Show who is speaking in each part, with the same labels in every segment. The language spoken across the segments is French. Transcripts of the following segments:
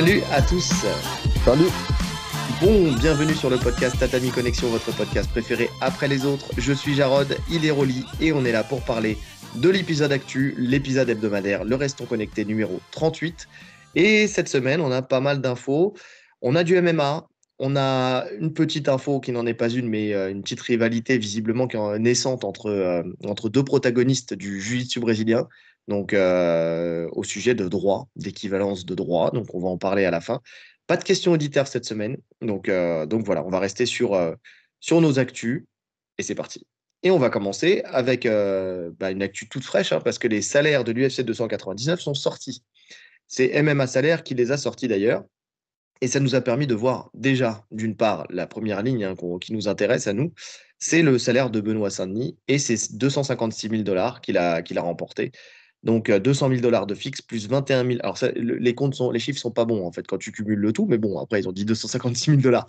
Speaker 1: Salut à tous. Salut. Bon, bienvenue sur le podcast Tatami Connexion, votre podcast préféré après les autres. Je suis Jarod, il est Rolly et on est là pour parler de l'épisode actu, l'épisode hebdomadaire, le Restons Connectés numéro 38. Et cette semaine, on a pas mal d'infos. On a du MMA, on a une petite info qui n'en est pas une, mais euh, une petite rivalité visiblement naissante entre, euh, entre deux protagonistes du jiu-jitsu brésilien donc euh, au sujet de droit, d'équivalence de droit. Donc on va en parler à la fin. Pas de questions auditaires cette semaine. Donc, euh, donc voilà, on va rester euh, sur, nos actus et c'est parti. Et on va commencer avec bah, une actu toute fraîche hein, parce que les salaires de l'UFC 299 sont sortis. C'est MMA Salaire qui les a sortis d'ailleurs. Et ça nous a permis de voir déjà, d'une part, la première ligne hein, qui nous intéresse à nous, c'est le salaire de Benoît Saint-Denis et ses 256 000 dollars qu'il a, qu'il a remporté. Donc 200 euh, 000 dollars de fixe plus 21 000. Alors les comptes sont, les chiffres sont pas bons en fait quand tu cumules le tout, mais bon après ils ont dit 256 000 dollars.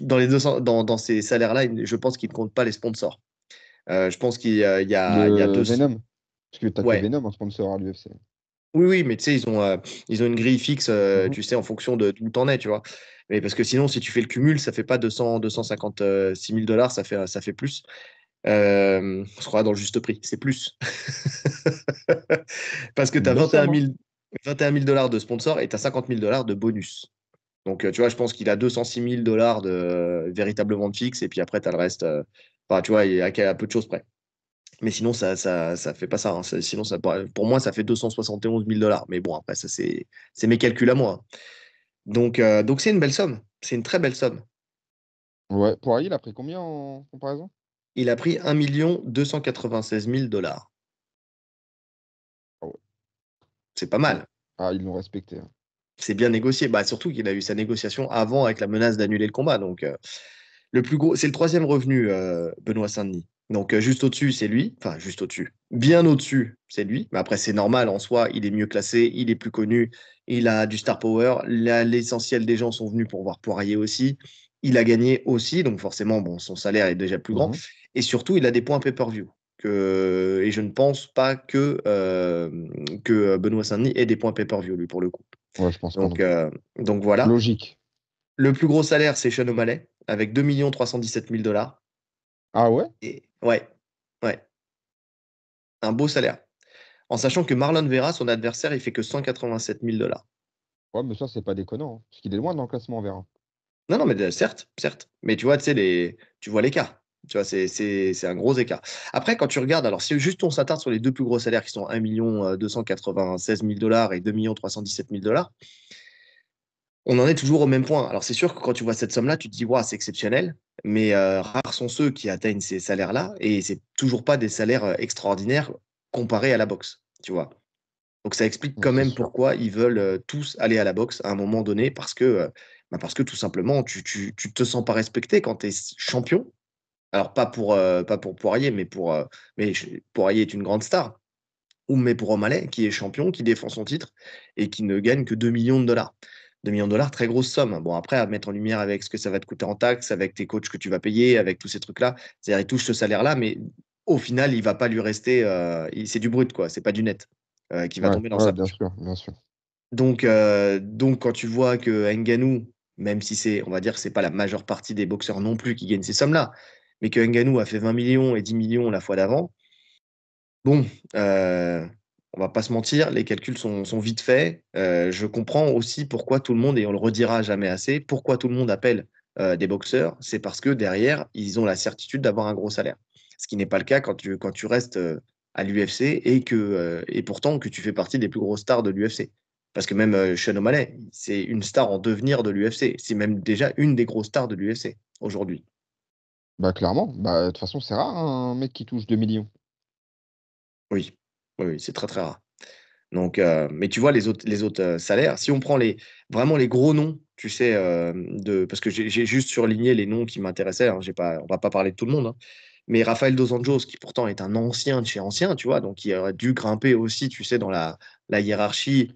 Speaker 1: Dans dans, ces salaires là, je pense qu'ils ne comptent pas les sponsors. Euh, je pense qu'il y, a deux. Venom,
Speaker 2: parce que as ouais. Venom en sponsor à l'UFC.
Speaker 1: Oui oui, mais tu sais ils ont euh, ils ont une grille fixe, mhm. tu sais en fonction de tu en es, tu vois. Mais parce que sinon, si tu fais le cumul, ça fait pas 200, 256 000 dollars, ça fait, ça fait plus. Euh, on sera dans le juste prix, c'est plus. Parce que tu as 21 000, 21 dollars de sponsor et tu as 50 000 dollars de bonus. Donc, euh, tu vois, je pense qu'il a 206 000 dollars de véritablement de fixe et puis après, tu as le reste. Euh, enfin, tu vois, il y a peu de choses près. Mais sinon, ça ça, ça fait pas ça. Hein. Sinon, ça, pour moi, ça fait 271 000 dollars. Mais bon, après, ça, c'est mes calculs à moi. Hein. Donc, euh, donc c'est une belle somme. C'est une très belle somme. Ouais. Pour
Speaker 2: Aïe, il a pris combien en comparaison
Speaker 1: il a pris 1 296 000 dollars. Ah c'est pas mal. Ah, ils l'ont respecté. Hein. C'est bien négocié. Bah, surtout qu'il a eu sa négociation avant avec la menace d'annuler le combat. Donc, euh, le plus gros, c'est le troisième revenu, euh, Benoît Saint-Denis. Donc, euh, juste au-dessus, c'est lui. Enfin, juste au-dessus. Bien au-dessus, c'est lui. Mais après, c'est normal en soi. Il est mieux classé, il est plus connu, il a du star power. L'essentiel des gens sont venus pour voir Poirier aussi. Il a gagné aussi, donc forcément, bon, son salaire est déjà plus grand. Mhm. Et surtout, il a des points pay-per-view. et je ne pense pas euh, que, Benoît Saint-Denis ait des points pay-per-view, lui, pour le coup.
Speaker 2: Ouais, je pense donc,
Speaker 1: euh, donc voilà. Logique. Le plus gros salaire, c'est Sean O'Malley, avec 2 317 dollars. Ah ouais et, Ouais. Ouais. Un beau salaire. En sachant que Marlon Vera, son adversaire, il fait que 187
Speaker 2: 000 dollars. Ouais, mais ça, c'est pas déconnant, hein, parce qu'il est loin dans le classement, Vera.
Speaker 1: Non, non, mais euh, certes, certes. Mais tu vois, tu sais, les... tu vois les cas. Tu vois, c'est un gros écart. Après, quand tu regardes, alors si juste on s'attarde sur les deux plus gros salaires qui sont 1 296 000 dollars et 2 317 000 dollars, on en est toujours au même point. Alors c'est sûr que quand tu vois cette somme-là, tu te dis, c'est exceptionnel, mais euh, rares sont ceux qui atteignent ces salaires-là et c'est toujours pas des salaires euh, extraordinaires comparés à la boxe, tu vois. Donc ça explique quand même pourquoi ils veulent euh, tous aller à la boxe à un moment donné parce que, bah, parce que tout simplement, tu, ne te sens pas respecté quand tu es champion alors, pas pour, euh, pas pour Poirier, mais, pour, euh, mais Poirier est une grande star. Ou mais pour O'Malley, qui est champion, qui défend son titre et qui ne gagne que 2 millions de dollars. 2 millions de dollars, très grosse somme. Bon, après, à mettre en lumière avec ce que ça va te coûter en taxes, avec tes coachs que tu vas payer, avec tous ces trucs-là. C'est-à-dire, il touche ce salaire-là, mais au final, il va pas lui rester. Euh, c'est du brut, quoi. C'est pas du net qui va tomber dans sa. Bien sûr, Donc, quand tu vois que Nganou, même si c'est, on va dire, c'est pas la majeure partie des boxeurs non plus qui gagnent ces sommes-là, mais que Nganou a fait 20 millions et 10 millions la fois d'avant, bon, on euh, on va pas se mentir, les calculs sont, vite faits. Euh, je comprends aussi pourquoi tout le monde, et on le redira jamais assez, pourquoi tout le monde appelle euh, des boxeurs, c'est parce que derrière, ils ont la certitude d'avoir un gros salaire. Ce qui n'est pas le cas quand tu, quand tu restes à l'UFC et, que et pourtant que tu fais partie des plus grosses stars de l'UFC. Parce que même Sean O'Malley, c'est une star en devenir de l'UFC. C'est même déjà une des grosses stars de l'UFC aujourd'hui.
Speaker 2: Bah, clairement, bah de toute façon, c'est rare hein, un mec qui touche 2 millions.
Speaker 1: Oui, oui, c'est très très rare. Donc, euh, mais tu vois les autres, les autres euh, salaires. Si on prend les vraiment les gros noms, tu sais, euh, de parce que j'ai juste surligné les noms qui m'intéressaient. on hein, j'ai pas, on va pas parler de tout le monde. Hein, mais Rafael Dos Anjos, qui pourtant est un ancien de chez ancien, tu vois, donc il aurait dû grimper aussi, tu sais, dans la, hiérarchie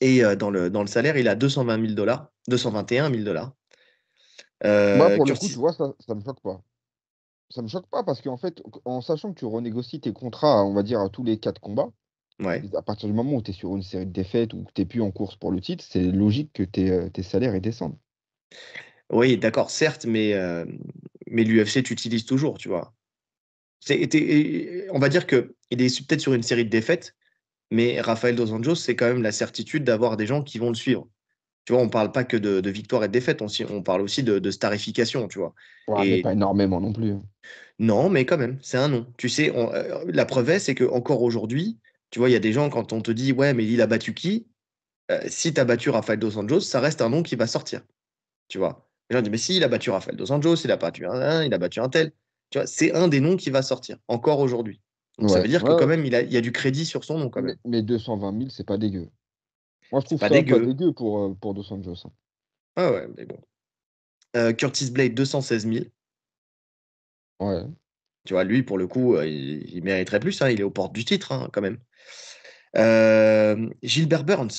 Speaker 1: et dans, le, dans le salaire, il a 220 000 dollars, 221 000 dollars. Euh,
Speaker 2: Moi, pour le coup, tu vois, ça, ça me choque pas. Ça me choque pas parce qu'en fait, en sachant que tu renégocies tes contrats, on va dire, à tous les quatre combats, combat à partir du moment où tu es sur une série de défaites ou que tu n'es plus en course pour le titre, c'est logique que tes, euh, salaires descendent.
Speaker 1: Oui, d'accord, certes, mais, euh, mais l'UFC t'utilise toujours, tu vois. on va dire qu'il est peut-être sur une série de défaites, mais Rafael Dos Anjos, c'est quand même la certitude d'avoir des gens qui vont le suivre tu vois, on parle pas que de, victoire et de défaite, on, parle aussi de, starification, tu vois. pas énormément non plus. Non, mais quand même, c'est un nom. Tu sais, euh, la preuve est, c'est qu'encore aujourd'hui, tu vois, il y a des gens, quand on te dit, ouais, mais il a battu qui euh, Si tu as battu Rafael Dos Anjos, ça reste un nom qui va sortir, tu vois. Les gens disent, mais si, il a battu Rafael Dos Anjos, il a battu un, il a battu un tel. Tu vois, c'est un des noms qui va sortir, encore aujourd'hui. ça veut dire que quand même,
Speaker 2: il, y a du crédit sur son nom quand même. Mais, mais 220 000, c'est pas dégueu. Moi, je trouve pas dégueu. pour, euh, pour Dos hein. Ah ouais, mais bon. Euh, Curtis
Speaker 1: Blade, 216 000. Ouais. Tu vois, lui, pour le coup, euh, il, mériterait plus. Hein. Il est aux portes du titre, hein, quand même. Gilbert Burns.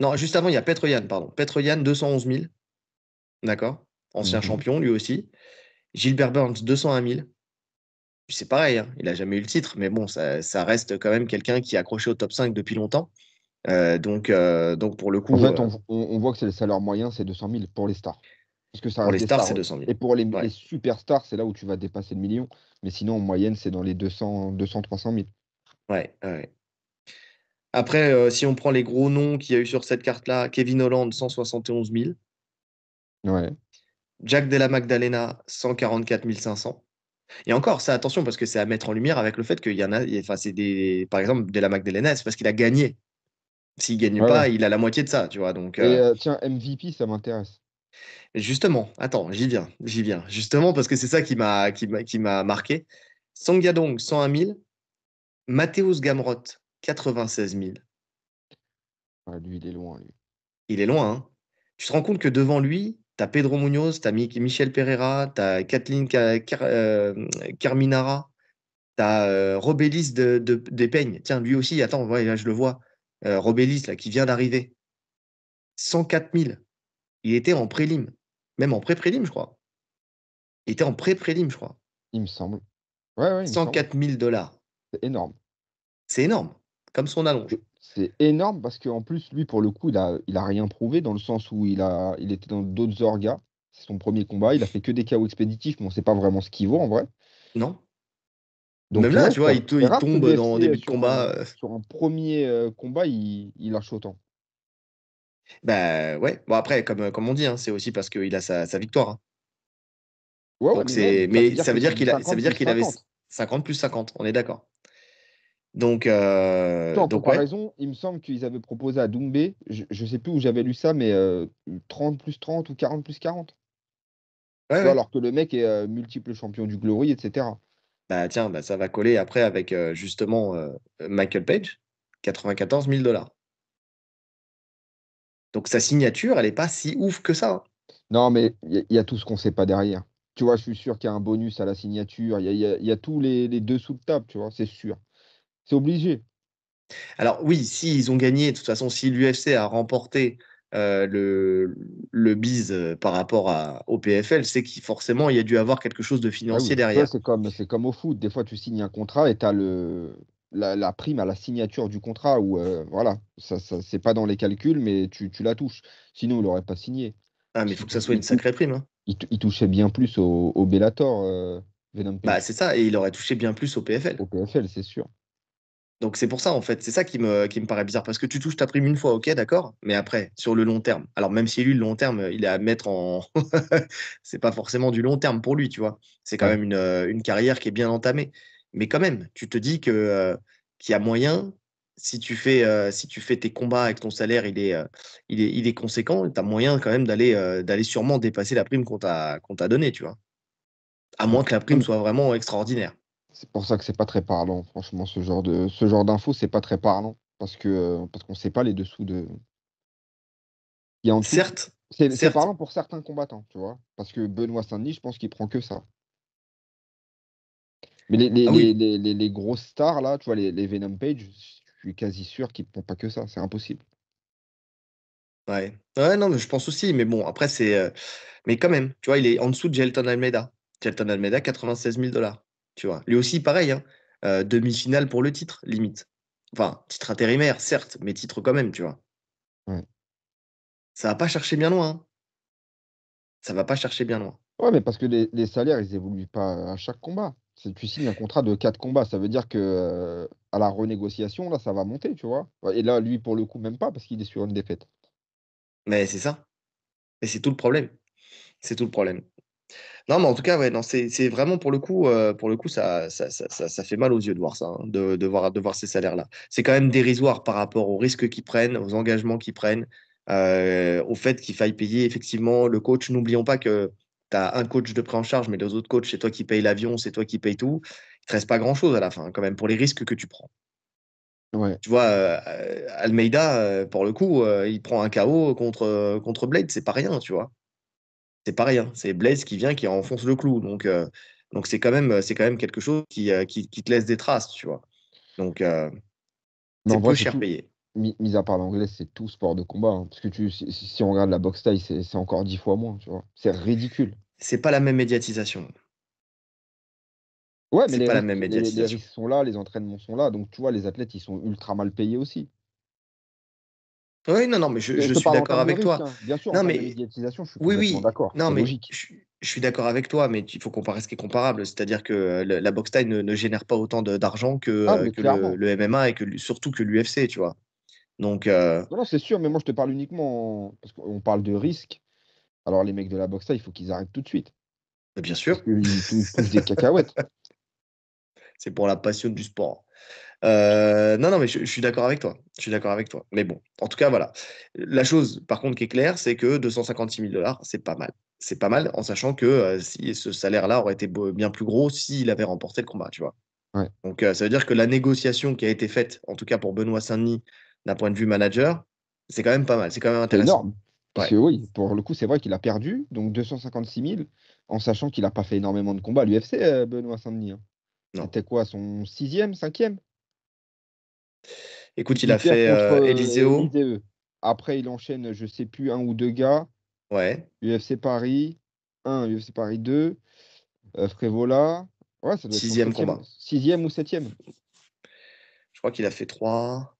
Speaker 1: Non, juste avant, il y a Petroyan, pardon. Petroyan, 211 000. D'accord Ancien mhm. champion, lui aussi. Gilbert Burns, 201 000. C'est pareil, hein, il n'a jamais eu le titre, mais bon, ça, ça reste quand même quelqu'un qui est accroché au top 5 depuis longtemps. Euh, donc, euh, donc, pour le coup. En fait, euh,
Speaker 2: on, voit que c'est le salaire moyen, c'est 200 000 pour les stars. pour les stars, c'est 200 000. Et pour les, superstars, c'est là où tu vas dépasser le million. Mais sinon, en moyenne, c'est dans les 200, 200 300 000. Ouais, ouais. Après, si on prend les gros noms
Speaker 1: qu'il y a eu sur cette carte-là, Kevin Holland, 171 000. Ouais. Jack Della Magdalena, 144 500. Et encore, ça, attention, parce que c'est à mettre en lumière avec le fait qu'il y en a, enfin, c'est des, par exemple, de la Magdalena, c'est parce qu'il a gagné s'il gagne pas, il a la moitié de ça, tu vois. Donc, euh
Speaker 2: tiens, MVP, ça m'intéresse.
Speaker 1: Justement, attends, j'y viens, j'y viens. Justement, parce que c'est ça qui m'a, marqué. Sangadong, 101 000. Mathéus Gamrot, 96 000. Ah, lui, il est loin, lui. Il est loin, hein. Tu te rends compte que devant lui, tu as Pedro Munoz, tu as Michel Pereira, tu as Kathleen euh, Carminara, tu as euh, Robelis de, de, Tiens, lui aussi, attends, là, je le vois. Euh, Robelis là, qui vient d'arriver. 104 000. Il était en prélim. Même en pré-prélim, je crois. Il était en pré-prélim, je crois. Il me semble. Ouais, ouais, 104 000 dollars.
Speaker 2: C'est énorme. C'est énorme. Comme son allonge. C'est énorme parce qu'en plus, lui, pour le coup, il a, rien prouvé dans le sens où il, a, il était dans d'autres orgas. C'est son premier combat. Il a fait que des chaos expéditifs, mais on ne sait pas vraiment ce qu'il vaut en vrai. Non. Donc, là, tu vois, il, tombe dans dans début de combat. Euh. sur un premier euh, combat, il, lâche autant.
Speaker 1: Bah ouais, bon après, comme, euh, on dit, hein, c'est aussi parce qu'il a sa, victoire. Hein. mais, ça veut dire qu'il a... ça veut avait
Speaker 2: 50 plus 50, on est d'accord.
Speaker 1: Donc, euh... en
Speaker 2: il me semble qu'ils avaient proposé à Doumbé, je ne sais plus où j'avais lu ça, mais 30 plus 30 ou 40 plus 40. alors que le mec est multiple champion du Glory, etc. Bah, tiens, bah, ça va coller après
Speaker 1: avec euh, justement euh, Michael Page, 94 000 dollars.
Speaker 2: Donc sa signature, elle n'est pas si ouf que ça. Hein. Non, mais il y, a tout ce qu'on ne sait pas derrière. Tu vois, je suis sûr qu'il y a un bonus à la signature, il y, a, tous les, deux sous le table, tu vois, c'est sûr. C'est obligé. Alors oui, s'ils ils ont gagné, de toute façon, si l'UFC
Speaker 1: a remporté euh, le, le bise euh, par rapport au PFL, c'est qu'il forcément il y a dû avoir quelque chose de ah financier derrière.
Speaker 2: C'est comme, comme au foot, des fois tu signes un contrat et tu as le, la, prime à la signature du contrat ou euh, voilà, ça, c'est pas dans les calculs, mais tu, tu la touches. Sinon, il l'aurait pas signé. Ah, mais il faut que ça soit une sacrée
Speaker 1: prime. Hein. Il,
Speaker 2: touchait bien plus au, au Bellator.
Speaker 1: Bah, c'est ça, et il aurait touché bien plus au PFL. Au PFL, c'est sûr. Donc c'est pour ça, en fait, c'est ça qui me, qui me paraît bizarre, parce que tu touches ta prime une fois, ok, d'accord, mais après, sur le long terme, alors même si lui, le long terme, il est à mettre en... c'est pas forcément du long terme pour lui, tu vois, c'est quand même une, euh, une, carrière qui est bien entamée, mais quand même, tu te dis que euh, qu'il y a moyen, si tu, fais, euh, si tu fais tes combats avec ton salaire, il est, il est, il est conséquent, tu as moyen quand même d'aller d'aller sûrement dépasser la prime qu'on t'a qu'on
Speaker 2: t'a donnée, tu vois, à moins que la prime soit vraiment extraordinaire. C'est pour ça que c'est pas très parlant. Franchement, ce genre de ce genre d'infos, c'est pas très parlant parce que euh, parce qu'on sait pas les dessous de. certes. C'est parlant pour certains combattants, tu vois, parce que Benoît Saint-Denis, je pense qu'il prend que ça. Mais les, les, ah grosses stars là, tu vois, les, Venom Page, je suis quasi sûr qu'ils ne prennent pas que ça. C'est impossible. Ouais. ouais, non, je pense aussi. Mais bon, après, c'est. Euh, mais quand même, tu vois, il est en
Speaker 1: dessous de Gelton Almeida. Gelton Almeida, 96 000 dollars vois. Lui aussi, pareil, hein. euh, demi-finale pour le titre, limite. Enfin, titre intérimaire, certes, mais titre quand même, tu vois. Ça Ça va pas chercher bien loin. Ça hein. Ça va pas chercher bien loin.
Speaker 2: Ouais, mais parce que les, salaires, ils évoluent pas à chaque combat. Tu signes un contrat de quatre combats, ça veut dire que euh, à la renégociation, là, ça va monter, tu vois. Et là, lui, pour le coup, même pas, parce qu'il est sur une défaite. Mais c'est ça. Et c'est tout le problème. C'est tout le problème.
Speaker 1: Non, mais en tout cas, non, c'est vraiment pour le coup, euh, pour le coup, ça ça, fait mal aux yeux de voir ça, hein, de, voir, ces salaires-là. C'est quand même dérisoire par rapport aux risques qu'ils prennent, aux engagements qu'ils prennent, euh, au fait qu'il faille payer effectivement le coach. N'oublions pas que tu as un coach de prêt en charge, mais les autres coachs, c'est toi qui payes l'avion, c'est toi qui payes tout. Il te reste pas grand-chose à la fin, quand même, pour les risques que tu prends. Tu vois, euh, Almeida, pour le coup, il prend un KO contre, contre Blade, c'est pas rien, tu vois c'est rien hein. c'est blaise qui vient, qui enfonce le clou. Donc, euh, donc c'est quand même, c'est quand même quelque chose qui, euh, qui, te laisse des traces,
Speaker 2: tu vois. Donc, euh,
Speaker 1: c'est peu cher payé.
Speaker 2: Mis à part l'anglais, c'est tout sport de combat. Hein. parce que tu, si, on regarde la boxe taille, c'est encore dix fois moins, tu vois. C'est ridicule. C'est pas la même médiatisation. Ouais, mais les, pas la même médiatisation. sont là, les entraînements sont là. Donc, tu vois, les athlètes, ils sont ultra mal payés aussi. Oui, non, non, mais je, suis d'accord avec toi. Hein. Bien sûr, non, mais... je suis oui, oui. d'accord. Non, mais Je,
Speaker 1: suis d'accord avec toi, mais il faut comparer ce qui est comparable. C'est-à-dire que euh, la boxe taille ne, génère pas autant d'argent que, ah, euh, le, MMA et que, surtout que l'UFC, tu vois. Donc, euh,
Speaker 2: Non, c'est sûr, mais moi, je te parle uniquement parce qu'on parle de risque. Alors, les mecs de la boxe taille, il faut qu'ils arrêtent tout de suite. Bah, bien sûr. ils poussent des cacahuètes. C'est pour la passion du
Speaker 1: sport. Euh, non, non, mais je, suis d'accord avec toi. Je suis d'accord avec toi. Mais bon, en tout cas, voilà. La chose, par contre, qui est claire, c'est que 256 000 dollars, c'est pas mal. C'est pas mal, en sachant que euh, si ce salaire-là aurait été bien plus gros s'il avait remporté le combat, tu vois. Donc, euh, ça veut dire que la négociation qui a été faite, en tout cas pour Benoît Saint-Denis, d'un point de vue manager, c'est quand même pas mal. C'est quand même intéressant. Énorme.
Speaker 2: Parce que oui, pour le coup, c'est vrai qu'il a perdu, donc 256 000, en sachant qu'il n'a pas fait énormément de combats à l'UFC, Benoît Saint-Denis. Hein. C'était quoi, son sixième, cinquième Écoute, il, a fait euh, euh e. Après, il enchaîne, je sais plus, un ou deux gars. Ouais. UFC Paris 1, UFC Paris 2, euh, Frévola. Ouais, ça doit sixième combat. Sixième ou septième Je crois qu'il a fait 3,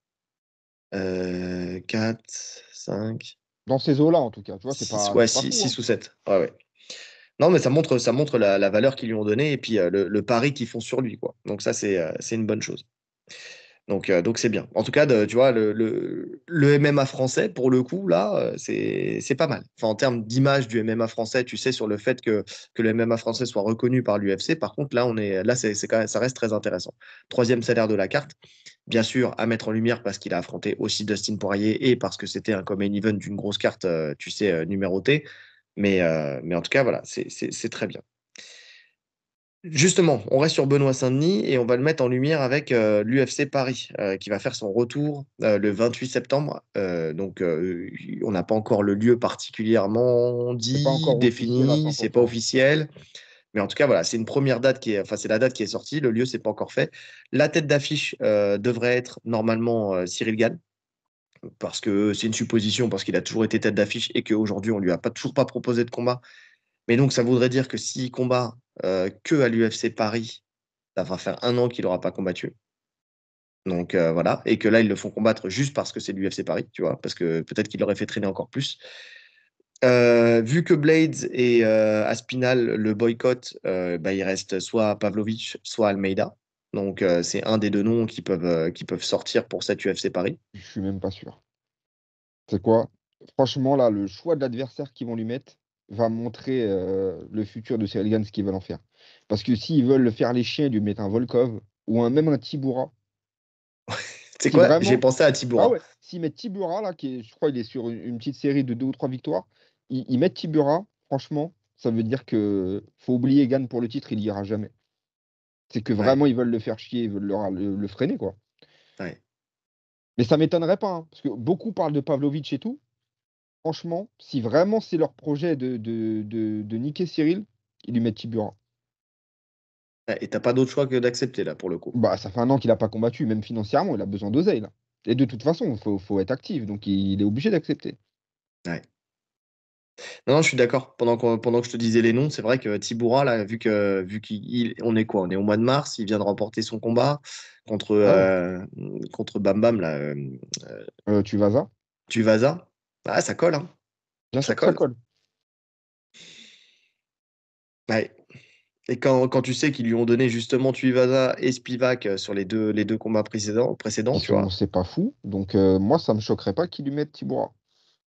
Speaker 2: 4, 5. Dans ces eaux-là, en tout cas. Tu vois, c'est pas, ouais, 6 hein.
Speaker 1: ou 7. Ouais, ouais. Non, mais ça montre, ça montre la, valeur qu'ils lui ont donnée et puis euh, le, pari qu'ils font sur lui. Quoi. Donc ça, c'est euh, une bonne chose. Donc, euh, donc c'est bien. En tout cas, tu vois, le, MMA français, pour le coup, là, c'est pas mal. en termes d'image du MMA français, tu sais, sur le fait que, le MMA français soit reconnu par l'UFC, par contre, là, on est, là ça reste très intéressant. Troisième salaire de la carte, bien sûr, à mettre en lumière parce qu'il a affronté aussi Dustin Poirier et parce que c'était un common event d'une grosse carte, tu sais, numérotée. Euh, mais, en tout cas, voilà, c'est très bien. Justement, on reste sur Benoît Saint-Denis et on va le mettre en lumière avec euh, l'UFC Paris euh, qui va faire son retour le 28 septembre. donc, on n'a pas encore le lieu particulièrement dit, défini, c'est pas officiel. Mais en tout cas, voilà, c'est une première date qui est, enfin, c'est la date qui est sortie. Le lieu, c'est pas encore fait. La tête d'affiche devrait être normalement Cyril Gann, parce que c'est une supposition, parce qu'il a toujours été tête d'affiche et qu'aujourd'hui, on lui a pas, toujours pas proposé de combat. Mais donc, ça voudrait dire que s'il combat euh, que à l'UFC Paris, ça va faire un an qu'il n'aura pas combattu. Donc euh, voilà, et que là, ils le font combattre juste parce que c'est l'UFC Paris, tu vois, parce que peut-être qu'il aurait fait traîner encore plus. Euh, vu que Blades et Aspinal le boycottent, bah, il reste soit Pavlovich, soit Almeida. Donc euh, c'est un des deux noms qui peuvent, euh, qui peuvent sortir pour cette UFC Paris. Je suis même pas sûr.
Speaker 2: C'est quoi Franchement, là, le choix de l'adversaire qu'ils vont lui mettre va montrer euh, le futur de Cyril ce qu'ils veulent en faire. Parce que s'ils veulent le faire les chiens, lui mettre un Volkov ou un, même un Tiboura. c'est quoi J'ai pensé à Tibura. Ah ouais. S'ils mettent Tibura, là, qui je crois qu'il est sur une, petite série de deux ou trois victoires, ils, mettent Tibura, franchement, ça veut dire que faut oublier Gann pour le titre, il n'y ira jamais. C'est que vraiment, ils veulent le faire chier, ils veulent le, freiner, quoi. Mais ça m'étonnerait pas, hein, parce que beaucoup parlent de Pavlovitch et tout. Franchement, si vraiment c'est leur projet de, de, de, niquer Cyril, ils lui mettent Tiburin. Et t'as pas d'autre choix que d'accepter là pour le coup. Bah ça fait un an qu'il n'a pas combattu, même financièrement, il a besoin d'oseille là. Et de toute façon, il faut, être actif, donc il, est obligé d'accepter. Ouais.
Speaker 1: Non, je suis d'accord. Pendant que, pendant que je te disais les noms, c'est vrai que Tiboura, là, vu que vu qu'il on est quoi On est au mois de mars, il vient de remporter son combat contre, ah euh, contre Bam Bam. Là, tu vas Tu vas Ah, ça colle. Hein. ça, colle. Ouais. Et quand, tu sais qu'ils lui ont donné justement Tuivaza et Spivak euh, sur les deux, les deux combats précédents, précédents tu vois.
Speaker 2: C'est pas fou. Donc, euh, moi, ça me choquerait pas qu'ils lui
Speaker 1: mettent Tiboura.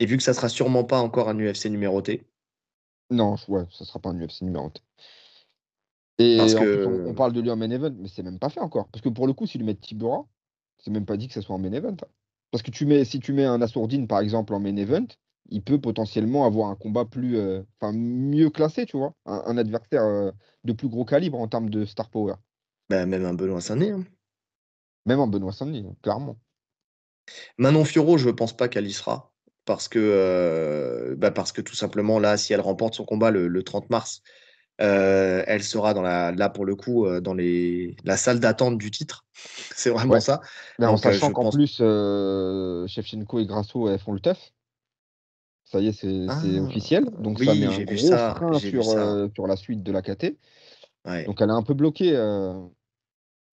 Speaker 2: Et vu que ça sera sûrement pas encore un UFC numéroté. Non, ouais, ça sera pas un UFC numéroté. Et parce on, parle de lui en main event, mais c'est même pas fait encore. Parce que pour le coup, s'il met Tibora Tibura, c'est même pas dit que ça soit en main event. Hein. Parce que tu mets, si tu mets un Assourdine, par exemple, en main event, il peut potentiellement avoir un combat plus, euh, mieux classé, tu vois, un, adversaire euh, de plus gros calibre en termes de star power. Bah, même un Benoît Saint-Denis. Hein. Même un Benoît Saint-Denis, clairement. Manon Fiorot, je ne pense pas qu'elle y sera
Speaker 1: parce que, euh, bah parce que tout simplement, là, si elle remporte son combat le, 30 mars, euh, elle sera dans la, là, pour le coup, euh, dans les, la salle d'attente du titre.
Speaker 2: C'est vraiment ça. en sachant qu'en plus, euh, Shevchenko et Grasso, font le teuf. Ça y est, c'est ah. officiel. Donc ça met un gros frein sur, sur, la suite de la KT. Donc elle est un peu bloquée,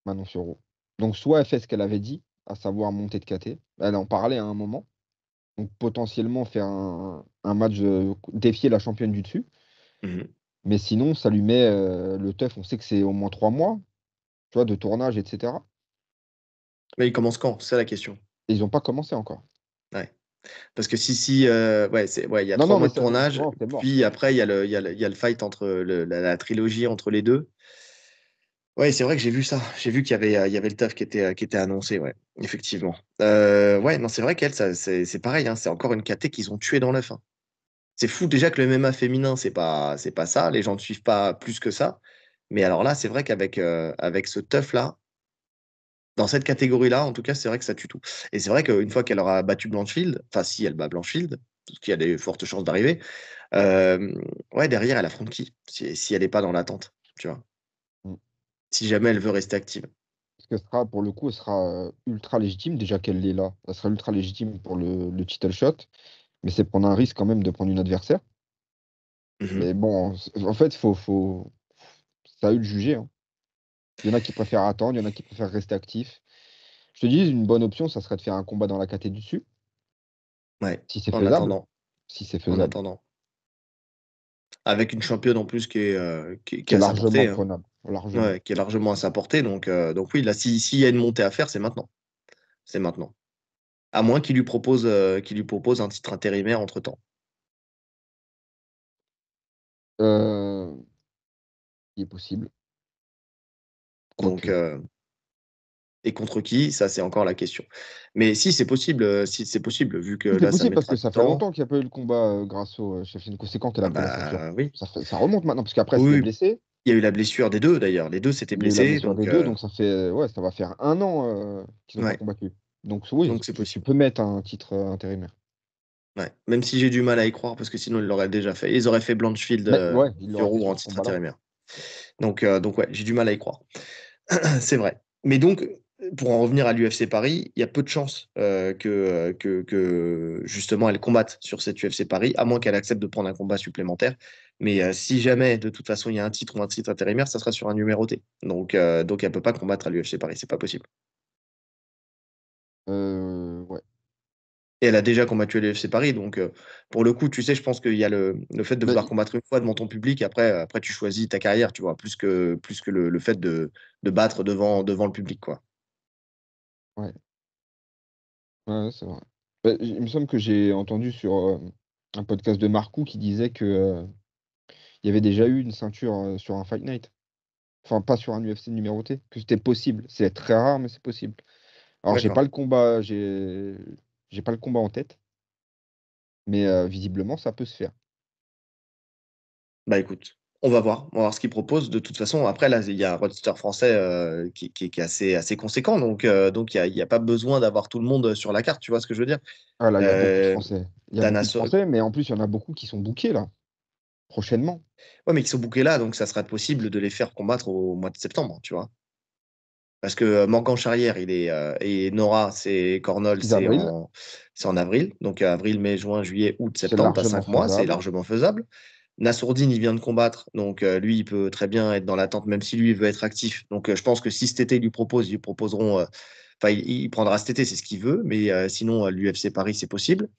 Speaker 2: Manon Suro. Donc soit elle fait ce qu'elle avait dit, à savoir monter de KT. Elle en parlait à un moment potentiellement faire un, match, défier la championne du dessus. Mhm. Mais sinon, ça lui met euh, le teuf. On sait que c'est au moins trois mois tu vois, de tournage, etc.
Speaker 1: Mais ils commencent quand C'est la question.
Speaker 2: ils n'ont pas commencé encore. Ouais. Parce
Speaker 1: que si, si, euh, c'est ouais, il y a trois mois de tournage, puis après, il y, y, y, a le fight entre la, trilogie entre les deux. Ouais, c'est vrai que j'ai vu ça. J'ai vu qu'il y avait, euh, y avait le tough qui était, euh, qui était annoncé, ouais, effectivement. Euh, ouais, non, c'est vrai qu'elle, c'est, pareil, hein, c'est encore une KT qu'ils ont tué dans la fin. C'est fou déjà que le MMA féminin, c'est pas, c'est pas ça. Les gens ne suivent pas plus que ça. Mais alors là, c'est vrai qu'avec euh, avec ce tough là dans cette catégorie-là, en tout cas, c'est vrai que ça tue tout. Et c'est vrai qu'une fois qu'elle aura battu Blanchfield, enfin, si elle bat Blanchfield, parce qu'il y a des fortes chances d'arriver, ouais, derrière, elle affronte qui si, si elle n'est pas dans l'attente, tu vois si jamais elle veut rester active.
Speaker 2: Parce que sera, pour le coup, elle sera euh, ultra légitime, déjà qu'elle est là. Elle sera ultra légitime pour le, le title shot, mais c'est prendre un risque quand même de prendre une adversaire. Mhm. Mais bon, en fait, faut, faut... ça a eu le juger. Hein. Il y en a qui préfèrent attendre, il y en a qui préfèrent rester actif. Je te dis, une bonne option, ça serait de faire un combat dans la caté du dessus. Si c'est faisable. Si c'est faisable. En attendant.
Speaker 1: Avec une championne en plus qui est, euh, largement hein. prenable qui est largement à sa portée. Donc, euh, donc oui, là, s'il y a une montée à faire, c'est maintenant. C'est maintenant. À moins qu'il lui, propose, euh, qu'il lui propose un
Speaker 3: titre intérimaire entre temps. Euh, il est possible. Donc,
Speaker 1: et contre qui Ça, c'est encore la question. Mais si c'est possible, si c'est possible, vu que la possible parce que ça fait longtemps
Speaker 2: qu'il n'y a pas eu le combat grâce au chef C'est qu'elle a ah bah, ça, remonte maintenant, parce qu'après, il est blessé.
Speaker 1: Il y a eu la blessure des deux d'ailleurs. Les deux s'étaient blessés. Donc, deux, euh, donc
Speaker 2: euh, ça va faire un an euh, qu'ils ont combattu. Donc oui, donc c'est possible. Tu peux mettre un titre intérimaire.
Speaker 1: Ouais. Même si j'ai du mal à y croire parce que sinon ils l'auraient déjà fait. Ils auraient fait Blanchfield euh, en titre intérimaire. Donc donc ouais, j'ai du mal à y croire. c'est vrai. Mais donc pour en revenir à l'UFC Paris, il y a peu de chances que, que, que, justement elle combatte sur cette UFC Paris, à moins qu'elle accepte de prendre un combat supplémentaire. Mais euh, si jamais, de toute façon, il y a un titre ou un titre intérimaire, ça sera sur un numéroté. Donc, euh, donc elle ne peut pas combattre à l'UFC Paris, c'est pas possible. Euh, ouais. Et elle a déjà combattu à l'UFC Paris, donc pour le coup, tu sais, je pense qu'il y a le, fait de bah, vouloir combattre une fois devant ton public, après, après tu choisis ta carrière, tu vois, plus que, plus que le, fait de, de, battre devant, devant le public, quoi.
Speaker 2: Ouais. Ouais, c'est vrai. Bah, il me semble que j'ai entendu sur un podcast de Marcou qui disait que il y avait déjà eu une ceinture sur un Fight Night. Enfin, pas sur un UFC numéroté, que c'était possible. C'est très rare, mais c'est possible. Alors, j'ai pas le combat, j'ai pas le combat en tête, mais visiblement, ça peut se faire. Bah écoute, on va
Speaker 1: voir, on va voir ce qu'ils propose. De toute façon, après, là, il y a un roadster français qui, est assez, assez conséquent, donc donc il n'y a, pas besoin d'avoir tout le monde sur la carte, tu vois ce que je veux dire Ah là, il y a
Speaker 2: beaucoup de français. Il y a français, mais en plus, il y en a beaucoup qui sont bouqués, là prochainement. Ouais, mais ils sont bouqués
Speaker 1: là, donc ça sera possible de les faire combattre au mois de septembre, tu vois. Parce que euh, Morgan Charrière, il est euh, et Nora, c'est Cornol, c'est en, avril, donc euh, avril, mai, juin, juillet, août, septembre, à cinq mois, c'est largement faisable. Nassourdine, il vient de combattre, donc lui, il peut très bien être dans l'attente, même si lui, il veut être actif. Donc je pense que si cet été, il lui propose, ils lui proposeront, enfin, il, prendra cet été, c'est ce qu'il veut, mais sinon, l'UFC Paris, c'est possible.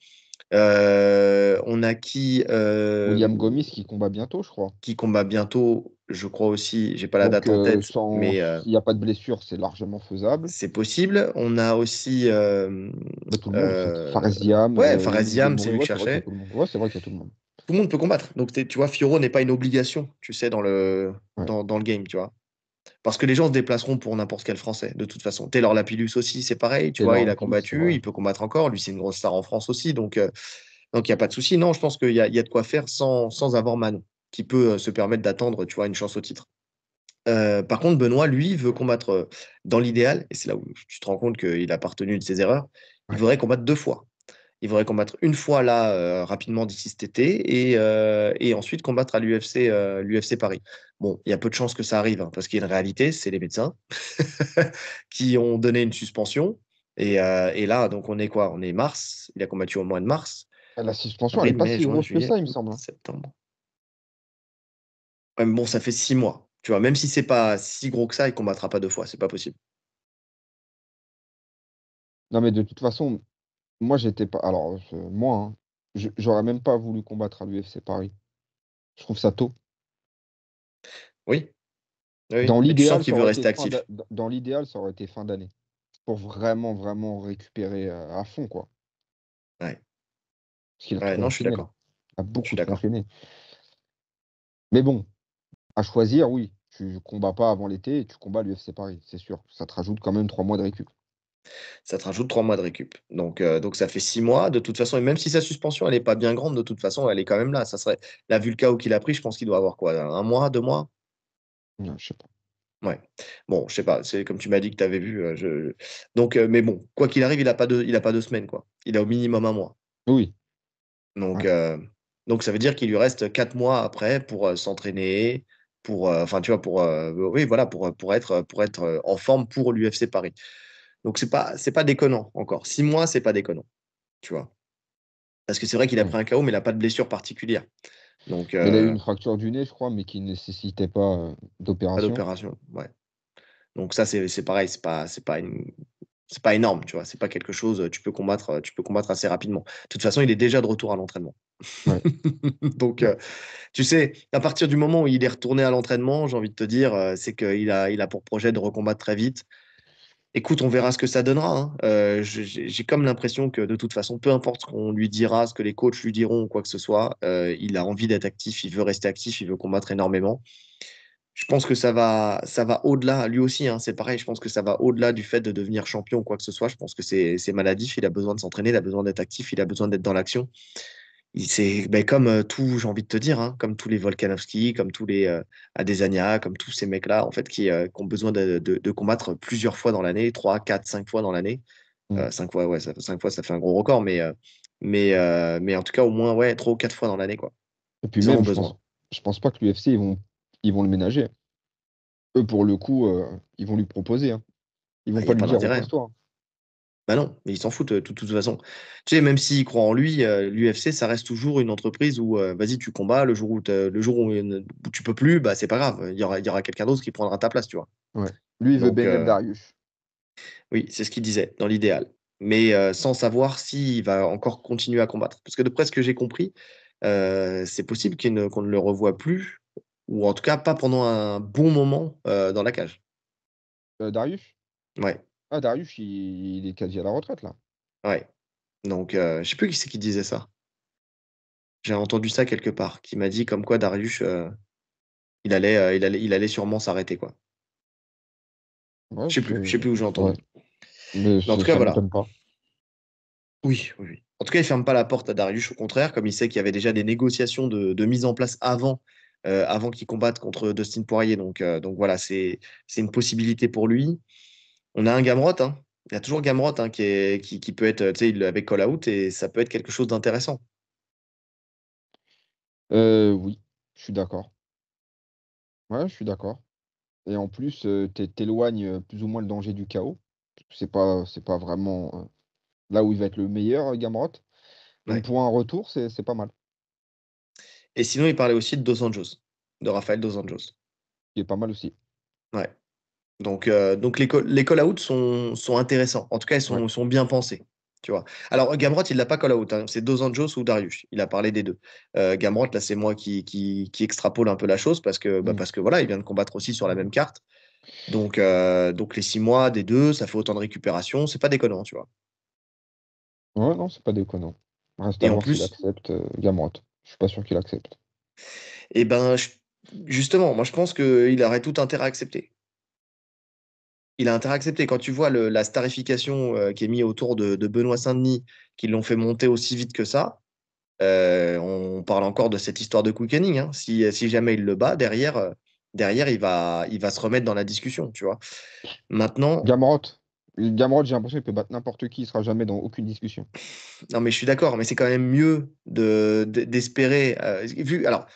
Speaker 2: Euh, on a qui euh, William Gomis qui combat bientôt, je crois. Qui combat bientôt, je crois aussi. J'ai pas la date en euh, tête, mais euh, il n'y a pas de blessure, c'est largement faisable.
Speaker 1: C'est possible. On a aussi bah,
Speaker 2: Faraziam. Ouais, c'est lui c'est vrai
Speaker 1: qu'il y a tout le monde. Tout le monde peut combattre. Donc tu vois, Fioro n'est pas une obligation, tu sais, dans le dans le game, tu vois. Parce que les gens se déplaceront pour n'importe quel Français, de toute façon. Taylor Lapillus aussi, c'est pareil, tu vois, il a combattu, il peut combattre encore. Lui, c'est une grosse star en France aussi, donc euh, donc il n'y a pas de souci. Non, je pense qu'il y, a de quoi faire sans, sans avoir Manon, qui peut euh, se permettre d'attendre, tu vois, une chance au titre. Euh, par contre, Benoît, lui, veut combattre dans l'idéal, et c'est là où tu te rends compte qu'il a partenu de ses erreurs, il voudrait combattre deux fois. Il voudrait combattre une fois là euh, rapidement d'ici cet été et, euh, ensuite combattre à l'UFC euh, Paris. Bon, il y a peu de chances que ça arrive hein, parce qu'il y a une réalité, c'est les médecins qui ont donné une suspension. Et, là, donc on est quoi On est mars. Il a combattu au mois de mars. Ah, la suspension, elle n'est pas si grosse que ça, il me semble.
Speaker 2: Hein. Septembre. bon, ça fait six mois.
Speaker 1: Tu vois, même si c'est pas si gros que ça, il combattra pas deux fois. C'est pas possible.
Speaker 2: Non, mais de toute façon, moi, j'étais pas. Alors, moi, hein, j'aurais même pas voulu combattre à l'UFC Paris. Je trouve ça tôt. Oui. Dans l'idéal, ça aurait été fin dans l'idéal, ça aurait été fin d'année pour vraiment, vraiment récupérer euh, à fond, quoi. Ouais. non, je suis d'accord. Il a beaucoup suis Mais bon, à choisir, oui, tu combats pas avant l'été et tu combats l'UFC Paris, c'est sûr. Ça te rajoute quand même trois mois de récup
Speaker 1: ça te rajoute trois mois de récup. Donc, euh, donc ça fait six mois de toute façon. Et même si sa suspension, elle n'est pas bien grande, de toute façon, elle est quand même là. Ça serait la où qu'il a pris, je pense qu'il doit avoir quoi Un mois, deux mois Non, je sais pas. Ouais. Bon, je sais pas. C'est comme tu m'as dit que tu avais vu. Euh, donc, euh, mais bon, quoi qu'il arrive, il n'a pas, de, il a pas deux semaines. quoi. Il a au minimum un mois. Oui. Donc, donc ça veut dire qu'il lui reste quatre mois après pour s'entraîner, pour, enfin, tu vois, pour, oui, voilà, pour, pour, être, pour être en forme pour l'UFC Paris. Donc c'est pas c'est pas déconnant encore. Six mois, c'est pas déconnant, tu vois. Parce que c'est vrai qu'il a pris un KO, mais il n'a pas de blessure particulière.
Speaker 2: Donc, Il a eu euh, une fracture du nez, je crois, mais qui ne nécessitait pas euh, d'opération. d'opération, ouais. Donc ça, c'est pareil, c'est pas c'est pas
Speaker 1: c'est pas énorme, tu vois. C'est pas quelque chose. Euh, tu peux combattre, tu peux combattre assez rapidement. De toute façon, il est déjà de retour à l'entraînement. Donc, tu sais, à partir du moment où il est retourné à l'entraînement, j'ai envie de te dire, c'est qu'il a, il a pour projet de recombattre très vite écoute, on verra ce que ça donnera. Hein. Euh, j'ai comme l'impression que de toute façon, peu importe ce qu'on lui dira, ce que les coachs lui diront ou quoi que ce soit, euh, il a envie d'être actif, il veut rester actif, il veut combattre énormément. Je pense que ça va, ça va au-delà, lui aussi, hein, c'est pareil, je pense que ça va au-delà du fait de devenir champion ou quoi que ce soit. Je pense que c'est maladif, il a besoin de s'entraîner, il a besoin d'être actif, il a besoin d'être dans l'action c'est ben, comme tout, j'ai envie de te dire, hein, comme tous les Volkanovski, comme tous les Adesania, Adesanya, comme tous ces mecs-là, en fait, qui, ont besoin de, combattre plusieurs fois dans l'année, trois, quatre, cinq fois dans l'année. Mmh. Cinq fois, ouais, ça, fois, ça fait un gros record, mais, mais, mais en tout cas, au moins, ouais, trois ou quatre fois dans l'année, quoi.
Speaker 2: Et puis même, je pense, pense pas que l'UFC, ils vont, ils vont le ménager. Eux, pour le coup, ils vont lui proposer. Hein. Ils vont bah, pas lui dire,
Speaker 1: ben non, mais ils s'en foutent de euh, toute façon. Tu sais, même s'il croit en lui, euh, l'UFC, ça reste toujours une entreprise où, euh, vas-y, tu combats, le jour où, le jour tu peux plus, bah c'est pas grave, il y aura, quelqu'un d'autre qui prendra ta place, tu vois.
Speaker 2: Lui, il veut Benel
Speaker 1: Darius. Oui, c'est ce qu'il disait, dans l'idéal. Mais sans savoir s'il va encore continuer à combattre. Parce que de près ce que j'ai compris, c'est possible qu'on ne, le revoie plus ou en tout cas
Speaker 2: pas pendant un bon moment dans la cage. Darius Ouais. Ah, Darius, il, est quasi à la retraite, là.
Speaker 1: Ouais. Donc, je euh, je sais plus qui c'est qui disait ça. J'ai entendu ça quelque part, qui m'a dit comme quoi Darius, euh, il, allait, euh, il, allait, il allait sûrement s'arrêter, quoi. je sais sais plus où j'ai entendu. en tout cas, voilà. Oui, oui, En tout cas, il ne ferme pas la porte à Darius, au contraire, comme il sait qu'il y avait déjà des négociations de, mise en place avant, avant qu'il combatte contre Dustin Poirier. Donc, donc voilà, c'est une possibilité pour lui on a un Gamrot. Hein. Il y a toujours Gamrot hein, qui, peut être euh, avec Call Out et ça peut être quelque chose d'intéressant.
Speaker 2: Euh, oui, je suis d'accord. Ouais, je suis d'accord. Et en plus, euh, tu t'éloignes plus ou moins le danger du chaos. C'est pas, c'est pas vraiment là où il va être le meilleur, Gamrot. Donc pour un retour, c'est, pas mal.
Speaker 1: Et sinon, il parlait aussi de Dos Anjos, de Raphaël Dos Anjos. Il est pas mal aussi. Ouais. Donc, euh, donc les, les call out sont, intéressants. En tout cas, ils sont, bien pensés. Tu vois. Alors, Gamrot, il l'a pas call-out. Hein. C'est Dos ou Darius. Il a parlé des deux. Euh, Gamrot, là, c'est moi qui, extrapole un peu la chose parce que, bah, mm. parce que voilà, il vient de combattre aussi sur la même carte. Donc, euh, donc les six mois des deux, ça fait autant de récupération. C'est pas déconnant, tu vois.
Speaker 2: Ouais, non, c'est pas déconnant. Reste en plus, il accepte euh, Gamrot. Je suis pas sûr qu'il accepte.
Speaker 1: Et eh ben, justement, moi, je pense qu'il aurait tout intérêt à accepter il a intérêt à accepter. Quand tu vois la starification euh, qui est mise autour de, Benoît Saint-Denis, qui l'ont fait monter aussi vite que ça, euh, on parle encore de cette histoire de quickening. Hein. Si, jamais il le bat, derrière, euh,
Speaker 2: derrière il, va, se remettre dans la discussion, tu vois. Maintenant. Gamrot. j'ai l'impression qu'il peut battre n'importe qui, il sera jamais dans aucune discussion. Non, mais je suis d'accord, mais c'est quand même
Speaker 1: mieux d'espérer. vu, alors,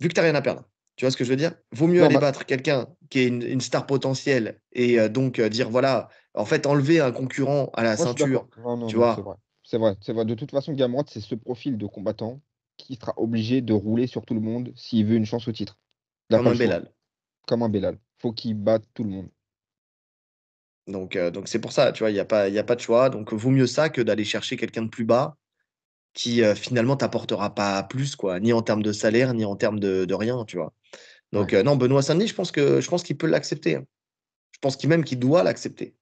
Speaker 1: vu que tu n'as rien à perdre, tu vois ce que je veux dire Vaut mieux aller bah battre quelqu'un qui est une, star potentielle et euh, donc euh, dire voilà, en fait,
Speaker 2: enlever un concurrent à la ceinture. Non, non, tu vois C'est vrai. C'est vrai, De toute façon, Gamrot, c'est ce profil de combattant qui sera obligé de rouler sur tout le monde s'il veut une chance au titre. Comme un Bellal. Comme un Bellal. Faut qu'il batte tout le monde. Donc, euh, donc c'est pour
Speaker 1: ça, tu vois, il n'y a, a pas de choix. Donc, vaut mieux ça que d'aller chercher quelqu'un de plus bas qui euh, finalement t'apportera pas plus, quoi, ni en termes de salaire, ni en termes de, de rien, tu vois. Donc euh, non, Benoît Saint-Denis, je pense que je pense qu'il peut l'accepter. Hein. Je pense qu'il même qu'il doit l'accepter.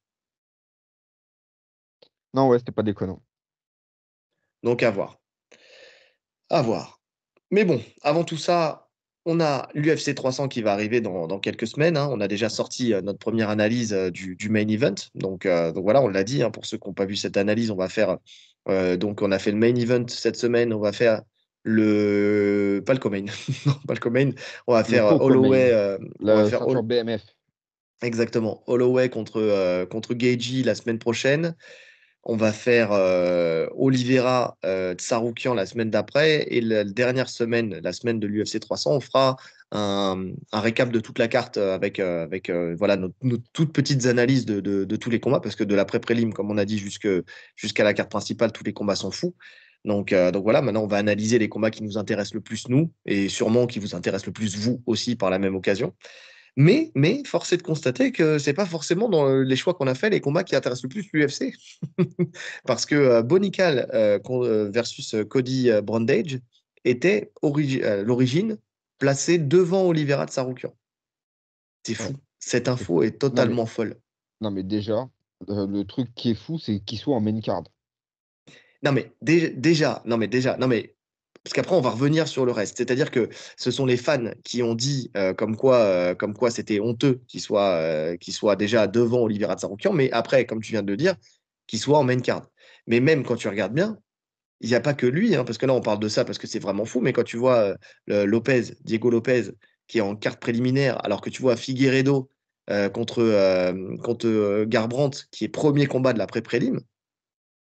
Speaker 1: Non, ouais, c'était pas déconnant. Donc à voir. À voir. Mais bon, avant tout ça, on a l'UFC 300 qui va arriver dans, dans quelques semaines. Hein. On a déjà sorti euh, notre première analyse du, du main event. Donc, donc voilà, on l'a dit, hein, pour ceux qui n'ont pas vu cette analyse, on va faire euh, donc, on a fait le main event cette semaine. On va faire le. Pas le co non, pas le On va faire Holloway. on va faire Holloway BMF. Exactement. Holloway contre, euh, contre la semaine prochaine. On va faire euh, Oliveira Tsaroukian la semaine d'après. Et la dernière semaine, la semaine de l'UFC 300, on fera un, récap de toute la carte euh, avec, euh, avec euh, voilà, nos, toutes petites analyses de, de, tous les combats, parce que de la pré-prélim, comme on a dit, jusqu'à la carte principale, tous les combats sont fous. Donc, donc, voilà, maintenant on va analyser les combats qui nous intéressent le plus nous et sûrement qui vous intéressent le plus vous aussi par la même occasion. Mais, mais force est de constater que c'est pas forcément dans les choix qu'on a fait les combats qui intéressent le plus l'UFC. Parce que Bonical versus Cody Brandage était l'origine placé devant Olivera de Saroukian.
Speaker 2: C'est fou. Cette info est totalement folle. Non, mais déjà, euh, le truc qui est fou, c'est qu'il soit en main card. Non, mais déjà, non, mais déjà, non,
Speaker 1: mais parce qu'après on va revenir sur le reste. C'est-à-dire que ce sont les fans qui ont dit euh, euh, comme quoi, c'était honteux qu'il soit, soit déjà devant Olivera de Saroukian, mais après, comme tu viens de le dire, qu'il soit en main card. Mais même quand tu regardes bien, il n'y a pas que lui, hein, parce que là, on parle de ça parce que c'est vraiment fou, mais quand tu vois euh, Lopez, Diego Lopez, qui est en carte préliminaire, alors que tu vois Figueredo euh, contre, euh, Garbrandt, qui est premier combat de la pré-prélim,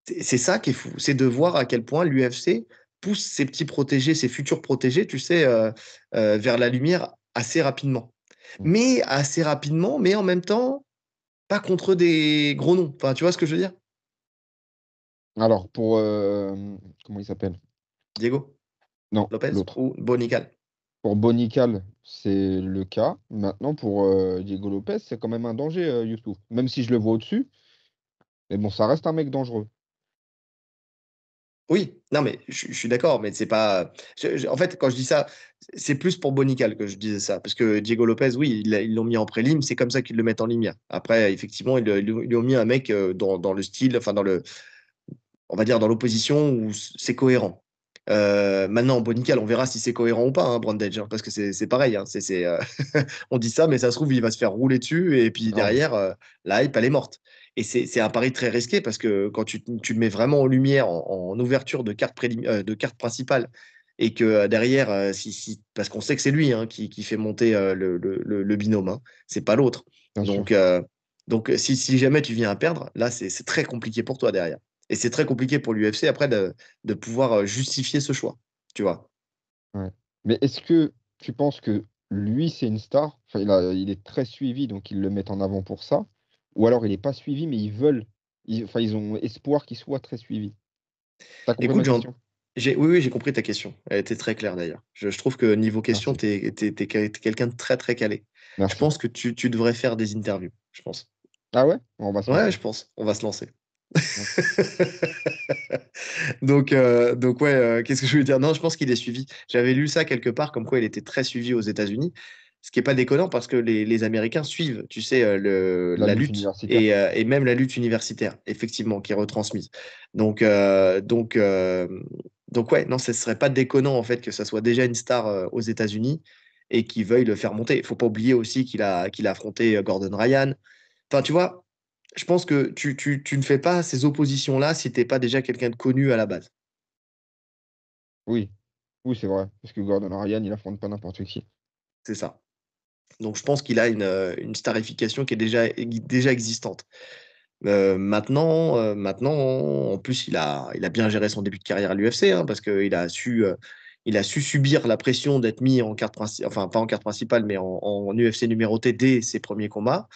Speaker 1: c'est ça qui est fou. C'est de voir à quel point l'UFC pousse ses petits protégés, ses futurs protégés, tu sais, vers la lumière assez rapidement. Mmh. Mais assez rapidement, mais en même temps, pas contre des gros noms. Enfin, tu vois ce que je veux dire
Speaker 2: alors, pour. Euh, comment il s'appelle Diego Non. Lopez ou Bonical Pour Bonical, c'est le cas. Maintenant, pour euh, Diego Lopez, c'est quand même un danger, euh, YouTube. Même si je le vois au-dessus. Mais bon, ça reste un mec dangereux. Oui, non, mais je, suis
Speaker 1: d'accord, mais c'est pas. en fait, quand je dis ça, c'est plus pour Bonical que je disais ça, parce que Diego Lopez, oui, ils l'ont mis en prélim, c'est comme ça qu'ils le mettent en ligne. Après, effectivement, ils, lui ont mis un mec dans, dans le style, enfin, dans le, on va dire, dans l'opposition où c'est cohérent. Euh, maintenant, maintenant, Bonical, on verra si c'est cohérent ou pas, hein, Brandage, hein, parce que c'est pareil. Hein, euh, on dit ça, mais ça se trouve, il va se faire rouler dessus, et puis ah derrière, euh, la hype, elle est morte. Et c'est un pari très risqué, parce que quand tu, tu le mets vraiment en lumière, en, ouverture de carte, de carte principale, et que derrière, si, si, parce qu'on sait que c'est lui hein, qui, fait monter le, binôme, c'est pas l'autre. Donc, donc si jamais tu viens à perdre, là, c'est très compliqué pour toi derrière. Et c'est très compliqué pour l'UFC après de, pouvoir euh, justifier ce
Speaker 2: choix, tu vois. Mais est-ce que tu penses que lui, c'est une star il, est très suivi, donc ils le mettent en avant pour ça. Ou alors il n'est pas suivi, mais ils veulent. Ils, enfin, ils ont espoir qu'il soit très suivi. Écoute, Jean
Speaker 1: oui, oui, j'ai compris ta question. Elle était très claire d'ailleurs. Je, trouve que niveau question, tu es, quelqu'un de très très calé. Je pense que tu, devrais faire des interviews, je pense. Ah ouais Ouais, je pense. On va se lancer. donc, euh, donc ouais, euh, qu'est-ce que je veux dire Non, je pense qu'il est suivi. J'avais lu ça quelque part, comme quoi il était très suivi aux États-Unis, ce qui n'est pas déconnant parce que les, Américains suivent, tu sais, euh, la, lutte, et, même la lutte universitaire, effectivement, qui est retransmise. Donc, donc, donc ouais, non, ce serait pas déconnant en fait que ça soit déjà une star aux États-Unis et qu'ils veuillent le faire monter. Il faut pas oublier aussi qu'il a, qu'il a affronté Gordon Ryan. Enfin, tu vois, je pense que tu, tu, tu ne fais pas ces oppositions-là si tu n'es pas déjà quelqu'un de connu à la base.
Speaker 2: Oui, oui, c'est vrai. Parce que Gordon Ryan, il affronte pas n'importe qui. C'est ça. Donc je pense qu'il a une, euh, une, starification qui est déjà, déjà existante. Euh,
Speaker 1: maintenant, euh, maintenant, en plus, il a, il a bien géré son début de carrière à l'UFC hein, parce qu'il a su, il a su subir la pression d'être mis en carte principale, enfin pas en carte principale, mais en, en UFC numéroté dès ses premiers combats.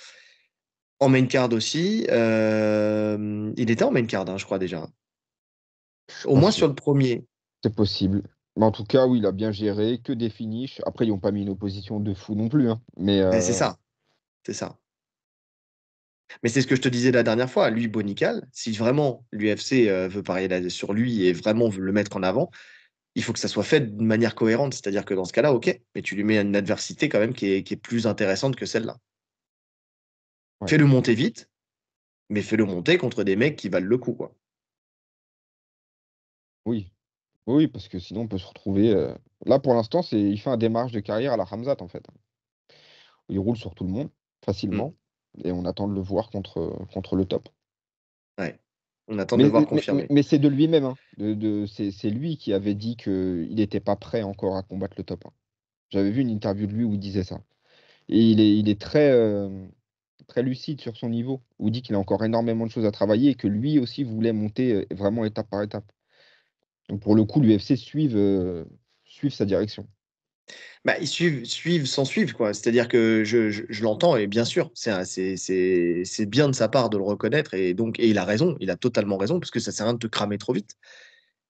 Speaker 1: En main card aussi. Euh,
Speaker 2: il était en main card, hein, je crois déjà. Au moins sur le premier. C'est possible. Mais en tout cas, oui, il a bien géré, que des finishes. Après, ils n'ont pas mis une opposition de fou non plus. Hein.
Speaker 1: Mais, eh, c'est euh, ça. C'est ça. Mais c'est ce que je te disais la dernière fois. Lui, Bonical, si vraiment l'UFC euh, veut parier sur lui et vraiment veut le mettre en avant, il faut que ça soit fait de manière cohérente. C'est-à-dire que dans ce cas-là, ok, mais tu lui mets une adversité quand même qui est plus intéressante que celle-là. Fais-le monter vite, mais fais-le monter contre des mecs qui valent le coup.
Speaker 3: Oui.
Speaker 2: Oui, parce que sinon on peut se retrouver. Euh, là, pour l'instant, c'est il fait un démarche de carrière à la Hamzat, en fait. Il roule sur tout le monde facilement. Mm. Et on attend de le voir contre, contre le top. Ouais. On attend de le voir confirmer. Mais, c'est de lui-même. Hein. De, c'est lui qui avait dit qu'il n'était pas prêt encore à combattre le top hein. J'avais vu une interview de lui où il disait ça. Et il est, il est très. Euh, très lucide sur son niveau, où dit qu'il a encore énormément de choses à travailler et que lui aussi voulait monter euh, vraiment étape par étape. Donc pour le coup, l'UFC suive, euh, sa direction. Bah, ils suivent, suivent sans suivre, quoi. C'est-à-dire
Speaker 1: que je, l'entends et bien sûr, c'est bien de sa part de le reconnaître et donc et il a raison, il a totalement raison parce que ça sert à rien de te cramer trop vite.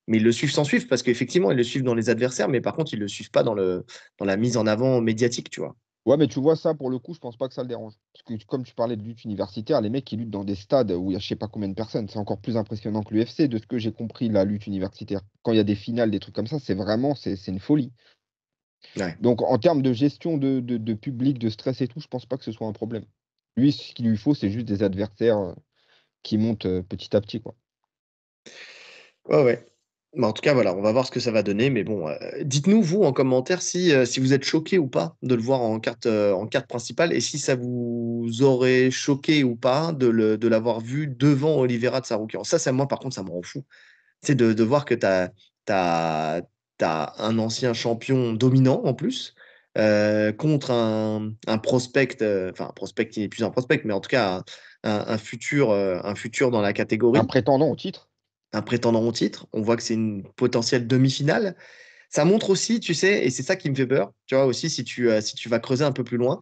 Speaker 1: Mais ils le suivent sans suivre parce qu'effectivement
Speaker 2: ils le suivent dans les adversaires, mais par contre ils le suivent pas dans le dans la mise en avant médiatique, tu vois. Ouais, mais tu vois, ça, pour le coup, je pense pas que ça le dérange. Parce que, comme tu parlais de lutte universitaire, les mecs, qui luttent dans des stades où il y a je sais pas combien de personnes. C'est encore plus impressionnant que l'UFC, de ce que j'ai compris, la lutte universitaire. Quand il y a des finales, des trucs comme ça, c'est vraiment, c'est une folie. Donc, en termes de gestion de, public, de stress et tout, je pense pas que ce soit un problème. Lui, ce qu'il lui faut, c'est juste des adversaires euh, qui montent euh, petit à petit, quoi. Ouais, ouais. Mais bah, en tout cas, voilà, on va voir ce que ça
Speaker 1: va donner. Mais bon, euh, dites-nous, vous, en commentaire, si, euh, si vous êtes choqué ou pas de le voir en carte, euh, en carte principale et si ça vous aurait choqué ou pas de, l'avoir vu devant Olivera de Saroukian. Ça, ça, moi, par contre, ça me rend fou. C'est de, voir que tu as, un ancien champion dominant, en plus, contre un, prospect, enfin, un prospect qui n'est plus un prospect, mais en tout cas, futur, un futur dans la catégorie. Un prétendant au titre un prétendant au titre. On voit que c'est une potentielle demi-finale. Ça montre aussi, tu sais, et c'est ça qui me fait peur, tu vois, aussi, si tu, euh, si tu vas creuser un peu plus loin,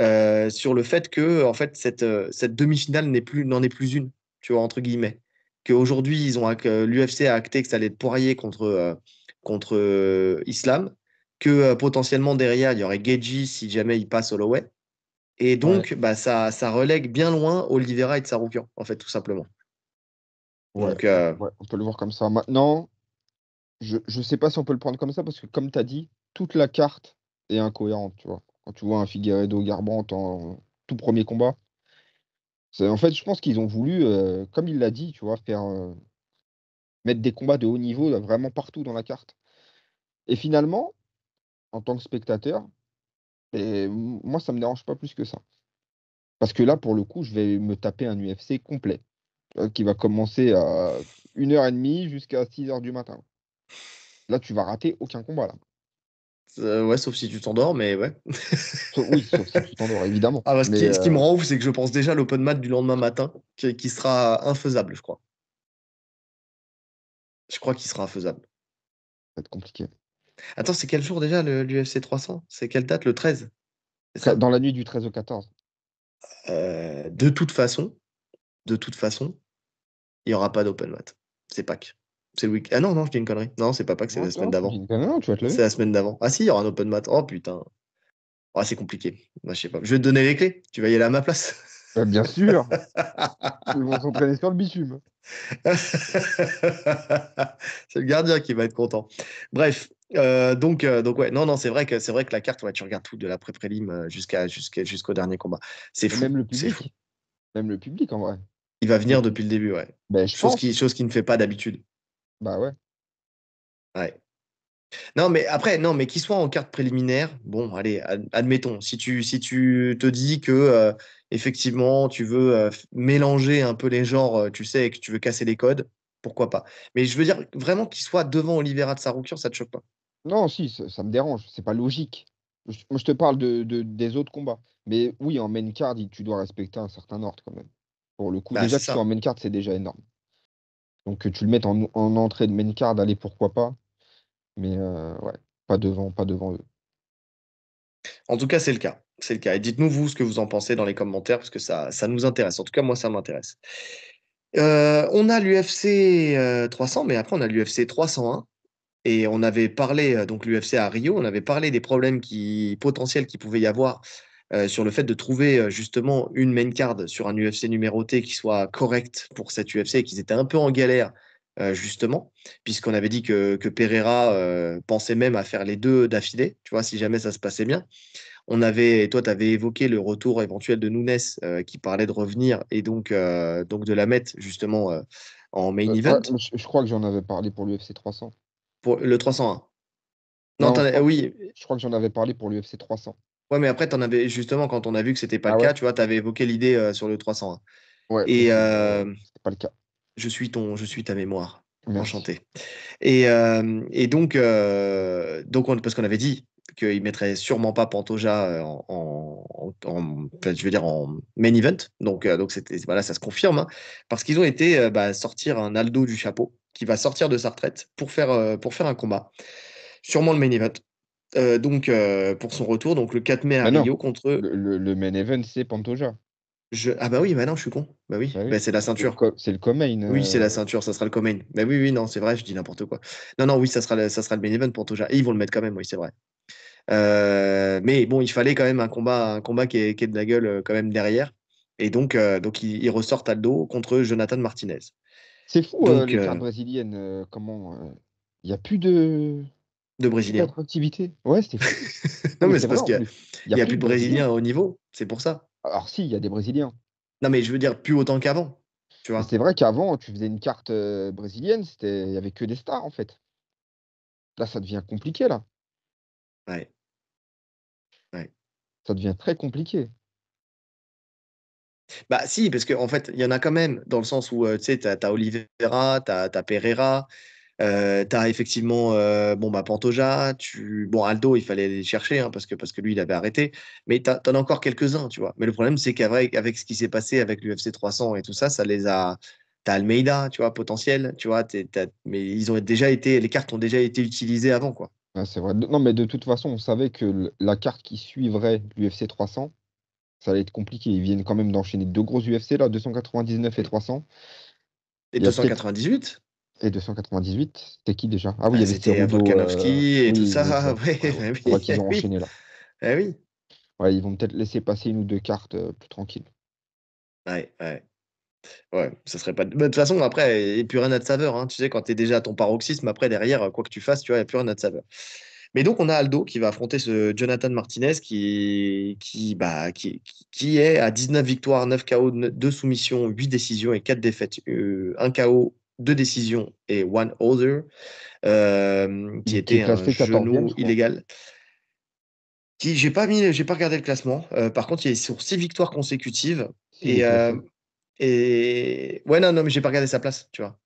Speaker 1: euh, sur le fait que, en fait, cette, euh, cette demi-finale n'est plus, n'en est plus une, tu vois, entre guillemets. Qu'aujourd'hui, ils ont, l'UFC a acté que ça allait être Poirier contre, contre Islam, que potentiellement derrière, il y aurait Geji si jamais il passe Holloway. Et donc, bah, ça, ça relègue bien loin Olivera et Tsaroukian, en fait, tout simplement.
Speaker 2: Euh, on peut le voir comme ça. Maintenant, je ne sais pas si on peut le prendre comme ça parce que, comme tu as dit, toute la carte est incohérente. Tu vois. Quand tu vois un Figueredo garbante en tout premier combat, en fait, je pense qu'ils ont voulu, euh, comme il l'a dit, tu vois, faire euh, mettre des combats de haut niveau vraiment partout dans la carte. Et finalement, en tant que spectateur, ben, moi, ça me dérange pas plus que ça. Parce que là, pour le coup, je vais me taper un UFC complet. Euh, qui va commencer à 1h30 jusqu'à 6h du matin. Là, tu vas rater aucun combat. Là.
Speaker 1: Euh, ouais, sauf si tu t'endors, mais ouais. oui, sauf si tu t'endors, évidemment. Ah, ce, qui, me euh, rend ouf, c'est que je pense déjà à l'open mat du lendemain matin, qui, sera infaisable, je crois. Je crois qu'il sera infaisable. Ça va être compliqué. Attends, c'est quel jour déjà l'UFC 300 C'est quelle date Le 13 Dans la nuit du 13 au 14. de toute façon, de toute façon, il n'y aura pas d'open mat. C'est Pâques. C'est le week Ah non, non, je dis une connerie. Non, c'est pas Pâques, c'est la semaine d'avant. C'est la semaine d'avant. Ah si, il y aura un open mat. Oh putain. Ah, c'est compliqué. Bah, je sais pas. Je vais te donner les clés. Tu vas y aller à ma place. Bah, bien sûr. Ils vont s'entraîner sur
Speaker 2: le bitume. c'est
Speaker 1: le gardien qui va être content. Bref, euh, donc, euh, donc ouais, non, non, c'est vrai que c'est vrai que la carte, tu regardes tout de laprès pré-prélim euh, jusqu'à jusqu'au dernier combat. C'est fou. Même le public. Même le public en vrai. Il va venir depuis le début, ouais. Bah, chose, qu'il Qui, chose qui ne fait pas d'habitude. Bah ouais. Ouais. Non, mais après, non, mais qu'il soit en carte préliminaire, bon, allez, admettons, si tu, si tu te dis que euh, effectivement tu veux euh, mélanger un peu les genres, euh, tu sais, et que tu veux casser les codes, pourquoi pas. Mais je veux dire vraiment qu'il soit devant Olivera de rupture, ça
Speaker 2: te choque pas Non, si, ça, me dérange, c'est pas logique. Je, te parle des autres combats. Mais oui, en main card, tu dois respecter un certain ordre quand même. Pour le coup, bah, déjà, sur en main card, c'est déjà énorme. Donc que euh, tu le mettes en, entrée de main card, allez, pourquoi pas. Mais euh, ouais, pas devant, pas devant eux.
Speaker 1: En tout cas, c'est le cas. C'est le cas. Et dites-nous, vous, ce que vous en pensez dans les commentaires, parce que ça, ça nous intéresse. En tout cas, moi, ça m'intéresse. Euh, on a l'UFC 300, mais après, on a l'UFC 301. Et on avait parlé, donc l'UFC à Rio, on avait parlé des problèmes potentiels qu'il pouvait y avoir euh, sur le fait de trouver euh, justement une main card sur un UFC numéroté qui soit correct pour cet UFC et qu'ils étaient un peu en galère euh, justement, puisqu'on avait dit que, que Pereira pensait même à faire les deux d'affilée, tu vois, si jamais ça se passait bien. On avait, toi, tu avais évoqué le retour éventuel de Nunes qui parlait de revenir et donc, donc de la mettre
Speaker 2: justement en main event. je, crois que j'en avais parlé pour l'UFC 300. Pour le 301. Non, non oui. Je crois que j'en avais parlé pour l'UFC 300.
Speaker 1: Ouais, mais après, en avais, justement, quand on a vu que c'était pas le ah cas, tu vois, tu avais évoqué l'idée euh, sur le 301. Hein. Ouais, et euh, euh, pas le cas. Je suis, ton, je suis ta mémoire. Enchanté. Et, donc, donc parce qu'on avait dit ne mettrait sûrement pas Pantoja en, en, je veux dire en main event. Donc, donc voilà, ça se confirme. Hein. parce qu'ils ont été bah, sortir un Aldo du chapeau qui va sortir de sa retraite pour faire, pour faire un combat. Sûrement le main event. Euh, donc, euh, pour son retour, donc le 4 mai à bah Rio contre. Le, main event, c'est Pantoja. Je... Ah, bah oui, maintenant bah je suis con. Bah oui, bah c'est la ceinture. C'est le co Oui, c'est la euh. ceinture, ça sera le co-main. Bah oui, oui, non, c'est vrai, je dis n'importe quoi. Non, non, oui, ça sera le, ça sera le main event, Pantoja. Et ils vont le mettre quand même, oui, c'est vrai. mais bon, il fallait quand même un combat, un combat qui est, qui est de la gueule quand même derrière. Et donc, donc ils, il ressortent à dos contre Jonathan
Speaker 2: Martinez. C'est fou, les cartes brésiliennes, comment il n'y a plus de de Brésiliens. activité. Ouais, c'était
Speaker 1: Non, mais, c'est parce qu'il
Speaker 2: n'y a, plus de Brésiliens au niveau, c'est pour ça. Alors, si, il y a des Brésiliens. Non, mais je veux dire, plus autant qu'avant. C'est vrai qu'avant, tu faisais une carte euh, brésilienne, il n'y avait que des stars, en fait. Là, ça devient compliqué, là. Ouais. ouais. Ça devient très compliqué.
Speaker 1: Bah si, parce qu'en en fait, il y en a quand même, dans le sens où, euh, tu sais, tu as, Oliveira, tu as, Pereira, euh, t'as effectivement euh, bon, bah, Pantoja, tu... bon, Aldo, il fallait les chercher hein, parce, que, parce que lui, il avait arrêté. Mais tu as encore quelques-uns, tu vois. Mais le problème, c'est qu'avec avec ce qui s'est passé avec l'UFC 300 et tout ça, ça les a.
Speaker 2: T'as Almeida, tu vois, potentiel, tu vois. mais ils ont déjà été, les cartes ont déjà été utilisées avant, quoi. Ah, c'est vrai. Non, mais de toute façon, on savait que la carte qui suivrait l'UFC 300, ça allait être compliqué. Ils viennent quand même d'enchaîner deux gros UFC, là, 299 et 300. Et 298 et 298, c'était qui déjà Ah oui, il y ah, avait C'était euh, Volkanovski et tout ça. Je ah
Speaker 3: ah ouais, qu'ils ont
Speaker 2: là. Eh oui. ils vont peut-être laisser passer une ou deux cartes euh, plus tranquilles. Ouais, ouais. Ouais, ça serait pas.
Speaker 1: de bah, toute façon, après, il n'y a plus rien à de saveur. Hein. Tu sais, quand tu es déjà à ton paroxysme, après, derrière, quoi que tu fasses, tu vois, il n'y a plus rien à de saveur. Mais donc, on a Aldo qui va affronter ce Jonathan Martinez qui, qui, bah, qui, qui est à 19 victoires, 9 KO, 2 soumissions, 8 décisions et 4 défaites. Euh, un 1 KO, deux décisions et one other, euh, qui, était un genou illégal. Qui, j'ai pas mis, j'ai pas regardé le classement. Euh, par contre, il est sur six victoires consécutives et, euh, et ouais non mais j'ai pas regardé sa place, tu vois.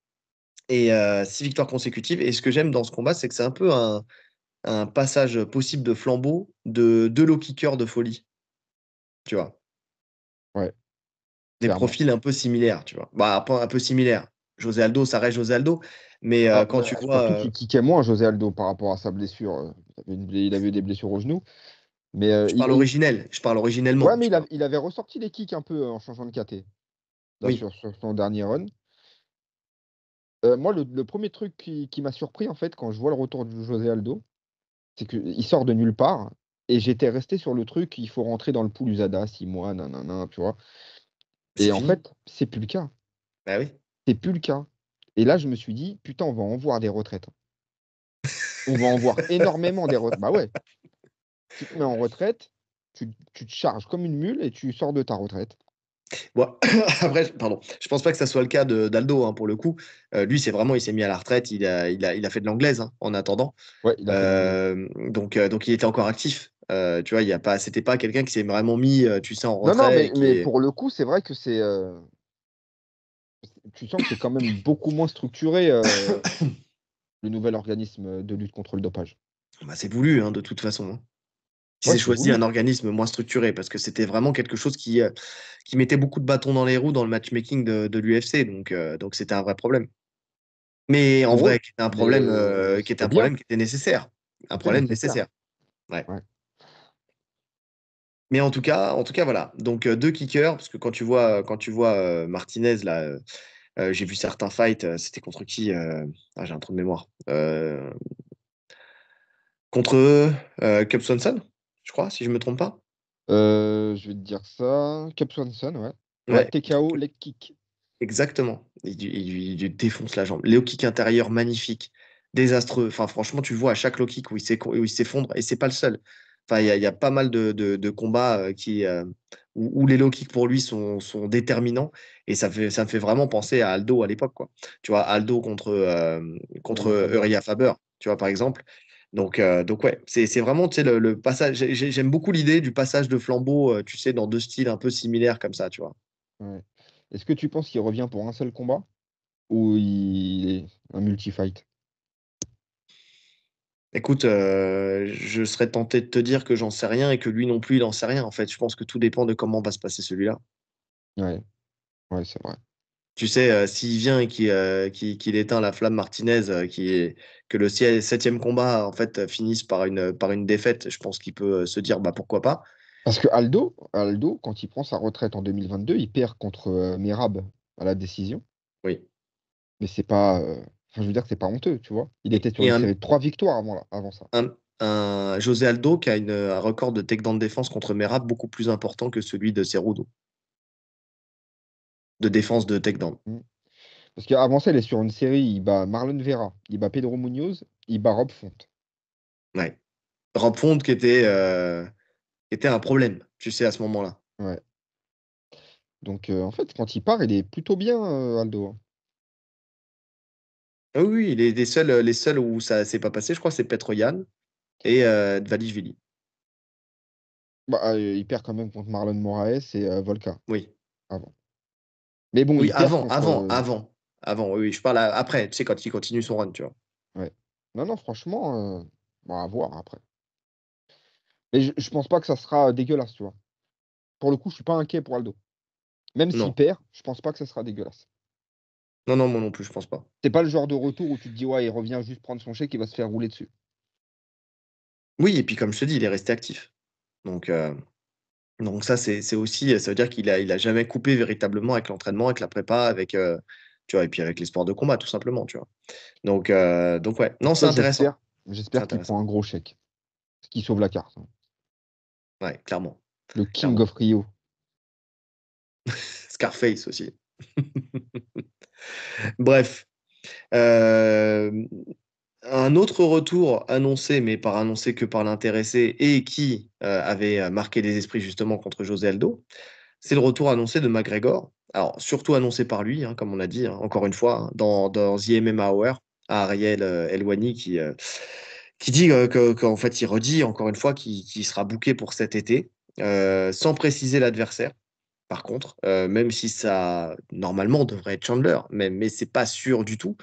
Speaker 1: Et six victoires consécutives. Et ce que j'aime dans ce combat, c'est que c'est un peu un, passage possible de flambeau de deux low kicker de folie, tu vois. Ouais. Des profils un peu similaires, tu vois. Bah, un peu
Speaker 2: similaires José Aldo, ça reste José Aldo. Mais euh, ah, quand tu vois. Qui, euh, qui, moins José Aldo par rapport à sa blessure. Euh, il avait, eu des blessures au genou. Mais, je parle je parle originellement. Ouais, mais il, avait ressorti les kicks un peu en changeant de KT sur, son dernier run. moi, le, premier truc qui, m'a surpris en fait quand je vois le retour de José Aldo, c'est qu'il sort de nulle part et j'étais resté sur le truc il faut rentrer dans le pool USADA, six mois, nanana, tu vois. Et en fait, c'est plus le cas. Bah oui. C'est plus le cas. Et là, je me suis dit, putain, on va en voir des retraites. Hein. On va en voir énormément des retraites. Bah ouais. Tu te mets en retraite, tu, te charges comme une mule et tu sors de ta retraite.
Speaker 1: Bon, après, pardon, je pense pas que ça soit le cas d'Aldo hein, pour le coup. Euh, lui, c'est vraiment, il s'est mis à la retraite, il a, il a, fait de l'anglaise hein, en attendant. Euh, donc, euh, donc, il était encore actif. tu vois, il y a pas, c'était pas quelqu'un qui s'est vraiment mis, tu sais, en retraite. Non, non, mais, pour
Speaker 2: le coup, c'est vrai que c'est, tu sens que c'est quand même beaucoup moins structuré euh, le nouvel organisme de lutte contre le dopage. Bah, c'est voulu, hein, de toute façon. Hein. Ils choisi un organisme moins structuré parce que
Speaker 1: c'était vraiment quelque chose qui, euh, qui mettait beaucoup de bâtons dans les roues dans le matchmaking de, de l'UFC. Donc, euh, donc c'était un vrai problème. Mais en vrai, c'était un problème, qui, était un problème qui était nécessaire. Un problème nécessaire. Mais en tout cas, en tout cas, voilà. Donc deux kickers, parce que quand tu vois, quand tu vois Martinez là, euh, j'ai vu certains fights, euh, c'était contre qui euh, ah, J'ai un trou de mémoire. Contre Cup Swanson, je crois, si je ne me trompe pas. je vais te dire
Speaker 2: ça. Cup Swanson, ouais. TKO, leg kick.
Speaker 1: Exactement. Il, défonce la jambe. Léo kick intérieur magnifique, désastreux. Enfin, franchement, tu vois à chaque low kick où il s'effondre et c'est pas le seul. Enfin, il y, a pas mal de combats qui, où, les low kicks pour lui sont, déterminants. Et ça, fait, me fait vraiment penser à Aldo à l'époque. Quoi. Tu vois, Aldo contre, euh, contre Uriah Faber, tu vois, par exemple. Donc, euh, donc ouais, c'est, c'est vraiment le, le passage. j'aime beaucoup l'idée du passage de flambeau, euh, tu sais, dans deux styles un peu similaires comme ça, tu vois.
Speaker 2: Est-ce que tu penses qu'il revient pour un seul combat ou il est un multi-fight
Speaker 1: Écoute, euh, je serais tenté de te dire que j'en sais rien et que lui non plus, il n'en sait rien. En fait, je pense que tout dépend de comment va se passer celui-là.
Speaker 2: Oui, ouais c'est vrai.
Speaker 1: Tu sais, euh, s'il vient et qu'il euh, éteint la flamme Martinez, que le septième combat en fait finisse par une, par une défaite, je pense qu'il peut se dire bah pourquoi pas.
Speaker 2: Parce que Aldo, Aldo, quand il prend sa retraite en 2022, il perd contre Mirab à la décision. Oui. Mais c'est pas je veux dire que c'est pas honteux, tu vois. Il était sur une trois victoires avant, ça.
Speaker 1: Un, José Aldo qui a un record de takedown défense contre Merab beaucoup plus important que celui de Cerudo. De défense de takedown. Mm.
Speaker 2: Parce qu'avant ça, il est sur une série, il bat Marlon Vera, il bat Pedro Munoz, il bat Rob Font.
Speaker 1: Ouais. Rob Font qui était, euh, était un problème, tu sais, à ce
Speaker 2: moment-là. Ouais. Donc euh, en fait, quand il part, il est plutôt bien, euh, Aldo. Hein.
Speaker 1: Ah oui, oui, les, seuls, euh, les seuls où ça s'est pas passé, je crois, c'est Petroyan et euh,
Speaker 2: Bah, euh, il perd quand même contre Marlon Moraes et euh, Volka. Oui. Avant. Mais bon, oui, avant, avant, avant,
Speaker 1: avant. Oui, je parle après, tu sais, quand il continue son run, tu vois.
Speaker 2: Ouais. Non, non, franchement, on à voir après. Mais je, ne pense pas que ça sera dégueulasse, tu vois. Pour le coup, je suis pas inquiet pour Aldo. Même s'il perd, je pense pas que ça sera dégueulasse. Non, non, moi non plus, je pense pas. C'est pas le genre de retour où tu te dis, ouais, il revient juste prendre son chèque, il va se faire rouler dessus. Oui, et puis comme je te dis, il est resté actif. Donc, euh, donc
Speaker 1: ça, c'est aussi, ça veut dire qu'il a, il a jamais coupé véritablement avec l'entraînement, avec la prépa, avec, euh, tu vois, et puis avec les sports de combat, tout simplement, tu vois. Donc, euh, donc ouais, non, c'est intéressant.
Speaker 2: J'espère qu'il prend un gros chèque, ce qui sauve la carte. Hein. Ouais, clairement. Le King of Rio. Scarface aussi.
Speaker 1: Bref. Euh, un autre retour annoncé, mais pas annoncé que par l'intéressé et qui euh, avait marqué les esprits justement contre José Aldo, c'est le retour annoncé de McGregor. Alors, surtout annoncé par lui, hein, comme on l'a dit, hein, encore une fois, hein, dans, dans The Hour, à Ariel euh, Elwani qui, qui dit qu'en fait, il redit encore une fois qu'il sera bouqué pour cet été, sans préciser l'adversaire par contre, euh, même si ça, normalement, devrait être Chandler, mais, mais c'est pas sûr du tout.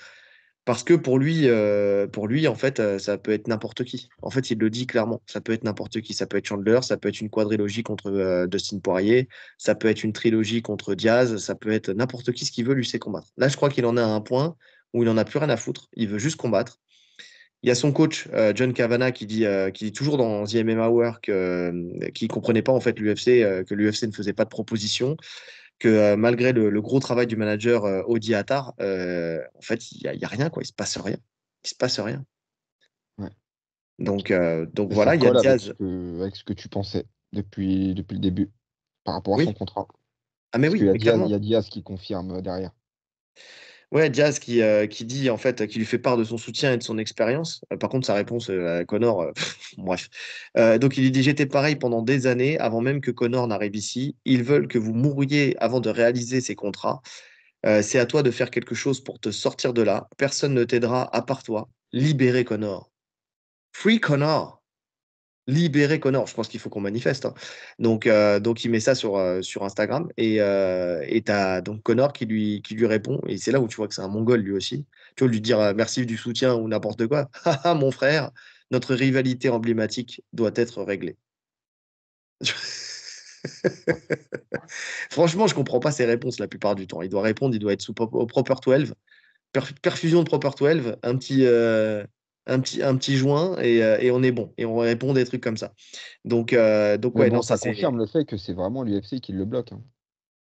Speaker 1: Parce que pour lui, euh, pour lui, en fait, euh, ça peut être n'importe qui. En fait, il le dit clairement. Ça peut être n'importe qui. Ça peut être Chandler, ça peut être une quadrilogie contre Dustin Poirier, ça peut être une trilogie contre Diaz, ça peut être n'importe qui ce qu'il veut, lui, c'est combattre. Là, je crois qu'il en est à un point où il n'en a plus rien à foutre. Il veut juste combattre. Il y a son coach, euh, John Cavana, qui dit, euh, qui toujours dans The MMA Work euh, qu'il comprenait pas en fait l'UFC, que l'UFC ne faisait pas de proposition, que malgré le, gros travail du manager Audi Attar, en fait, il n'y a, rien, quoi. il se passe rien. Il se passe rien.
Speaker 2: Donc, donc voilà, il y a Diaz. Avec ce, que, tu pensais depuis, depuis le début par rapport à son contrat. Ah mais oui, il y a Diaz qui confirme derrière.
Speaker 1: Ouais, Jazz qui, euh, qui dit en fait, qui lui fait part de son soutien et de son expérience. Euh, par contre, sa réponse euh, à Connor, bref. donc il lui dit J'étais pareil pendant des années avant même que Connor n'arrive ici. Ils veulent que vous mouriez avant de réaliser ces contrats. C'est à toi de faire quelque chose pour te sortir de là. Personne ne t'aidera à part toi. Libérez Connor. Free Connor libérer Connor. Je pense qu'il faut qu'on manifeste. Hein. Donc, euh, donc il met ça sur, euh, sur Instagram et euh, tu as donc Connor qui lui, qui lui répond. Et c'est là où tu vois que c'est un mongol lui aussi. Tu veux lui dire merci du soutien ou n'importe quoi. Ah, mon frère, notre rivalité emblématique doit être réglée. Franchement, je comprends pas ses réponses la plupart du temps. Il doit répondre, il doit être sous Proper 12. perfusion de Proper 12, un petit un petit, un petit joint euh, et, on est bon. Et on répond des trucs comme ça. Donc, euh, donc ouais, non, ça, confirme le fait que c'est vraiment l'UFC qui le bloque. Hein.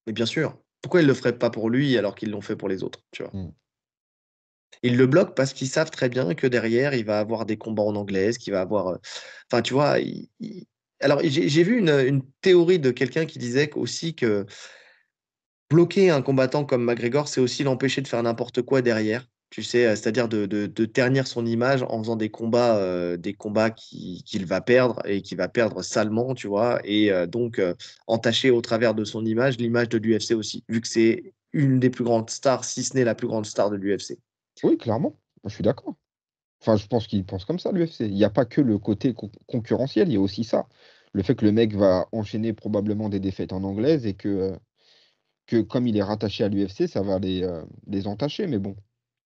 Speaker 1: Mais bien sûr. Pourquoi ils le ferait pas pour lui alors qu'ils l'ont fait pour les autres tu vois mmh. Ils le bloquent parce qu'ils savent très bien que derrière, il va avoir des combats en anglaise, qu'il va avoir. Euh, enfin, tu vois. Alors, j'ai vu une, théorie de quelqu'un qui disait aussi que bloquer un combattant comme McGregor, c'est aussi l'empêcher de faire n'importe quoi derrière tu sais, euh, c'est-à-dire de, ternir son image en faisant des combats, euh, des combats qu'il va perdre et qu'il va perdre salement, tu vois, et euh, donc entacher au travers de son image l'image de l'UFC aussi, vu que c'est une des plus grandes stars, si ce n'est la plus grande star de l'UFC.
Speaker 2: Oui, clairement, je suis d'accord. Enfin, je pense qu'il pense comme ça, l'UFC. Il n'y a pas que le côté concurrentiel, il y a aussi ça. Le fait que le mec va enchaîner probablement des défaites en anglaise et que, que comme il est rattaché à l'UFC, ça va les entacher, mais bon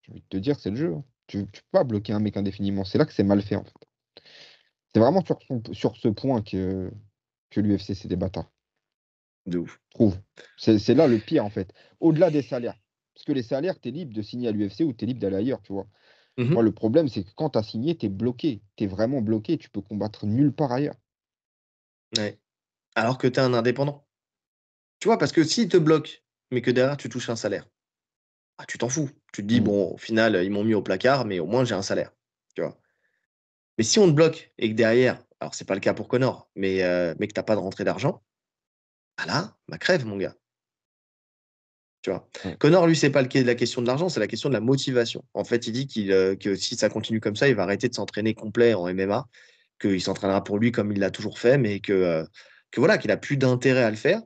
Speaker 2: je vais te dire, c'est le jeu. Hein. Tu ne peux pas bloquer un mec indéfiniment. C'est là que c'est mal fait, en fait. C'est vraiment sur, ce point que, que l'UFC, c'est des bâtards. De ouf. Trouve. C'est là le pire, en fait. Au-delà des salaires. Parce que les salaires, tu es libre de signer à l'UFC ou tu es libre d'aller ailleurs, tu vois. Mmh Moi, le problème, c'est que quand tu as signé, tu es bloqué. Tu es vraiment bloqué. Tu peux combattre nulle part ailleurs.
Speaker 1: Ouais. Alors que tu es un indépendant. Tu vois, parce que s'il te bloque, mais que derrière, tu touches un salaire, ah, tu t'en fous. Tu te dis, mmh. bon, au final, ils m'ont mis au placard, mais au moins j'ai un salaire. Tu vois. Mais si on te bloque et que derrière, alors c'est pas le cas pour Connor, mais, que euh, mais que pas de rentrée d'argent, bah là, ma bah, crève, mon gars. Tu vois. Mmh. Connor, lui, c'est pas la question de l'argent, c'est la question de la motivation. En fait, il dit euh, que si ça continue comme ça, il va arrêter de s'entraîner complet en MMA, qu'il s'entraînera pour lui comme il l'a toujours fait, mais que, euh, que voilà, qu'il n'a plus d'intérêt à le faire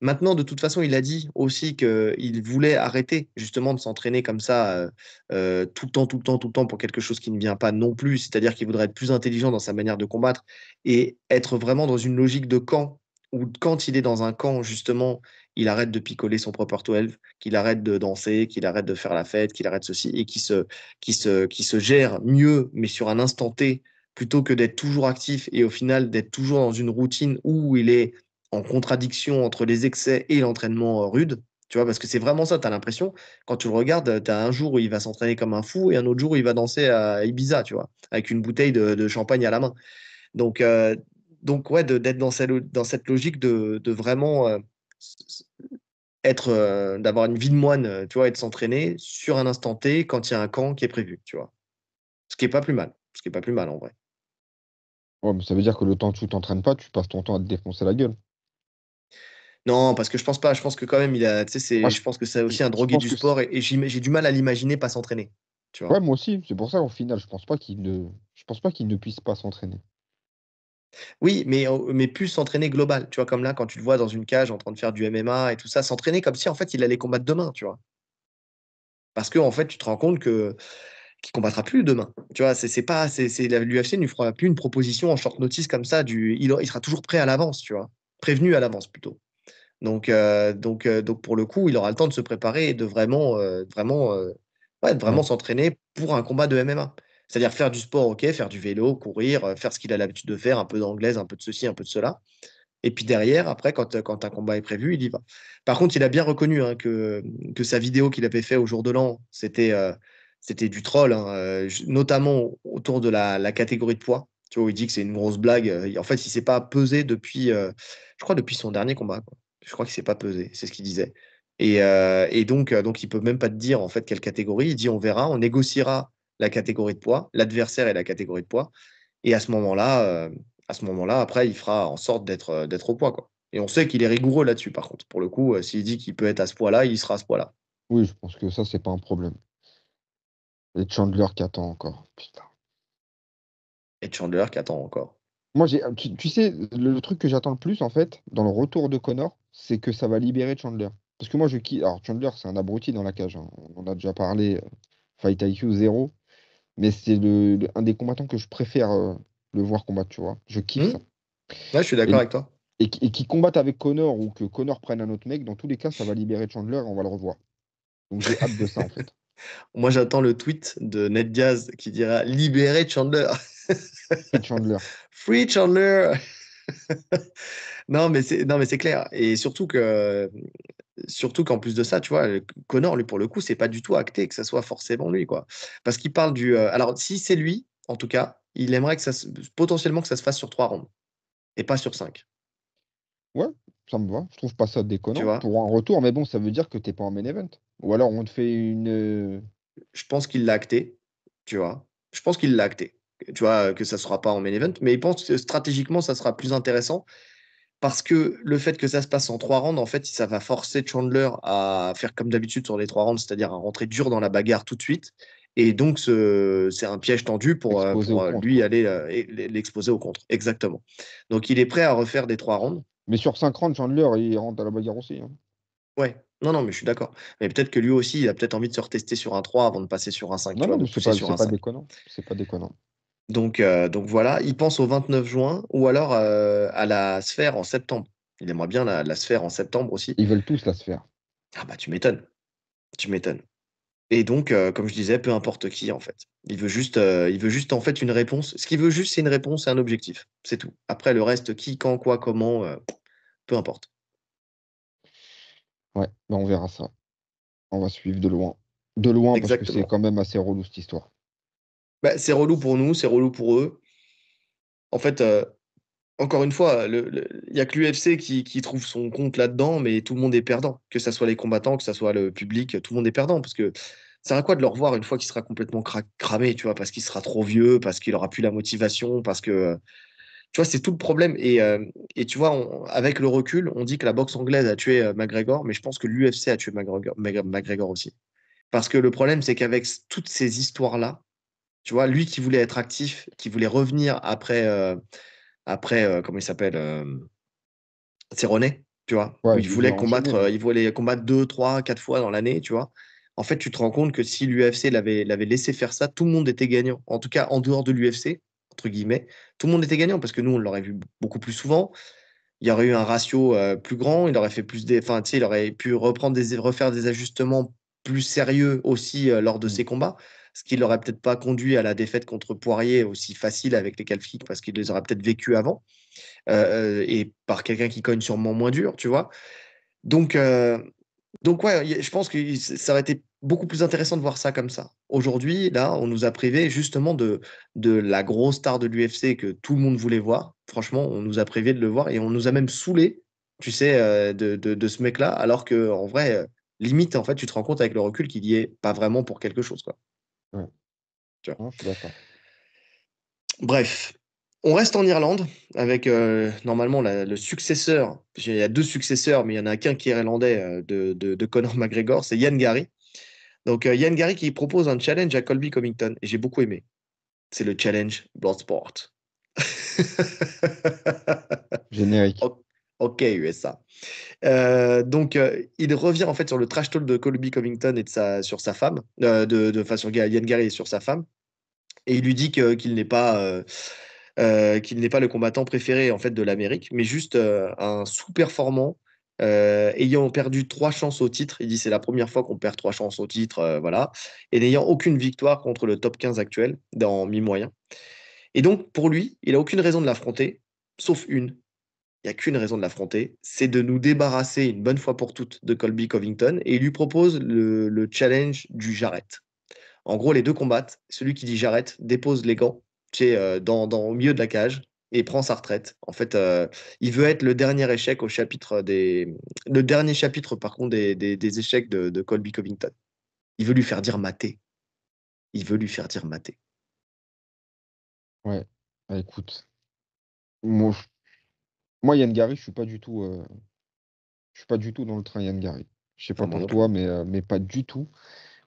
Speaker 1: Maintenant, de toute façon, il a dit aussi qu'il voulait arrêter justement de s'entraîner comme ça euh, euh, tout le temps, tout le temps, tout le temps pour quelque chose qui ne vient pas non plus. C'est-à-dire qu'il voudrait être plus intelligent dans sa manière de combattre et être vraiment dans une logique de camp où quand il est dans un camp, justement, il arrête de picoler son propre 12, qu'il arrête de danser, qu'il arrête de faire la fête, qu'il arrête ceci et qui se, qui se, qui se gère mieux, mais sur un instant T, plutôt que d'être toujours actif et au final d'être toujours dans une routine où il est en contradiction entre les excès et l'entraînement euh, rude. Tu vois, parce que c'est vraiment ça, tu as l'impression, quand tu le regardes, euh, tu as un jour où il va s'entraîner comme un fou et un autre jour où il va danser à Ibiza, tu vois, avec une bouteille de, champagne à la main. Donc, euh, donc ouais, d'être dans, dans cette, logique de, de vraiment être, d'avoir une vie de moine, tu vois, et de s'entraîner sur un instant T quand il y a un camp qui est prévu, tu vois. Ce qui est pas plus mal, ce qui est pas plus mal en vrai.
Speaker 2: ça veut dire que le temps que tu t'entraînes pas, tu passes ton temps à te défoncer la gueule.
Speaker 1: Non, parce que je pense pas. Je pense que quand même, il a, ah, je pense que c'est aussi un drogué du sport et, j'ai
Speaker 2: du mal à l'imaginer pas s'entraîner. Tu vois. Ouais, moi aussi. C'est pour ça, au final, je pense pas qu'il ne, je pense pas qu'il ne puisse pas s'entraîner. Oui, mais, oh, mais plus s'entraîner
Speaker 1: global. Tu vois, comme là, quand tu le vois dans une cage en train de faire du MMA et tout ça, s'entraîner comme si en fait il allait combattre demain, tu vois. Parce que en fait, tu te rends compte que qui combattra plus demain. Tu vois, c'est pas, c'est l'UFC ne lui fera plus une proposition en short notice comme ça. Du, il, il sera toujours prêt à l'avance, tu vois, prévenu à l'avance plutôt. Donc, euh, donc, euh, donc pour le coup, il aura le temps de se préparer et de vraiment, euh, vraiment, vraiment s'entraîner pour un combat de MMA. C'est-à-dire faire du sport, ok, faire du vélo, courir, faire ce qu'il a l'habitude de faire, un peu d'anglaise, un peu de ceci, un peu de cela. Et puis derrière, après, quand, un combat est prévu, il y va. Par contre, il a bien reconnu hein, que, que sa vidéo qu'il avait fait au jour de l'an, c'était c'était du troll, hein, notamment autour de la, catégorie de poids. Tu vois, il dit que c'est une grosse blague. En fait, il ne s'est pas pesé depuis, je crois, depuis son dernier combat. Je crois qu'il s'est pas pesé, c'est ce qu'il disait. Et, euh, donc, euh, donc, il peut même pas te dire en fait quelle catégorie. Il dit on verra, on négociera la catégorie de poids, l'adversaire et la catégorie de poids. Et à ce moment-là, euh, à ce moment-là, après, il fera en sorte d'être d'être au poids quoi. Et on sait qu'il est rigoureux là-dessus par contre. Pour le coup, s'il dit qu'il peut être à ce poids-là, il sera à ce poids-là.
Speaker 2: Oui, je pense que ça c'est pas un problème. Et Chandler qui attend encore, putain. Et Chandler qui attend encore. Moi, j'ai, tu, sais, le truc que j'attends le plus en fait dans le retour de Connor, c'est que ça va libérer Chandler. Parce que moi, je kiffe. Alors, Chandler, c'est un abruti dans la cage. Hein. On en a déjà parlé. Euh, fight IQ 0. Mais c'est un des combattants que je préfère euh, le voir combattre, tu vois. Je kiffe hmm.
Speaker 1: Ouais, je suis d'accord avec toi.
Speaker 2: Et, qui combattent avec Connor ou que Connor prenne un autre mec, dans tous les cas, ça va libérer Chandler et on va le revoir. Donc, j'ai hâte de ça, en fait. Moi,
Speaker 1: j'attends le tweet de Ned Diaz qui dira Libérer Chandler. Free Chandler. Free Chandler. Non, mais c'est, non, mais c'est clair. Et surtout que, surtout qu'en plus de ça, tu vois, Connor, lui, pour le coup, c'est pas du tout acté que ça soit forcément lui, quoi. Parce qu'il parle du. Euh, alors, si c'est lui, en tout cas, il aimerait que ça, potentiellement que ça se fasse sur trois rondes et pas sur cinq.
Speaker 2: Ouais, ça me va. Je trouve pas ça déconnant pour un retour, mais bon, ça veut dire que t'es pas en main event. Ou alors on te fait une.
Speaker 1: Euh, Je pense qu'il l'a acté, tu vois. Je pense qu'il l'a acté. Tu vois que ça sera pas en main event, mais il pense que stratégiquement ça sera plus intéressant parce que le fait que ça se passe en trois rounds, en fait, ça va forcer Chandler à faire comme d'habitude sur les trois rounds, c'est-à-dire à rentrer dur dans la bagarre tout de suite. Et donc, c'est un piège tendu pour, euh, euh, lui aller euh, l'exposer au contre. Exactement. Donc, il est prêt à refaire des trois rounds. Mais sur cinq rounds, Chandler, il rentre dans la bagarre aussi. Hein. Ouais, non, non, mais je suis d'accord. Mais peut-être que lui aussi, il a peut-être envie de se retester sur un 3 avant de passer sur un 5. Non, non, c'est pas, pas, C'est pas déconnant. Euh, donc, voilà, il pense au 29 juin ou alors euh, à la sphère en septembre. Il aimerait bien la, sphère en septembre aussi. Ils veulent tous la sphère. Ah bah tu m'étonnes. Tu m'étonnes. Et donc, euh, comme je disais, peu importe qui en fait. Il veut juste, il veut juste en fait une réponse. Ce qu'il veut juste, c'est une réponse et un objectif. C'est tout. Après le reste, qui, quand, quoi, comment, peu importe.
Speaker 2: Ouais, bah, on verra ça. On va suivre de loin. De loin, parce que c'est quand même assez relou cette histoire.
Speaker 1: Bah, c'est relou pour nous, c'est relou pour eux. En fait, euh, encore une fois, il n'y a que l'UFC qui, trouve son compte là-dedans, mais tout le monde est perdant. Que ce soit les combattants, que ce soit le public, tout le monde est perdant. Parce que ça à quoi de le revoir une fois qu'il sera complètement cramé, tu vois, parce qu'il sera trop vieux, parce qu'il aura plus la motivation, parce que. Euh, tu vois, c'est tout le problème. Et, euh, tu vois, avec le recul, on dit que la boxe anglaise a tué McGregor, mais je pense que l'UFC a tué McGregor, McGregor aussi. Parce que le problème, c'est qu'avec toutes ces histoires-là, tu vois, lui qui voulait être actif, qui voulait revenir après, euh, après euh, comment il s'appelle euh, C'est René, tu vois. il, voulait combattre, il voulait combattre deux, trois, quatre fois dans l'année, tu vois. En fait, tu te rends compte que si l'UFC l'avait laissé faire ça, tout le monde était gagnant. En tout cas, en dehors de l'UFC, entre guillemets, tout le monde était gagnant parce que nous, on l'aurait vu beaucoup plus souvent. Il y aurait eu un ratio plus grand, il aurait fait plus des, il aurait pu reprendre des, refaire des ajustements plus sérieux aussi lors de mmh. ses combats ce qui l'aurait peut-être pas conduit à la défaite contre Poirier aussi facile avec les calf parce qu'il les aurait peut-être vécus avant euh, euh, et par quelqu'un qui cogne sûrement moins dur, tu vois. Donc, euh, donc ouais, je pense que ça aurait été beaucoup plus intéressant de voir ça comme ça. Aujourd'hui, là, on nous a privé justement de, de la grosse star de l'UFC que tout le monde voulait voir. Franchement, on nous a privé de le voir et on nous a même saoulé, tu sais, de, ce mec-là, alors que en vrai, limite, en fait, tu te rends compte avec le recul qu'il n'y est pas vraiment pour quelque chose, quoi. Bref, on reste en Irlande avec euh, normalement le successeur. Il y a deux successeurs, mais il y en a qu'un qui est irlandais euh, de, Conor McGregor, c'est Yann Gary. Donc Yann euh, Gary qui propose un challenge à Colby Covington et j'ai beaucoup aimé. C'est le challenge Bloodsport.
Speaker 2: Générique.
Speaker 1: Ok, USA. Euh, donc, euh, il revient en fait sur le trash talk de Colby Covington et de sa, sur sa femme, euh, de, de, enfin sur Yann Gary et sur sa femme. Et il lui dit qu'il n'est pas, qu'il n'est pas le combattant préféré en fait de l'Amérique, mais juste un sous-performant ayant perdu trois chances au titre, il dit c'est la première fois qu'on perd trois chances au titre, voilà, et n'ayant aucune victoire contre le top 15 actuel dans mi-moyen. Et donc, pour lui, il n'a aucune raison de l'affronter, sauf une, il n'y a qu'une raison de l'affronter, c'est de nous débarrasser une bonne fois pour toutes de Colby Covington et il lui propose le, challenge du j'arrête. En gros, les deux combattent. Celui qui dit j'arrête dépose les gants euh, dans, au milieu de la cage et prend sa retraite. En fait, euh, il veut être le dernier échec au chapitre des. Le dernier chapitre, par contre, des, des, échecs de, Colby Covington. Il veut lui faire
Speaker 2: dire maté. Il veut lui faire dire maté. Ouais, bah, écoute. Moi, moi, Yann Gary, je suis pas du tout. Euh, je suis pas du tout dans le train Yann Gary. Je sais pas ah, pour toi, mais, euh, mais pas du tout.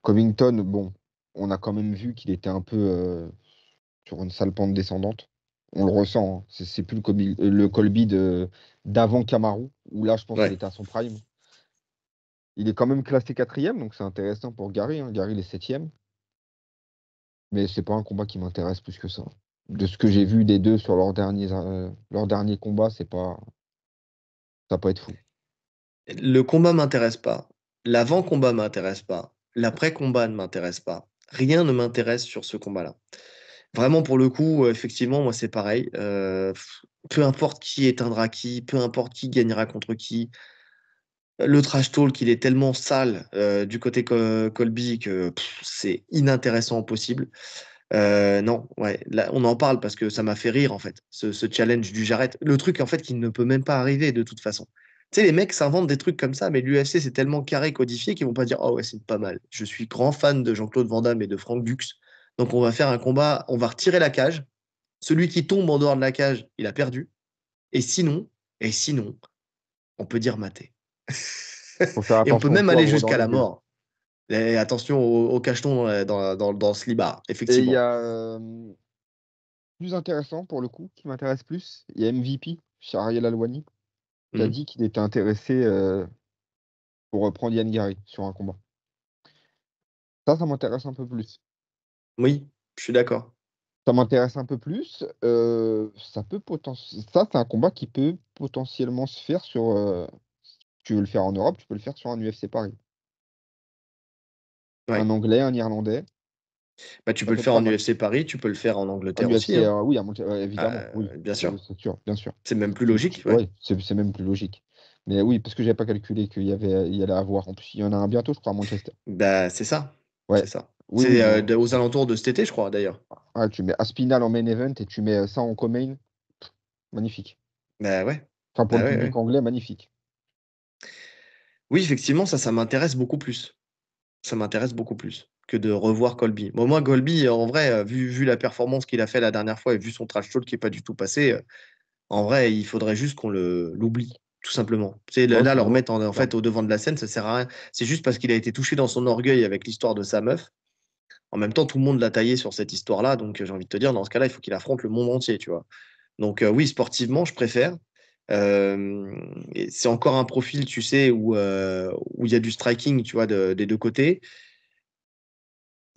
Speaker 2: Covington, bon, on a quand même vu qu'il était un peu euh, sur une sale pente descendante. On le ressent. Hein. C'est, plus le Colby, de, d'avant Camaro, où là, je pense qu'il était à son prime. Il est quand même classé quatrième, donc c'est intéressant pour Gary. Hein. Gary, il est septième. Mais c'est pas un combat qui m'intéresse plus que ça de ce que j'ai vu des deux sur leur dernier, euh, leur dernier combat, c'est pas. Ça peut être fou.
Speaker 1: Le combat m'intéresse pas. L'avant-combat m'intéresse pas. L'après-combat ne m'intéresse pas. Rien ne m'intéresse sur ce combat-là. Vraiment, pour le coup, euh, effectivement, moi, c'est pareil. Euh, peu importe qui éteindra qui, peu importe qui gagnera contre qui, le trash talk, il est tellement sale du côté Colby que c'est inintéressant possible. Euh, non, ouais, on en parle parce que ça m'a fait rire en fait, ce, challenge du j'arrête. Le truc en fait qui ne peut même pas arriver de toute façon. Tu sais, les mecs s'inventent des trucs comme ça, mais l'UFC c'est tellement carré codifié qu'ils vont pas dire oh ouais c'est pas mal. Je suis grand fan de Jean-Claude Van Damme et de Frank Dux, donc on va faire un combat, on va retirer la cage. Celui qui tombe en dehors de la cage, il a perdu. Et sinon, et sinon, on peut dire maté. on peut même aller jusqu'à la mort attention au, cacheton dans, ce libar, effectivement. il y a
Speaker 2: euh, plus intéressant pour le coup, qui m'intéresse plus, il y a MVP, Ariel Alouani, Il a hmm. dit qu'il était intéressé euh, pour reprendre Yann Gary sur un combat. Ça, ça m'intéresse un peu plus. Oui, je suis d'accord. Ça m'intéresse un peu plus. Euh, ça, peut ça c'est un combat qui peut potentiellement se faire sur. tu veux le faire en Europe, tu peux le faire sur un UFC Paris un anglais, un irlandais.
Speaker 1: Bah, tu peux le faire en UFC Paris, tu peux le faire en Angleterre aussi. Hein. Euh,
Speaker 2: oui, à évidemment. Bah, bien sûr. Bien sûr. C'est même plus logique. Oui, c'est même plus logique. Mais oui, parce que je n'avais pas calculé qu'il y avait, allait avoir. En plus, il y en a un bientôt, je crois, à Manchester. Bah, c'est ça. Ouais. C'est ça.
Speaker 1: c'est euh, aux alentours de cet été, je crois, d'ailleurs.
Speaker 2: Ah, tu mets Aspinal en main event et tu mets euh, ça en co-main. Magnifique. Bah ouais. pour le public anglais, magnifique.
Speaker 1: Oui, effectivement, ça, ça m'intéresse beaucoup plus ça m'intéresse beaucoup plus que de revoir Colby. moi, Colby, en vrai, euh, vu, la performance qu'il a fait la dernière fois et vu son trash talk qui n'est pas du tout passé, euh, en vrai, il faudrait juste qu'on l'oublie, tout simplement. là, le remettre en, fait au devant de la scène, ça sert à rien. C'est juste parce qu'il a été touché dans son orgueil avec l'histoire de sa meuf. En même temps, tout le monde l'a taillé sur cette histoire-là, donc euh, j'ai envie de te dire, dans ce cas-là, il faut qu'il affronte le monde entier, tu vois. Donc oui, sportivement, je préfère, euh, c'est encore un profil, tu sais, euh, où il y a du striking, tu vois, des deux côtés.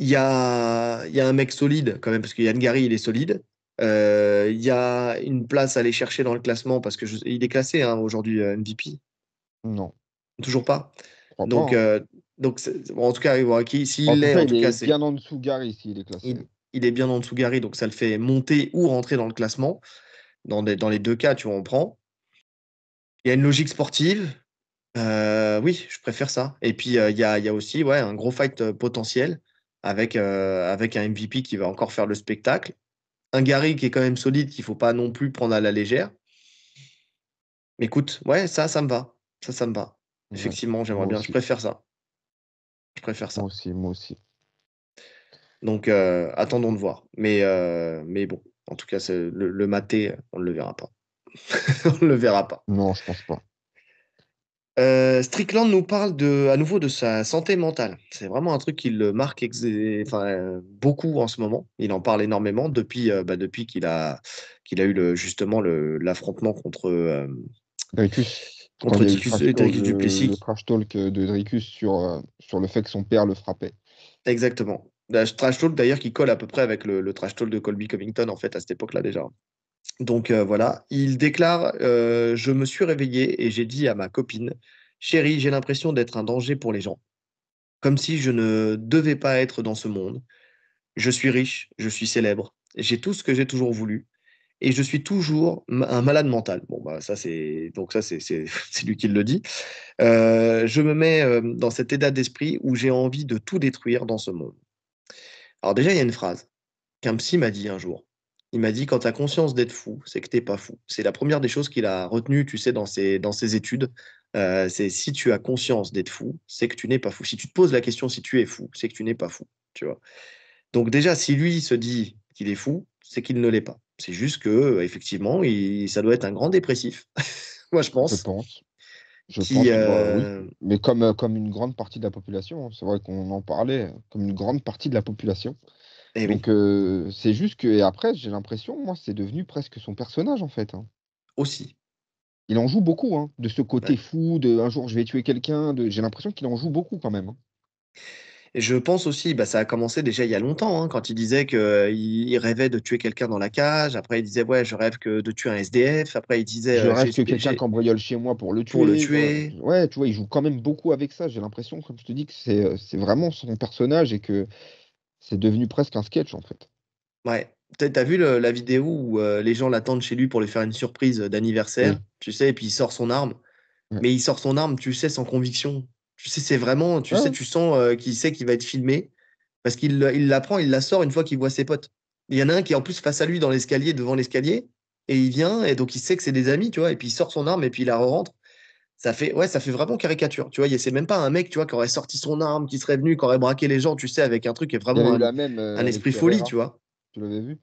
Speaker 1: Il y a, y a un mec solide quand même, parce que Yann Gary, il est solide. Euh, il y a une place à aller chercher dans le classement, parce que il est classé hein, aujourd'hui MVP. Non. Toujours pas. donc, hein. donc en tout cas, s'il est, en tout il est bien en dessous
Speaker 2: Gary, s'il est
Speaker 1: classé. Il, est bien en dessous Gary, donc ça le fait monter ou rentrer dans le classement. Dans, dans les deux cas, tu vois, on prend il y a une logique sportive. Euh, oui, je préfère ça. Et puis, euh, il y, a, aussi ouais, un gros fight euh, potentiel avec, avec un MVP qui va encore faire le spectacle. Un Gary qui est quand même solide, qu'il ne faut pas non plus prendre à la légère. Mais écoute, ouais, ça, ça me va. Ça, ça me va. Effectivement, j'aimerais bien. Je préfère ça. Je préfère ça. Moi aussi, moi aussi. Donc, attendons de voir. Mais, mais bon, en tout cas, le maté, on ne le verra pas. on ne le verra pas.
Speaker 2: Non, je pense pas.
Speaker 1: Euh, Strickland nous parle de, à nouveau de sa santé mentale. C'est vraiment un truc qui le marque beaucoup en ce moment. Il en parle énormément depuis, euh, bah, depuis qu'il a, qu'il a eu justement l'affrontement contre, euh,
Speaker 2: Dricus.
Speaker 1: contre Le
Speaker 2: trash talk de Dricus sur, sur le fait que son père le frappait.
Speaker 1: Exactement. Le bah, trash talk d'ailleurs qui colle à peu près avec le, le trash talk de Colby Covington en fait à cette époque-là déjà. Donc euh, voilà, il déclare euh, Je me suis réveillé et j'ai dit à ma copine, Chérie, j'ai l'impression d'être un danger pour les gens, comme si je ne devais pas être dans ce monde. Je suis riche, je suis célèbre, j'ai tout ce que j'ai toujours voulu, et je suis toujours un malade mental. Bon, bah, ça c'est donc ça c'est lui qui le dit. Euh, je me mets dans cet état d'esprit où j'ai envie de tout détruire dans ce monde. Alors déjà, il y a une phrase qu'un psy m'a dit un jour. Il m'a dit quand tu as conscience d'être fou, c'est que tu n'es pas fou. C'est la première des choses qu'il a retenu, tu sais, dans ses, dans ses études. Euh, c'est si tu as conscience d'être fou, c'est que tu n'es pas fou. Si tu te poses la question si tu es fou, c'est que tu n'es pas fou. Tu vois. Donc déjà, si lui se dit qu'il est fou, c'est qu'il ne l'est pas. C'est juste que effectivement, ça doit être un grand dépressif.
Speaker 2: Moi, je pense. Je pense. Euh, Mais comme, euh, comme une grande partie de la population, hein, c'est vrai qu'on en parlait, comme une grande partie de la population. Et eh Donc, c'est juste que, et après, j'ai l'impression, moi, c'est devenu presque son personnage, en fait. Hein. Aussi. Il en joue beaucoup, hein, de ce bah côté fou, de un jour je vais tuer quelqu'un, de... j'ai l'impression qu'il en joue beaucoup quand même. Hein. Et je pense aussi,
Speaker 1: bah, ça a commencé déjà il y a longtemps, quand il disait qu'il il rêvait de tuer quelqu'un dans la cage. Après, il disait, ouais, je rêve que de tuer un SDF. Après, il disait. Je rêve que quelqu'un
Speaker 2: cambriole chez moi pour le tuer. tuer. Ouais, tu vois, il joue quand même beaucoup avec ça. J'ai l'impression, comme je te dis, que c'est vraiment son personnage et que c'est devenu presque un sketch en fait.
Speaker 1: Ouais. T'as vu la vidéo où euh, les gens l'attendent chez lui pour lui faire une surprise euh, d'anniversaire, tu sais, et puis il sort son arme. Mais il sort son arme, tu sais, sans conviction. Tu sais, c'est vraiment, tu sais, tu sens euh, qu'il sait qu'il va être filmé parce qu'il la prend, il la sort une fois qu'il voit ses potes. Il y en a un qui est en plus face à lui dans l'escalier, devant l'escalier, et il vient, et donc il sait que c'est des amis, tu vois, et puis il sort son arme et puis il la re rentre ça fait ouais ça fait vraiment caricature tu vois c'est même pas un mec tu vois qui aurait sorti son arme qui serait venu qui aurait braqué les gens tu sais avec un truc qui est vraiment un, euh, esprit folie tu vois
Speaker 2: tu l'avais vu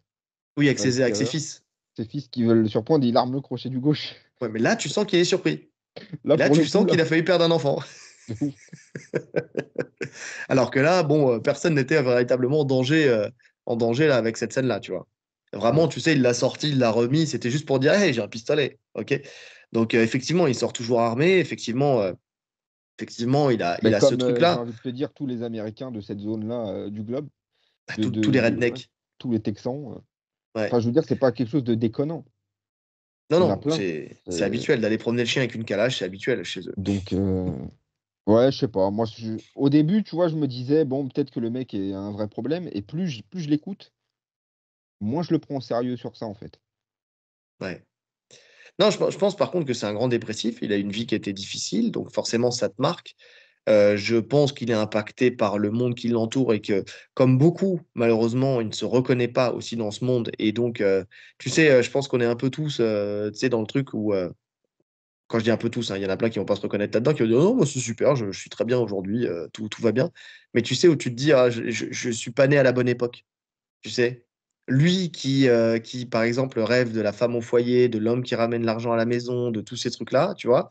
Speaker 2: oui avec, ses, fils ses fils qui veulent le surprendre il arme le crochet du gauche ouais mais là tu sens qu'il est surpris là, tu sens qu'il a failli perdre un enfant alors que là bon euh, personne
Speaker 1: n'était véritablement en danger euh, en danger là avec cette scène là tu vois vraiment tu sais il l'a sorti il l'a remis c'était juste pour dire hey j'ai un pistolet ok donc euh, effectivement, il sort toujours armé. Effectivement,
Speaker 2: euh, effectivement, il a, il ben, a ce truc-là. Euh, j'ai envie de dire, tous les Américains de cette zone-là du globe. Bah, tous les rednecks. tous les Texans. Enfin, je veux dire, c'est pas quelque chose de déconnant. Non, non, c'est habituel
Speaker 1: d'aller promener le chien avec une calache, c'est habituel chez eux.
Speaker 2: Donc, ouais, je sais pas. Moi, je... au début, tu vois, je me disais, bon, peut-être que le mec a un vrai problème. Et plus, plus je l'écoute, moins je le prends au sérieux sur ça, en fait.
Speaker 1: Ouais. Non, je, pense par contre que c'est un grand dépressif. Il a une vie qui était difficile, donc forcément, ça te marque. Euh, je pense qu'il est impacté par le monde qui l'entoure et que, comme beaucoup, malheureusement, il ne se reconnaît pas aussi dans ce monde. Et donc, euh, tu sais, euh, je pense qu'on est un peu tous, tu sais, dans le truc où, quand je dis un peu tous, hein, il y en a plein qui ne vont pas se reconnaître là-dedans, qui vont dire non, oh, moi bah, c'est super, je, suis très bien aujourd'hui, tout, va bien. Mais tu sais, où tu te dis, ah, je, ne suis pas né à la bonne époque. Tu sais, lui qui, euh, qui, par exemple, rêve de la femme au foyer, de l'homme qui ramène l'argent à la maison, de tous ces trucs-là, tu vois,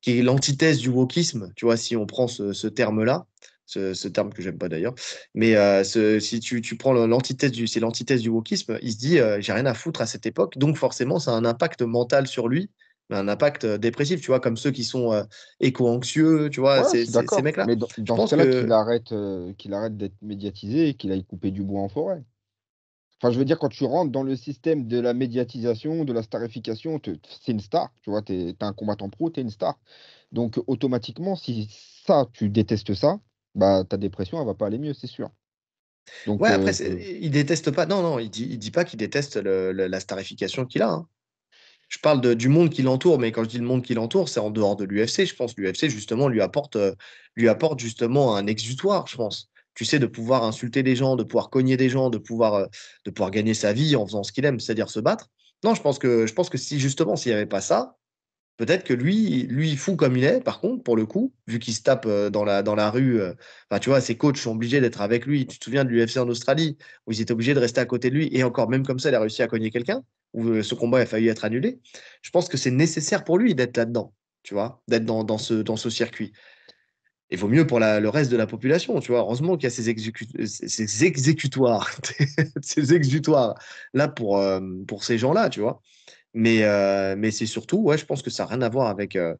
Speaker 1: qui est l'antithèse du wokisme, tu vois, si on prend ce, terme-là, ce, terme que j'aime pas d'ailleurs, mais euh, si tu, prends l'antithèse du, c'est l'antithèse du wokisme, il se dit, euh, j'ai rien à foutre à cette époque, donc forcément, ça a un impact mental sur lui, un impact dépressif, tu vois, comme ceux qui sont éco-anxieux, tu vois, ces, mecs-là. Mais dans, ce cas-là, qu'il
Speaker 2: arrête, qu'il arrête d'être médiatisé et qu'il aille couper du bois en forêt. Enfin, je veux dire, quand tu rentres dans le système de la médiatisation, de la starification, c'est une star. Tu vois, tu es, un combattant pro, tu es une star. Donc, automatiquement, si ça, tu détestes ça, bah, ta dépression, elle va pas aller mieux, c'est sûr. Donc, ouais, euh, après, euh,
Speaker 1: il déteste pas. Non, non, il dit, il dit pas qu'il déteste la starification qu'il a. Hein. Je parle du monde qui l'entoure, mais quand je dis le monde qui l'entoure, c'est en dehors de l'UFC. Je pense l'UFC, justement, lui apporte, euh, lui apporte justement un exutoire, je pense tu sais, de pouvoir insulter des gens, de pouvoir cogner des gens, de pouvoir, euh, de pouvoir gagner sa vie en faisant ce qu'il aime, c'est-à-dire se battre. Non, je pense que, je pense que si justement, s'il n'y avait pas ça, peut-être que lui, lui fou comme il est, par contre, pour le coup, vu qu'il se tape euh, dans la, dans la rue, euh, enfin, tu vois, ses coachs sont obligés d'être avec lui. Tu te souviens de l'UFC en Australie, où ils étaient obligés de rester à côté de lui, et encore, même comme ça, il a réussi à cogner quelqu'un, où ce combat a failli être annulé. Je pense que c'est nécessaire pour lui d'être là-dedans, tu vois, d'être dans, dans, ce, dans ce circuit il vaut mieux pour le reste de la population, tu vois. Heureusement qu'il y a ces, ces exécutoires, là pour, euh, pour ces gens-là, tu vois. Mais, euh, mais c'est surtout, ouais, je pense que ça n'a rien à voir avec, euh,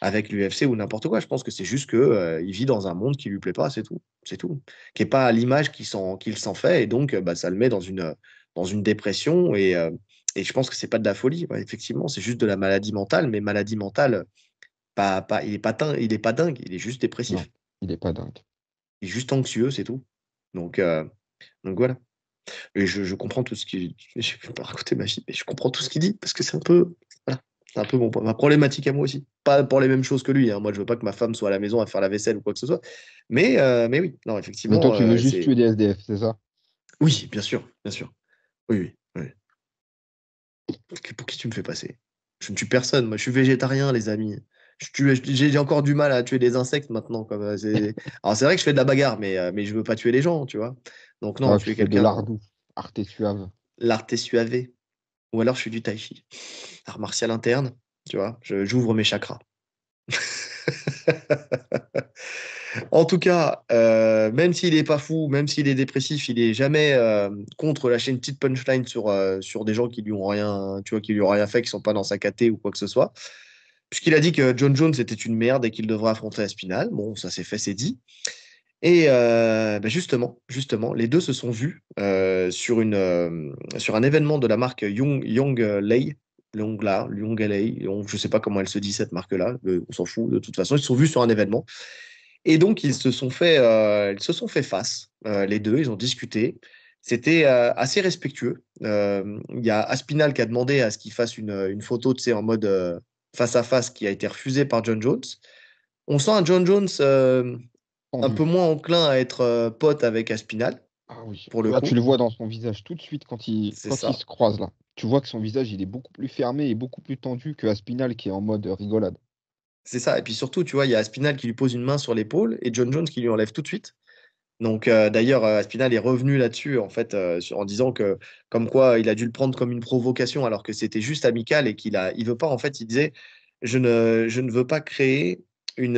Speaker 1: avec l'UFC ou n'importe quoi. Je pense que c'est juste qu'il il vit dans un monde qui lui plaît pas, c'est tout. C'est tout. Qui n'est pas à l'image qu'il s'en fait. Et donc, bah, ça le met dans une, dans une dépression. Et, et je pense que c'est pas de la folie, effectivement. C'est juste de la maladie mentale, mais maladie mentale pas, pas, il n'est pas, il est pas dingue, il est juste dépressif. il est pas dingue. Il est juste anxieux, c'est tout. Donc, euh, donc voilà. Et je, comprends tout ce qu'il Je ma fille mais je comprends tout ce qu'il dit parce que c'est un peu. un peu ma problématique à moi aussi. Pas pour les mêmes choses que lui. Hein. Moi, je veux pas que ma femme soit à la maison à faire la vaisselle ou quoi que ce soit. Mais, euh, mais oui, non, effectivement. Mais toi, tu euh, veux juste tuer
Speaker 2: des SDF, c'est ça Oui, bien sûr, bien sûr. Oui, oui, oui.
Speaker 1: Pour qui tu me fais passer Je ne tue personne. Moi, je suis végétarien, les amis j'ai encore du mal à tuer des insectes maintenant. Bah, alors c'est vrai que je fais de la bagarre, mais, euh, mais je veux pas tuer les gens, tu vois. Donc non, ah, je quelqu'un. De l'ardou, suave. suave. Ou alors je suis du tai chi, art martial interne, tu vois. J'ouvre mes chakras. en tout cas, euh, même s'il est pas fou, même s'il est dépressif, il est jamais euh, contre lâcher une petite punchline sur, sur des gens qui lui ont rien, tu vois, qui lui ont rien fait, qui sont pas dans sa caté ou quoi que ce soit puisqu'il a dit que John Jones était une merde et qu'il devrait affronter Aspinal. Bon, ça s'est fait, c'est dit. Et euh, ben justement, justement, les deux se sont vus euh, sur, une, euh, sur un événement de la marque Young, Young Lei, je ne sais pas comment elle se dit cette marque-là, on s'en fout de toute façon, ils se sont vus sur un événement. Et donc, ils se sont fait, ils se sont fait face, les deux, ils ont discuté. C'était assez respectueux. Il y a Aspinal qui a demandé à ce qu'il fasse une, photo, tu en mode face à face qui a été refusé par John Jones. On sent un John Jones euh, un peu moins enclin à être euh, pote avec
Speaker 2: Aspinal. Ah oui. Pour le tu le vois dans son visage tout de suite quand il, se croise là. Tu vois que son visage il est beaucoup plus fermé et beaucoup plus tendu que Aspinal qui est en mode rigolade. C'est ça. Et puis
Speaker 1: surtout, tu vois, il y a Aspinal qui lui pose une main sur l'épaule et John Jones qui lui enlève tout de suite. Donc euh, d'ailleurs, Aspinal euh, est revenu là-dessus en fait euh, en disant que comme quoi il a dû le prendre comme une provocation alors que c'était juste amical et qu'il a, il veut pas en fait, il disait je ne, je ne veux pas créer une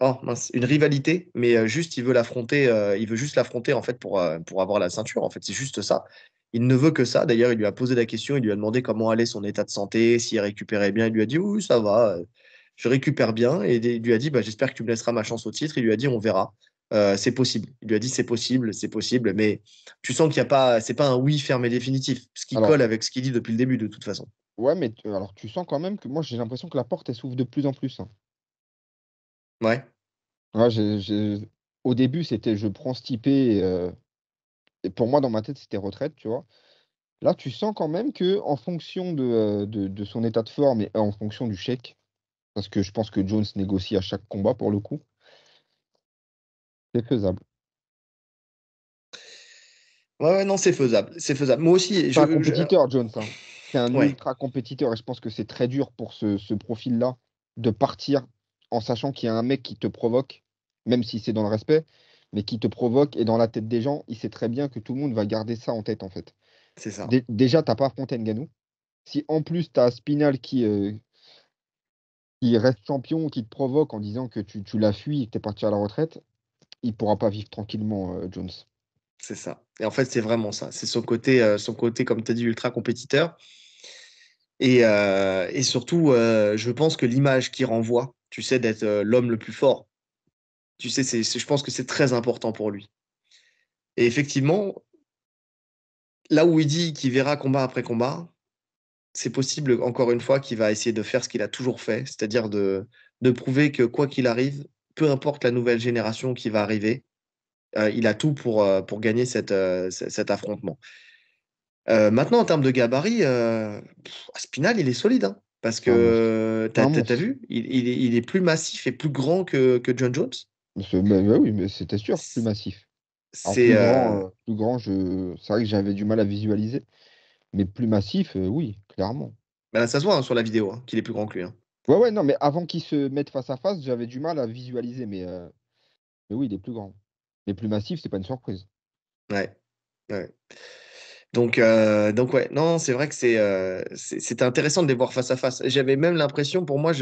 Speaker 1: oh, une rivalité, mais juste il veut l'affronter, il veut juste l'affronter en fait pour pour avoir la ceinture en fait, c'est juste ça. Il ne veut que ça. D'ailleurs, il lui a posé la question, il lui a demandé comment allait son état de santé, s'il récupérait bien. Il lui a dit oui, ça va, je récupère bien et il lui a dit bah, j'espère que tu me laisseras ma chance au titre. Il lui a dit on verra. Euh, c'est possible. Il lui a dit c'est possible, c'est possible, mais tu sens qu'il n'y a pas, c'est pas un oui fermé définitif, ce qui colle
Speaker 2: avec ce qu'il dit depuis le début de toute façon. Ouais, mais alors tu sens quand même que moi j'ai l'impression que la porte elle s'ouvre de plus en plus. Hein. Ouais. Au début c'était je prends Stipe euh, et, pour moi dans ma tête c'était retraite, tu vois. Là tu sens quand même que en fonction de euh, son état de forme et en fonction du chèque, parce que je pense que Jones négocie à chaque combat pour le coup. C'est faisable. Ouais, ouais, non, c'est faisable. C'est faisable. Moi aussi. C'est un compétiteur, Jones. Hein. C'est un ultra compétiteur. Et je pense que c'est très dur pour ce, profil-là de partir en sachant qu'il y a un mec qui te provoque, même si c'est dans le respect, mais qui te provoque et dans la tête des gens, il sait très bien que tout le monde va garder ça en tête, en fait. C'est ça. déjà, tu n'as pas Fontaine Ganou. Si en plus, tu as Spinal qui, euh, il reste champion, qui te provoque en disant que tu, tu l'as fuis, et que tu es parti à la retraite, il pourra pas vivre tranquillement, euh, Jones. C'est ça.
Speaker 1: Et en fait, c'est vraiment ça. C'est son côté, euh, son côté, comme tu as dit, ultra compétiteur. Et, euh, et surtout, je pense que l'image qu'il renvoie, tu sais, d'être l'homme le plus fort, tu sais, c'est, je pense que c'est très important pour lui. Et effectivement, là où il dit qu'il verra combat après combat, c'est possible, encore une fois, qu'il va essayer de faire ce qu'il a toujours fait, c'est-à-dire de, de prouver que quoi qu'il arrive, peu importe la nouvelle génération qui va arriver, euh, il a tout pour, euh, pour gagner cette, euh, cet affrontement. maintenant, en termes de gabarit, Spinal, il est solide. Hein, parce que, tu as, vu,
Speaker 2: il,
Speaker 1: est, plus massif et plus grand que, John Jones.
Speaker 2: oui, mais c'était sûr, plus massif. C'est plus, grand, je... c'est vrai que j'avais du mal à visualiser mais plus massif, euh, oui, clairement.
Speaker 1: Bah, ça se voit hein, sur la vidéo hein, qu'il est plus grand que lui. Hein.
Speaker 2: Ouais, ouais, non, mais avant qu'il se mette face à face, j'avais du mal à visualiser, mais, euh, oui, il est plus grand. Mais plus massif, c'est pas une surprise. Ouais. Donc, euh, donc ouais,
Speaker 1: non, c'est vrai que c'est, intéressant de les voir face à face. J'avais même l'impression, pour moi,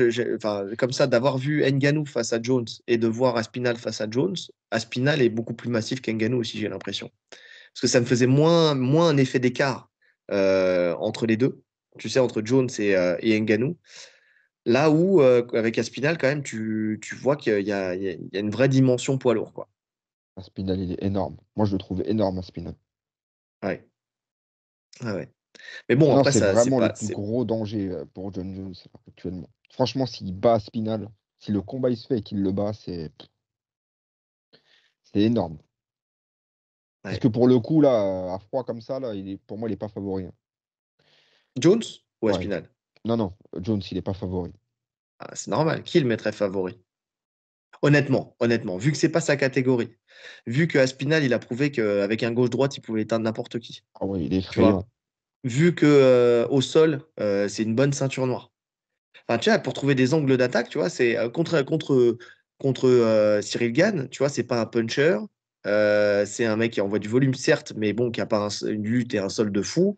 Speaker 1: comme ça, d'avoir vu Nganou face à Jones et de voir Aspinal face à Jones. Aspinal est beaucoup plus massif qu'Nganou aussi, j'ai l'impression, parce que ça me faisait moins, moins un effet d'écart. Euh, entre les deux, tu sais, entre Jones et, euh, et Nganou. Là où, euh, avec Aspinal, quand même, tu, tu vois qu'il y, y, a une vraie dimension poids lourd. Quoi.
Speaker 2: Aspinal, il est énorme. Moi, je le trouve énorme, Aspinal. Ouais. Ah ouais. Mais bon, après, c'est vraiment le plus gros danger pour John Jones actuellement. Franchement, s'il bat Aspinal, si le combat il se fait et qu'il le bat, c'est c'est énorme. Parce que pour le coup, là, à froid comme ça, là, il est, pour moi, il n'est pas favori. Hein. Jones ou Aspinall Non, non, Jones, il n'est pas favori. Ah, c'est
Speaker 1: normal. Qui le mettrait favori Honnêtement, honnêtement, vu que c'est pas sa catégorie, vu que Aspinal, il a prouvé qu'avec un gauche droite, il pouvait éteindre n'importe qui. Ah oui, il est Vu que euh, au sol, euh, c'est une bonne ceinture noire. Enfin, tu vois, pour trouver des angles d'attaque, tu vois, c'est euh, contre contre contre Cyril Gann, tu vois, c'est pas un puncher, euh, c'est un mec qui envoie du volume, certes, mais bon, qui a pas une lutte et un solde de fou.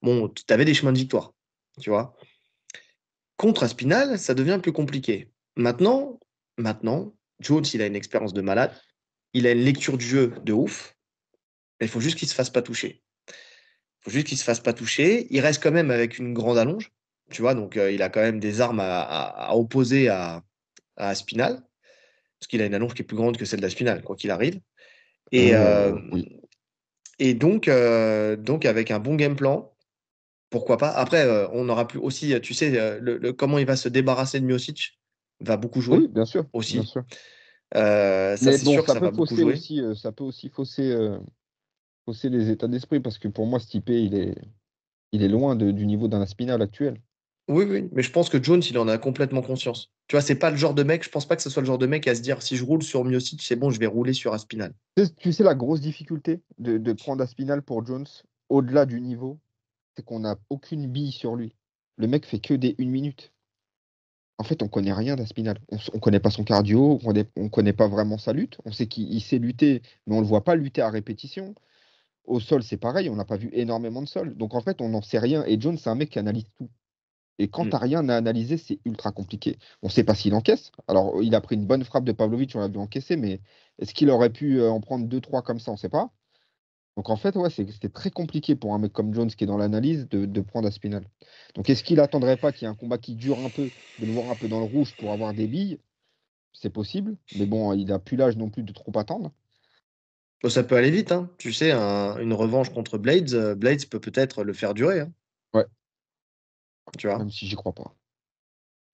Speaker 1: Bon, tu avais des chemins de victoire, tu vois. Contre Aspinal, ça devient plus compliqué. Maintenant, maintenant, Jones, il a une expérience de malade. Il a une lecture du jeu de ouf. Il faut juste qu'il se fasse pas toucher. Il faut juste qu'il se fasse pas toucher. Il reste quand même avec une grande allonge, tu vois. Donc, euh, il a quand même des armes à, opposer à, à Aspinal, parce qu'il a une allonge qui est plus grande que celle d'Aspinal, quoi qu'il arrive. Et, euh, euh, et donc, euh, donc, avec un bon game plan, pourquoi pas. Après, on aura plus aussi, tu sais, le, comment il va se débarrasser de Miocic
Speaker 2: va beaucoup jouer. Oui, bien sûr. Aussi. ça,
Speaker 1: peut Aussi,
Speaker 2: ça peut aussi fausser, fausser les états d'esprit parce que pour moi, Stipe, il est, il est loin du niveau d'un Aspinal actuel. Oui, oui, mais je pense que Jones, il en a complètement conscience.
Speaker 1: Tu vois, c'est pas le genre de mec, je pense pas que ce soit le genre de mec à se dire si je roule sur Miocic, c'est bon, je vais rouler sur Aspinal.
Speaker 2: Tu sais, la grosse difficulté de, prendre Aspinal pour Jones, au-delà du niveau, c'est qu'on n'a aucune bille sur lui. Le mec fait que des une minute. En fait, on connaît rien d'Aspinal. On, ne connaît pas son cardio, on connaît, on connaît pas vraiment sa lutte. On sait qu'il sait lutter, mais on le voit pas lutter à répétition. Au sol, c'est pareil, on n'a pas vu énormément de sol. Donc en fait, on n'en sait rien. Et Jones, c'est un mec qui analyse tout. Et quand mmh. tu rien à analyser, c'est ultra compliqué. On ne sait pas s'il encaisse. Alors, euh, il a pris une bonne frappe de Pavlovitch on l'a vu encaisser, mais est-ce qu'il aurait pu euh, en prendre 2-3 comme ça On ne sait pas. Donc, en fait, ouais, c'était très compliqué pour un mec comme Jones qui est dans l'analyse de, prendre prendre spinal. Donc, est-ce qu'il attendrait pas qu'il y ait un combat qui dure un peu, de le voir un peu dans le rouge pour avoir des billes C'est possible, mais bon, il n'a plus l'âge non plus de trop attendre.
Speaker 1: Ça peut aller vite, hein. tu sais, une revanche contre Blades, euh, Blades peut peut-être le faire durer. Hein.
Speaker 2: Même si j'y crois pas.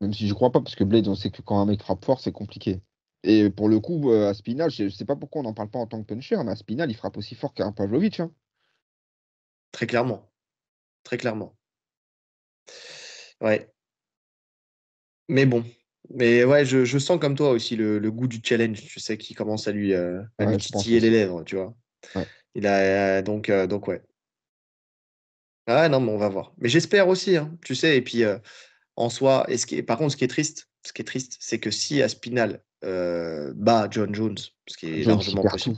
Speaker 2: Même si je crois pas, parce que Blade, on sait que quand un mec frappe fort, c'est compliqué. Et pour le coup, à euh, Spinal, je sais pas pourquoi on n'en parle pas en tant que puncher, mais à Spinal, il frappe aussi fort qu'un Pavlovic. Hein. Très clairement. Très clairement. Ouais. Mais bon.
Speaker 1: Mais ouais, je, sens comme toi aussi le, goût du challenge, tu sais, qui commence à lui, euh, à lui titiller les lèvres, tu vois. Il a, euh, donc, donc ouais. Ah ouais, non, mais on va voir. Mais j'espère aussi, hein, tu sais. Et puis, euh, en soi, par contre, ce qui est triste, ce qui est triste, c'est que si Aspinal euh, bat John Jones, ce qui est largement il possible,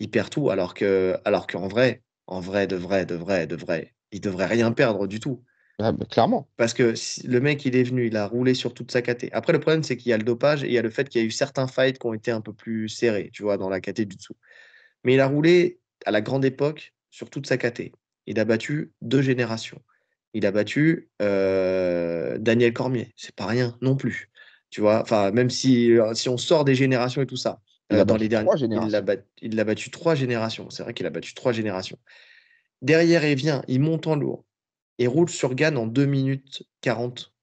Speaker 1: il perd tout, alors que, alors qu'en vrai, en vrai, de vrai, de vrai, de vrai, il devrait rien perdre du tout. Ah, clairement. Parce que le mec, il est venu, il a roulé sur toute sa caté. Après, le problème, c'est qu'il y a le dopage et il y a le fait qu'il y a eu certains fights qui ont été un peu plus serrés, tu vois, dans la caté du dessous. Mais il a roulé à la grande époque sur toute sa caté. Il a battu deux générations. Il a battu euh, Daniel Cormier. C'est pas rien non plus. Tu vois, enfin, même si, euh, si on sort des générations et tout ça, il euh, dans les dernières. il l'a battu trois générations. C'est vrai qu'il a battu trois générations. Derrière, il vient, il monte en lourd
Speaker 2: et roule sur Gannes en 2 minutes 40.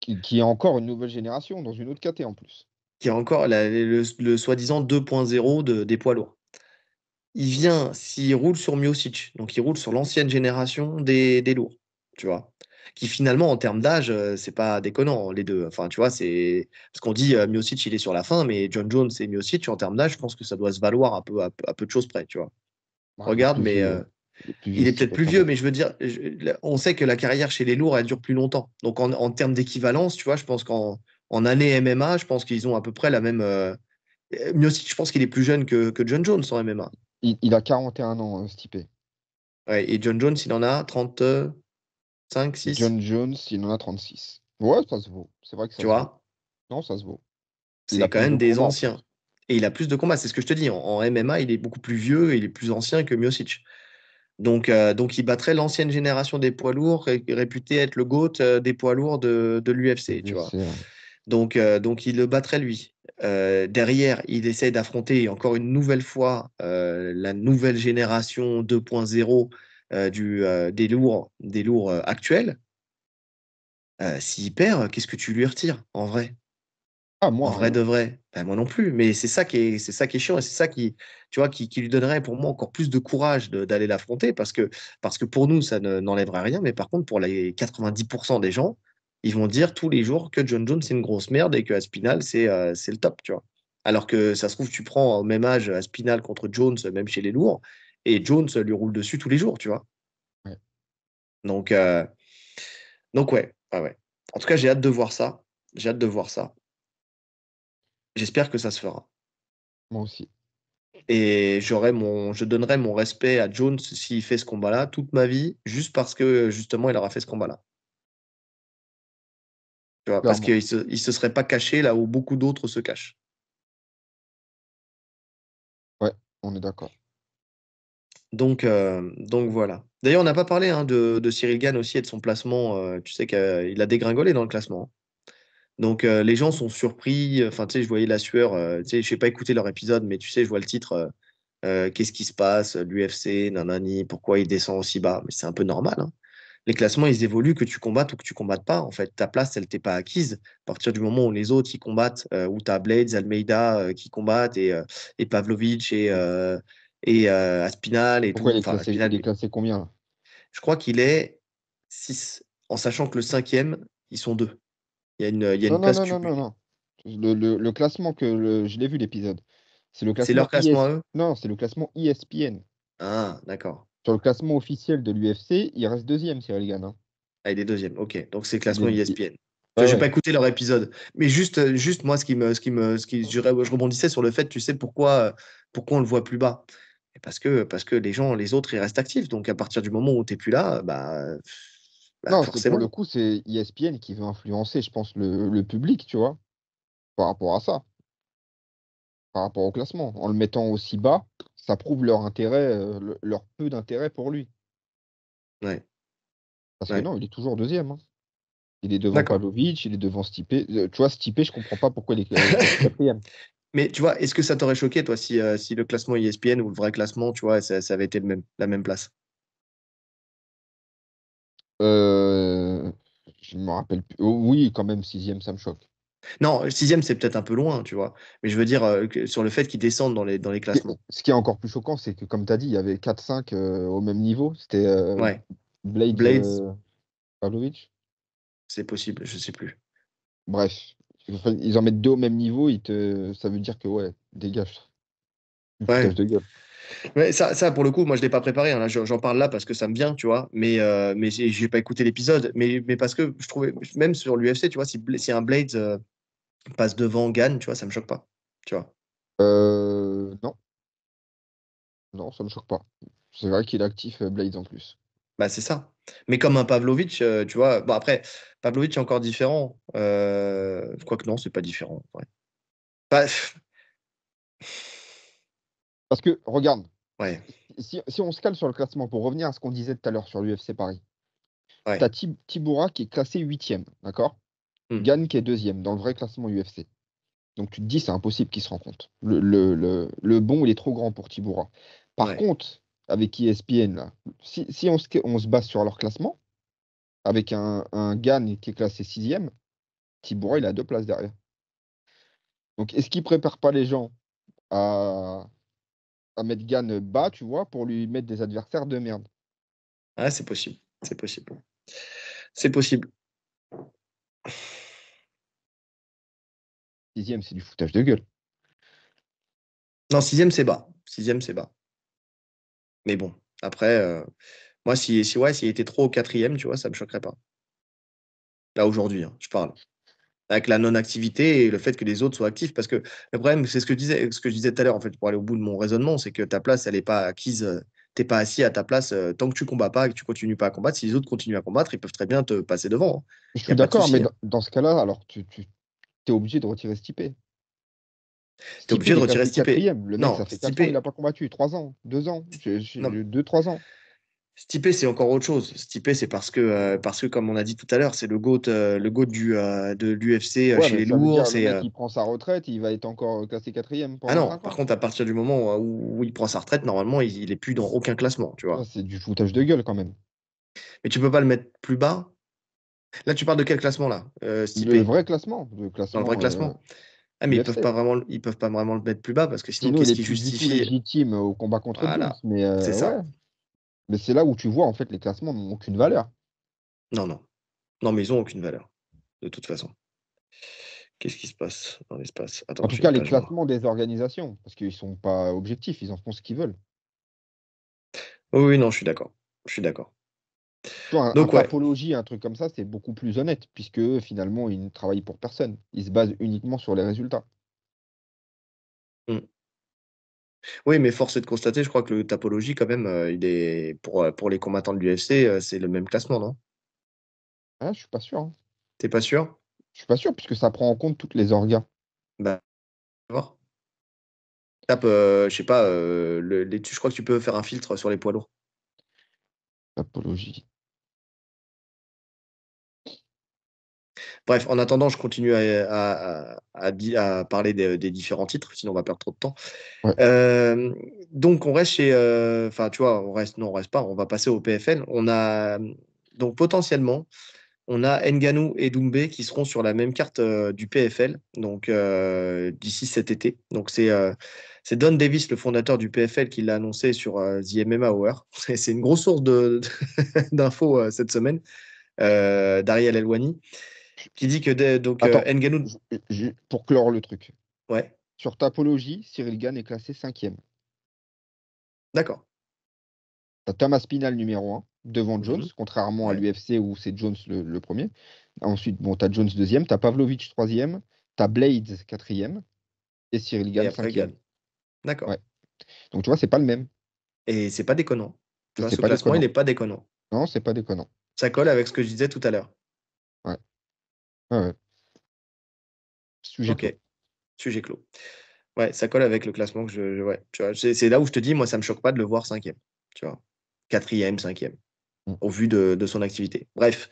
Speaker 2: Qui, est encore une nouvelle génération dans une autre KT en plus.
Speaker 1: Qui est encore le, soi-disant 2.0 des poids lourds il vient, s'il roule sur Miosic, donc il roule sur l'ancienne génération des, lourds, tu vois, qui finalement, en termes d'âge, euh, c'est pas déconnant, les deux. Enfin, tu vois, c'est parce qu'on dit euh, Miosic, il est sur la fin, mais John Jones et tu en termes d'âge, je pense que ça doit se valoir à peu, à peu, de choses près, tu vois. Regarde, mais. Euh,
Speaker 3: il est peut-être plus vieux,
Speaker 1: mais je veux dire, on sait que la carrière chez les lourds, elle dure plus longtemps. Donc, en, termes d'équivalence, tu vois, je pense qu'en en année MMA, je pense qu'ils ont à peu près la même. Miosic, je pense qu'il est plus jeune que, que John Jones en MMA
Speaker 2: il, a 41 ans, stipé. Euh, ouais, et John Jones, il en a 35, 6 John Jones, il en a 36. Ouais, ça se vaut. C'est
Speaker 1: vrai que ça Tu vois Non, ça se vaut. C'est quand même des anciens. Et il a plus de combats, c'est ce que je te dis. En, MMA, il est beaucoup plus vieux et il est plus ancien que Miocic. Donc, euh, donc il battrait l'ancienne génération des poids lourds, réputée réputé être le GOAT euh, des poids lourds de, l'UFC, tu vois. Donc, donc il le battrait lui. Euh, derrière, il essaie d'affronter encore une nouvelle fois euh, la nouvelle génération 2.0 euh, des lourds, des lourds actuels. S'il perd, qu'est-ce que tu lui retires en vrai ah, moi, En vrai de vrai. Ben, moi non plus. Mais c'est ça qui est, chiant et c'est ça qui, tu vois, qui, lui donnerait pour moi encore plus de courage d'aller l'affronter parce que, pour nous, ça n'enlèverait rien. Mais par contre, pour les 90% des gens, ils vont dire tous les jours que John Jones c'est une grosse merde et que Aspinal euh, c'est le top, tu vois. Alors que ça se trouve, tu prends au même âge Aspinal contre Jones, même chez les lourds, et Jones lui roule dessus tous les jours, tu vois. Donc, euh, donc ouais, ouais. En tout cas, j'ai hâte de voir ça. J'ai hâte de voir ça. J'espère que ça se fera. Moi aussi. Et j'aurai mon, je donnerai mon respect à Jones s'il fait ce combat-là toute ma vie, juste parce que justement
Speaker 3: il aura fait ce combat-là parce qu'il ne se, serait pas caché là où beaucoup d'autres se cachent. Ouais, on est d'accord.
Speaker 1: Donc, euh, voilà. D'ailleurs, on n'a pas parlé hein, de, Cyril Gann aussi et de son placement. Euh, tu sais qu'il a dégringolé dans le classement. Hein. Donc euh, les gens sont surpris. je voyais la sueur. tu sais, je n'ai pas écouter leur épisode, mais tu sais, je vois le titre. Qu'est-ce qui se passe L'UFC, nanani, pourquoi il descend aussi bas Mais c'est un peu normal. Hein les classements, ils évoluent, que tu combattes ou que tu combattes pas. En fait, ta place, elle t'est pas acquise. À partir du moment où les autres, ils combattent, euh, ou où tu Blades, Almeida euh, qui combattent, et, Pavlovich euh, et, et Aspinal. Et Pourquoi Il, est classé, il est classé combien Je crois qu'il est
Speaker 2: 6, en sachant que le cinquième, ils sont deux. Il y a une, il y a non, Non, non, Le, classement que je l'ai vu l'épisode. C'est le classement. leur classement Non, c'est le classement ESPN. Ah, d'accord. Sur le classement officiel de l'UFC, il reste deuxième, Cyril Gann. Hein. Ah, il est deuxième, ok. Donc c'est classement e ISPN. ESPN.
Speaker 1: je n'ai pas écouté leur épisode. Mais juste, euh, juste moi, ce qui me, ce qui me, ce qui, je, je rebondissais sur le fait, tu sais, pourquoi, euh, pourquoi on le voit plus bas parce, que, parce que les gens, les autres, ils restent actifs. Donc à partir du moment où tu n'es plus là, bah,
Speaker 2: bah, forcément. Pour le coup, c'est ESPN qui veut influencer, je pense, le public, tu vois, par rapport à ça, par rapport au classement. En le mettant aussi bas, ça prouve leur intérêt, leur peu d'intérêt pour lui. Ouais. Parce que non, il est toujours deuxième. Hein. Il est devant Pavlovic, il est devant Stipe. Tu vois, Stipe, je comprends pas pourquoi il est quatrième. Mais tu vois, est-ce que ça t'aurait choqué, toi, si, si, le classement ESPN
Speaker 1: ou le vrai classement, tu vois, ça, avait été le même, la même place
Speaker 2: euh... Je me rappelle plus. Oh, oui, quand même, sixième, ça me choque.
Speaker 1: Non, le sixième, c'est peut-être un peu loin, tu vois. Mais je veux dire sur le fait qu'ils descendent dans les, dans les classements.
Speaker 2: Ce qui est encore plus choquant, c'est que, comme tu as dit, il y avait 4-5 au même niveau. C'était Blade, Blades. c'est possible, je ne sais plus. Bref, ils en mettent deux au même niveau. Ça veut dire que, ouais, dégage.
Speaker 1: Mais ça, ça, pour le coup, moi, je ne l'ai pas préparé. Hein. J'en parle là parce que ça me vient, tu vois. Mais, euh, mais je n'ai pas écouté l'épisode. Mais, mais parce que je trouvais, même sur l'UFC, tu vois, si, un Blades euh, passe devant, gagne, tu vois, ça ne me choque pas. Tu vois. Euh, non. Non, ça ne me choque pas. C'est
Speaker 2: vrai qu'il est actif Blades en plus.
Speaker 1: Bah, c'est ça. Mais comme un Pavlovitch, tu vois. Bon, après, Pavlovitch est encore différent. Euh... Quoique, non, c'est pas
Speaker 2: différent. Ouais. Bah, parce que, regarde, si, on se cale sur le classement, pour revenir à ce qu'on disait tout à l'heure sur l'UFC Paris, ouais. tu as Tiboura qui est classé 8 d'accord hmm. Gann qui est 2 dans le vrai classement UFC. Donc tu te dis, c'est impossible qu'il se rende compte. le, bon, il est trop grand pour Tiboura. Par contre, avec ESPN, si, on, se, base sur leur classement, avec un, un Gann qui est classé 6e, Tiboura, il a deux places derrière. Donc, est-ce qu'il ne prépare pas les gens à, mettre Gann bas, tu vois, pour lui mettre des adversaires de merde. Ah, c'est possible. C'est possible. C'est possible. Sixième, c'est du foutage de gueule.
Speaker 1: Non, sixième, c'est bas. Sixième, c'est bas. Mais bon, après, euh, moi, si, si ouais, s'il était trop au quatrième, tu vois, ça me choquerait pas. Là, aujourd'hui, hein, je parle avec la non-activité et le fait que les autres soient actifs. Parce que le problème, c'est ce que je disais, ce que je disais tout à l'heure, en fait, pour aller au bout de mon raisonnement, c'est que ta place, elle n'est pas acquise. Euh, t'es pas assis à ta place euh, tant que tu combats pas et que tu continues pas à combattre. Si les autres continuent à combattre, ils peuvent très bien te passer devant.
Speaker 2: Je hein. suis d'accord, mais hein. dans, ce cas-là, alors tu, tu es obligé de retirer Tu es obligé de retirer Stipe. Le mec, non, fait il n'a pas combattu. 3 ans, 2 ans, 2-3 ans. Stipe, c'est encore autre chose. Stipe, c'est parce que,
Speaker 1: euh, parce que, comme on a dit tout à l'heure, c'est le GOAT, euh, le goat du, euh, de l'UFC chez les lourds. il
Speaker 2: prend sa retraite, il va être encore classé quatrième. Ah non, par
Speaker 1: contre, à partir du moment où, il prend sa retraite, normalement, il n'est plus dans aucun classement. tu vois. c'est du foutage de gueule quand même. Mais tu peux pas le mettre plus bas Là, tu parles de quel classement là
Speaker 2: Stipe Le vrai classement. Le classement dans le vrai classement. Ah, mais ils peuvent pas vraiment, ils peuvent pas vraiment le mettre plus bas parce que sinon, qu'est-ce qui justifie légitime au combat contre voilà. Mais c'est ça. Mais c'est là où tu vois, en fait, les classements n'ont aucune valeur. Non, non. Non, mais ils n'ont aucune valeur, de toute façon. Qu'est-ce qui se passe dans l'espace En tout cas, les classements des organisations, parce qu'ils ne sont pas objectifs, ils en font ce qu'ils veulent.
Speaker 1: Oui, non, je suis d'accord. Je suis d'accord.
Speaker 2: Un, Donc, un un truc comme ça, c'est beaucoup plus honnête, puisque finalement, ils ne travaillent pour personne. Ils se basent uniquement sur les résultats.
Speaker 1: Hmm. Oui, mais force est de constater, je crois que le topologie, quand même, euh, il est pour, euh, pour les combattants de l'UFC, euh, c'est le même classement, non
Speaker 2: Je ah, je suis pas sûr. Hein. T'es pas sûr Je suis pas sûr, puisque ça prend en compte toutes les organes.
Speaker 3: Bah, voir.
Speaker 1: Tape, je sais pas, le- les- je crois que tu peux faire un filtre sur les poids lourds.
Speaker 3: Tapologie.
Speaker 1: Bref, en attendant, je continue à, parler des, différents titres, sinon on va perdre trop de temps. Euh, donc on reste chez, euh, enfin tu vois, on reste, non on reste pas, on va passer au PFL. On a donc potentiellement, on a Nganou et Doumbé qui seront sur la même carte euh, du PFL, donc d'ici cet été. Donc c'est c'est Don Davis, le fondateur du PFL, qui l'a annoncé sur The MMA Hour. C'est une grosse source d'infos cette semaine.
Speaker 2: Dariel Elwani qui dit que euh, pour clore le truc. Ouais. Sur topologie, Cyril Gann est classé cinquième. D'accord. T'as Thomas spinal numéro 1 devant mhm. Jones, contrairement à l'UFC où c'est Jones le, premier. Ensuite, bon, t'as Jones deuxième, t'as Pavlovich troisième, t'as Blades quatrième et Cyril Gann cinquième. D'accord. Donc tu vois, c'est pas le même. Et c'est pas déconnant. ce classement, il n'est pas déconnant. Non, c'est pas déconnant. Ça colle
Speaker 1: avec ce que je disais tout à l'heure.
Speaker 3: Ah sujet
Speaker 1: clos. sujet clos. Ouais, ça colle avec le classement que je. ouais, tu vois, c'est là où je te dis, moi, ça me choque pas de le voir cinquième, tu vois, quatrième, cinquième, mmh. au vu de, de son activité. Bref.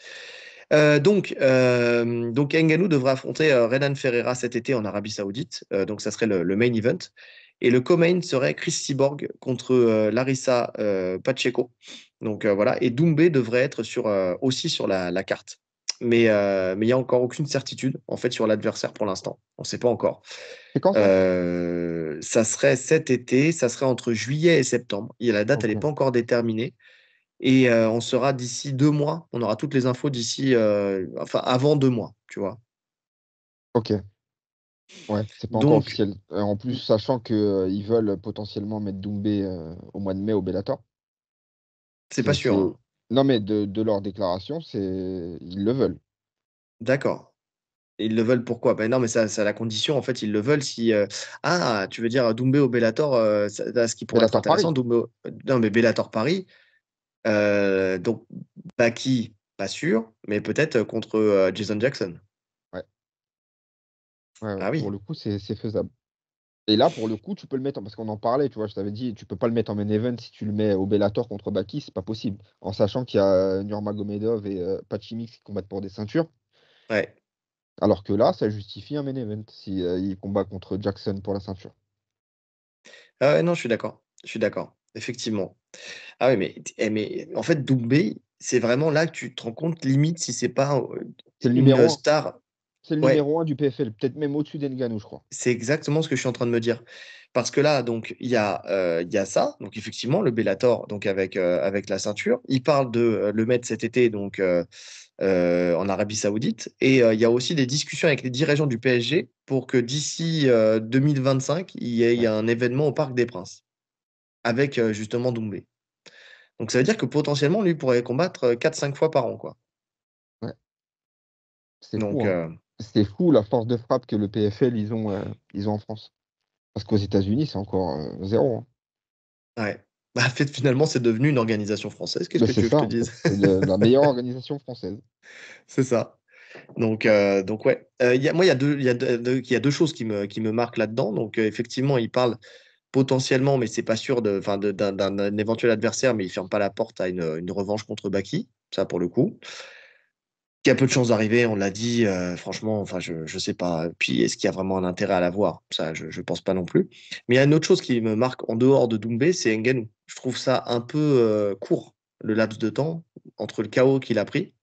Speaker 1: Euh, donc, euh, donc Ngannou devra affronter euh, Renan Ferreira cet été en Arabie Saoudite. Euh, donc, ça serait le, main event. Et le co-main serait Chris Cyborg contre Larissa Pacheco. Donc voilà. Et Doumbé devrait être sur, aussi sur la, la carte. Euh, mais il n'y a encore aucune certitude en fait sur l'adversaire pour l'instant. On ne sait pas encore. C'est quand euh, ça serait cet été, ça serait entre juillet et septembre. Et la date, elle n'est pas encore déterminée. Et euh, on sera d'ici deux mois. On aura
Speaker 2: toutes les infos d'ici, enfin avant deux mois, tu vois. Ok. Ouais, c'est pas encore officiel. En plus, sachant qu'ils ils veulent potentiellement mettre Doumbé au mois de mai au Bellator. C'est pas sûr. Hein. Non, mais de, leur déclaration, c'est ils le veulent. D'accord. Ils le veulent pourquoi Ben non, mais ça, ça la
Speaker 1: condition. En fait, ils le veulent si euh, ah, tu veux dire Doumbé au Bellator, euh, ce qui pourrait être intéressant. Non, mais Bellator Paris. Euh, donc Baki, pas sûr, mais peut-être contre Jason Jackson. Ouais.
Speaker 2: Ah oui. Pour le coup, c'est faisable. Et là, pour le coup, tu peux le mettre, parce qu'on en parlait, tu vois, je t'avais dit, tu peux pas le mettre en main event si tu le mets au Bellator contre Baki, c'est pas possible. En sachant qu'il y a euh, Nurmagomedov et euh, Pachimix qui combattent pour des ceintures. Ouais. Alors que là, ça justifie un main event si euh, il combat contre Jackson pour la ceinture. Ah non, je suis d'accord. Je suis
Speaker 1: d'accord. Effectivement. Ah oui, eh, mais, en fait, Doumbé, c'est vraiment là que tu te rends compte, limite, si c'est pas le numéro star. C'est le numéro
Speaker 2: 1 du PFL, peut-être même au-dessus
Speaker 1: d'Enganou, je crois. C'est exactement ce que je suis en train de me dire. Parce que là, donc, il y, a, euh, y a ça, donc effectivement, le Bellator, donc avec, euh, avec la ceinture. Il parle de euh, le mettre cet été, donc en Arabie Saoudite. Et il y a aussi des discussions avec les dirigeants du PSG pour que d'ici 2025, il y ait un événement au Parc des Princes, avec justement Doumbé. Donc ça veut dire que potentiellement, lui pourrait combattre 4-5 fois par an, quoi.
Speaker 2: Ouais. C'est donc. Hein c'est fou la force de frappe que le PFL ils ont, euh, ils ont en France. Parce qu'aux États-Unis, c'est encore euh, zéro.
Speaker 1: Hein. Ouais. Bah, fait, finalement, c'est devenu une organisation française. Qu'est-ce bah, que tu veux que je te dise C'est la meilleure organisation française. C'est ça. Donc, euh, donc ouais. moi, il y, a deux, y, a deux, y a deux choses qui me, qui me marquent là-dedans. Donc, effectivement, ils parlent potentiellement, mais c'est pas sûr, d'un de, d'un éventuel adversaire, mais ils ferment pas la porte à une, une revanche contre Baki. Ça, pour le coup qui a peu de chances d'arriver, on l'a dit, euh, franchement, enfin, je ne sais pas. Puis, est-ce qu'il y a vraiment un intérêt à l'avoir Ça, je ne pense pas non plus. Mais il y a une autre chose qui me marque en dehors de Doumbé, c'est Enganou. Je trouve ça un peu euh, court, le laps de temps, entre le chaos qu'il a pris,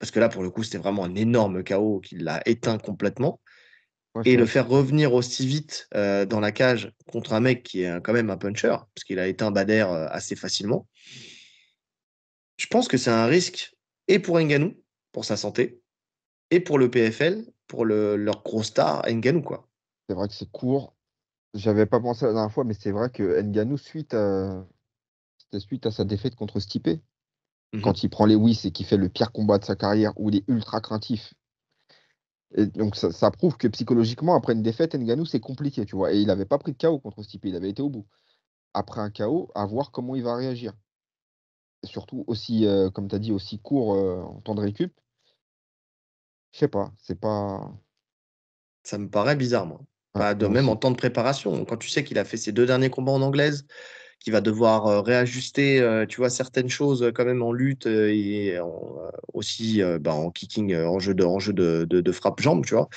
Speaker 1: parce que là, pour le coup, c'était vraiment un énorme chaos qui l'a éteint complètement, et le faire revenir aussi vite euh, dans la cage contre un mec qui est quand même un puncher, parce qu'il a éteint Bader assez facilement. Je pense que c'est un risque et pour Nganou, pour sa santé et pour le PFL, pour le, leur gros star
Speaker 2: Nganou. Quoi. C'est vrai que c'est court. J'avais pas pensé la dernière fois, mais c'est vrai que Nganou, suite à, suite à sa défaite contre Stipe, mhm. quand il prend les Wiss et qu'il fait le pire combat de sa carrière où il est ultra craintif. donc ça, prouve que psychologiquement, après une défaite, Nganou, c'est compliqué, tu vois. Et il n'avait pas pris de chaos contre Stipe, il avait été au bout. Après un chaos à voir comment il va réagir surtout aussi, euh, comme tu as dit, aussi court euh, en temps de récup. Je sais pas, c'est pas. Ça
Speaker 1: me paraît bizarre, moi. Ah, de même en temps de préparation, quand tu sais qu'il a fait ses deux derniers combats en anglaise, qu'il va devoir euh, réajuster, euh, tu vois, certaines choses euh, quand même en lutte et aussi bah, en kicking, en jeu de, en jeu de, de, frappe jambe, tu vois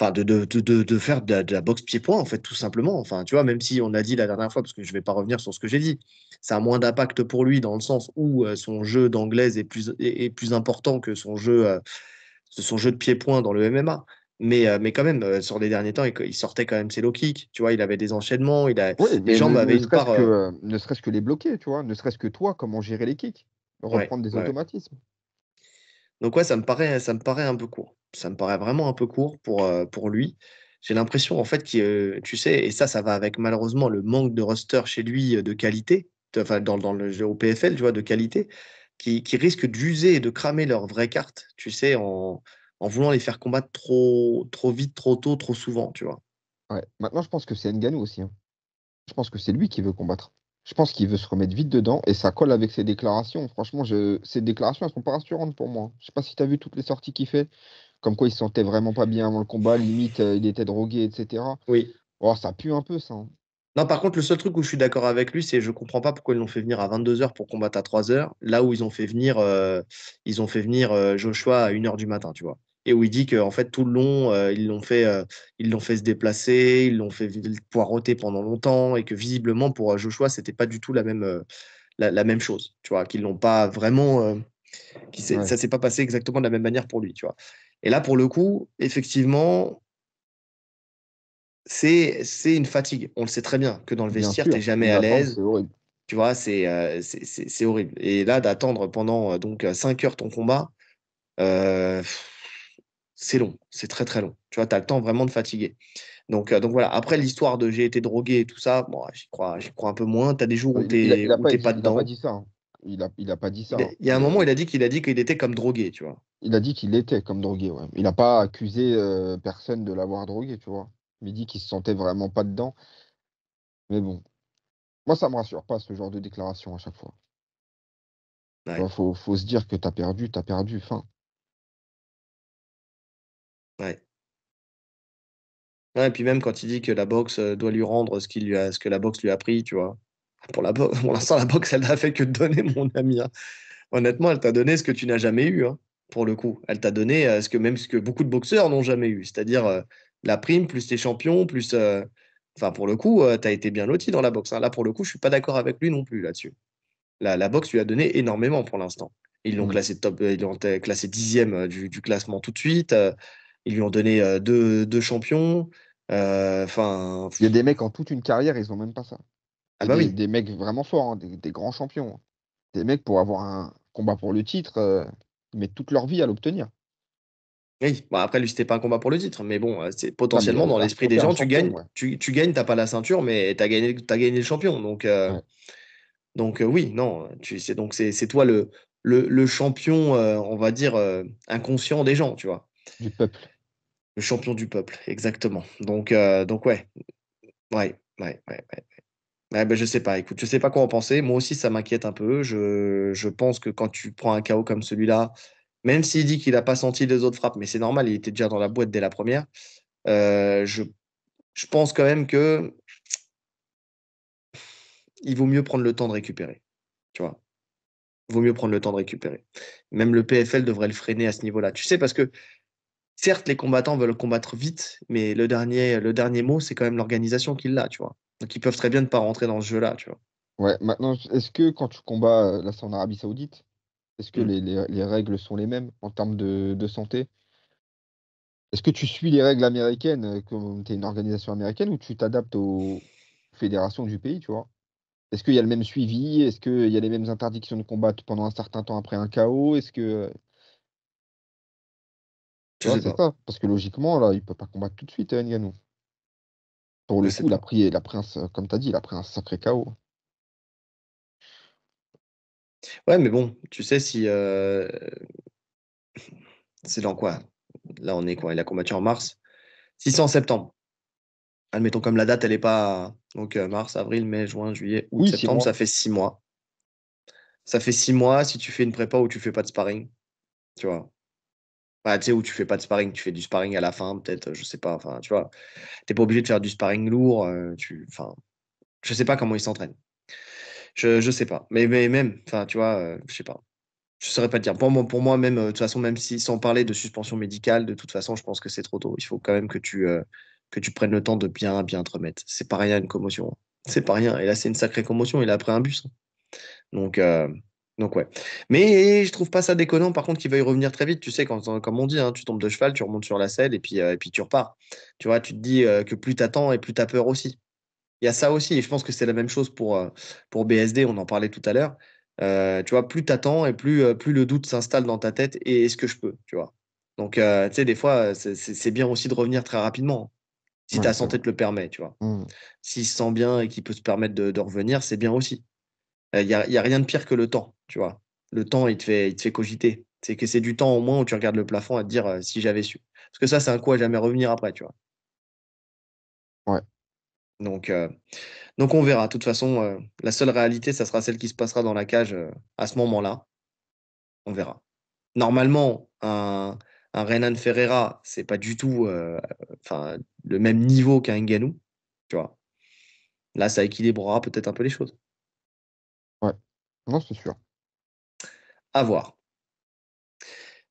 Speaker 1: enfin de, de, de, de, faire de la, boxe pied-point en fait tout simplement enfin tu vois même si on a dit la dernière fois parce que je vais pas revenir sur ce que j'ai dit ça a moins d'impact pour lui dans le sens où son jeu d'anglaise est plus est, plus important que son jeu de son jeu de pied-point dans le MMA. Mais, euh, mais quand même, euh, sur les derniers temps, il, sortait quand même ses low kicks. Tu vois, il avait des enchaînements, il a, les jambes ne, avaient euh,
Speaker 2: ne serait-ce que les bloquer, tu vois, ne serait-ce que toi, comment gérer les kicks, reprendre des automatismes.
Speaker 1: Donc, ouais, ça me, paraît, ça me paraît un peu court. Ça me paraît vraiment un peu court pour, pour lui j'ai l'impression en fait que tu sais et ça ça va avec malheureusement le manque de roster chez lui de qualité enfin dans, dans, le jeu au PFL tu vois de qualité qui, risquent d'user et de cramer leurs vraies cartes, tu sais, en, voulant les faire combattre trop, trop vite, trop tôt,
Speaker 2: trop souvent, tu vois. Ouais. Maintenant, je pense que c'est Nganou aussi. Hein. Je pense que c'est lui qui veut combattre. Je pense qu'il veut se remettre vite dedans et ça colle avec ses déclarations. Franchement, je... ses déclarations, elles sont pas rassurantes pour moi. Je sais pas si tu as vu toutes les sorties qu'il fait, comme quoi il se sentait vraiment pas bien avant le combat, limite euh, il était drogué, etc. Oui. Oh, ça pue un peu ça. Hein.
Speaker 1: Non, par contre, le seul truc où je suis d'accord avec lui, c'est je comprends pas pourquoi ils l'ont fait venir à 22h pour combattre à 3h, là où ils ont fait venir, euh, ils ont fait venir euh, Joshua à 1h du matin, tu vois. Et où il dit que en fait, tout le long, euh, ils l'ont fait, ils l'ont fait se déplacer, ils l'ont fait poireauter pendant longtemps, et que visiblement, pour Joshua, c'était pas du tout la même, la, même chose, tu vois, qu'ils l'ont pas vraiment. Qui Ça s'est pas passé exactement de la même manière pour lui, tu vois. Et là, pour le coup, effectivement, c'est une fatigue. On le sait très bien que dans le vestiaire, tu n'es jamais à l'aise. Tu vois, euh, c'est horrible. Et là, d'attendre pendant euh, donc 5 euh, heures ton combat, c'est long. C'est très, très long. Tu vois, tu as le temps vraiment de fatiguer. Donc, donc voilà. Après, l'histoire de j'ai été drogué et tout ça, j'y crois, crois un peu moins. Tu as des jours où tu n'es pas, dedans. Hein. Il n'a pas dit ça. Il, a, pas dit ça. Il, y a un moment, il a dit qu'il a dit qu'il était
Speaker 2: comme drogué, tu vois. Il a dit qu'il était comme drogué, Il n'a pas accusé personne de l'avoir drogué, tu vois. Midi qu'il se sentait vraiment pas dedans. Mais bon, moi ça me rassure pas ce genre de déclaration à chaque fois.
Speaker 3: Il faut, se dire que tu as perdu, tu as perdu, fin. Ouais.
Speaker 1: Et puis même quand il dit que la boxe euh, doit lui rendre ce, a, ce que la boxe lui a pris, tu vois. Ah, pour, l'instant, la boxe, elle n'a fait que donner, mon ami. Hein. Honnêtement, elle t'a donné ce que tu n'as jamais eu, hein, pour le coup. Elle t'a donné euh, ce que même ce que beaucoup de boxeurs n'ont jamais eu, c'est-à-dire euh, la prime, plus tes champions, plus. Euh, enfin, pour le coup, euh, tu as été bien loti dans la boxe. Hein. Là, pour le coup, je suis pas d'accord avec lui non plus là-dessus. La, boxe lui a donné énormément pour l'instant. Ils l'ont mm. classé top, euh, ils classé dixième du, classement tout de suite. Ils lui ont donné deux, champions.
Speaker 2: Enfin, il y a des mecs en toute une carrière, ils ont même pas ça. Ah bah des, oui. des mecs vraiment forts, hein, des, grands champions. Des mecs pour avoir un combat pour le titre, ils mettent toute leur vie à l'obtenir.
Speaker 1: Oui, après, lui, c'était pas un combat pour le titre, mais bon, euh, c'est potentiellement dans l'esprit des gens, tu gagnes, tu, tu, gagnes, t'as pas la ceinture, mais t'as gagné, as gagné le champion. Donc, euh, donc euh, oui, non, c'est donc c'est toi le, le, champion, on va dire, inconscient des gens, tu vois. Du peuple. Le champion du peuple, exactement. Donc, donc ouais. Ouais, ouais, ouais, ben, je sais pas, écoute, je sais pas quoi en penser. Moi aussi, ça m'inquiète un peu. Je, je pense que quand tu prends un chaos comme celui-là, même s'il dit qu'il n'a pas senti les autres frappes, mais c'est normal, il était déjà dans la boîte dès la première. Euh, je, pense quand même que il vaut mieux prendre le temps de récupérer. Tu vois, il vaut mieux prendre le temps de récupérer. Même le PFL devrait le freiner à ce niveau-là. Tu sais, parce que certes, les combattants veulent combattre vite, mais le dernier, le dernier mot, c'est quand même l'organisation qui l'a. Tu vois, donc ils peuvent très bien ne pas rentrer dans ce jeu-là. Tu vois.
Speaker 2: Ouais. Maintenant, est-ce que quand tu combats là, en Arabie Saoudite? Est-ce que mmh. les, règles sont les mêmes en termes de, santé Est-ce que tu suis les règles américaines euh, comme tu es une organisation américaine ou tu t'adaptes aux fédérations du pays, tu vois Est-ce qu'il y a le même suivi Est-ce qu'il y a les mêmes interdictions de combattre pendant un certain temps après un chaos Est-ce que. C'est Ça. Parce que logiquement, là, il peut pas combattre tout de suite, Nganou. Hein, Pour le coup, la prince, comme tu as dit, il a pris un sacré chaos. Ouais, mais bon,
Speaker 1: tu sais, si. Euh, c'est dans quoi Là, on est quoi Il a combattu en mars. Si en septembre. Admettons, comme la date, elle n'est pas. Donc, euh, mars, avril, mai, juin, juillet, août, septembre, ça fait six mois. Ça fait six mois si tu fais une prépa où tu fais pas de sparring. Tu vois. Bah, tu sais, où tu fais pas de sparring, tu fais du sparring à la fin, peut-être, je je sais pas. Enfin, tu vois. T'es pas obligé de faire du sparring lourd. Je euh, ne Enfin, je sais pas comment il s'entraîne. Je, je sais pas. Mais, même, enfin, tu vois, euh, je sais pas. Je saurais pas te dire. Pour moi, pour moi même, euh, de toute façon, même si sans parler de suspension médicale, de toute façon, je pense que c'est trop tôt. Il faut quand même que tu, euh, que tu prennes le temps de bien, bien te remettre. C'est pas rien une commotion. Hein. C'est pas rien. Et là, c'est une sacrée commotion. Il a pris un bus. Hein. Donc, donc ouais. Mais je trouve pas ça déconnant, par contre, qu'il y revenir très vite. Tu sais, comme on dit, hein, tu tombes de cheval, tu remontes sur la selle et puis, et puis tu repars. Tu vois, tu te dis que plus t'attends et plus t'as peur aussi il y a ça aussi. Et je pense que c'est la même chose pour, euh, pour BSD, on en parlait tout à l'heure. Euh, tu vois, plus tu attends et plus, euh, plus le doute s'installe dans ta tête et est-ce que je peux, tu vois. Donc, tu sais, des fois, c'est bien aussi de revenir très rapidement hein,
Speaker 3: si ta santé te
Speaker 1: le permet, tu vois. si mmh. S'il se sent bien et qu'il peut se permettre de, revenir, c'est bien aussi. Il n'y a, y a rien de pire que le temps, tu vois. Le temps, il te fait, il te fait cogiter. C'est que c'est du temps au moins où tu regardes le plafond à te dire si j'avais su. Parce que ça, c'est un coup à jamais revenir après, tu vois. Donc, euh, donc on verra. De toute façon, euh, la seule réalité, ça sera celle qui se passera dans la cage euh, à ce moment-là. On verra. Normalement, un, Renan Ferreira, c'est pas du tout enfin, le même niveau qu'un Nganou. Tu vois. Là, ça équilibrera peut-être un peu les choses.
Speaker 3: Ouais, non, c'est sûr.
Speaker 1: À voir.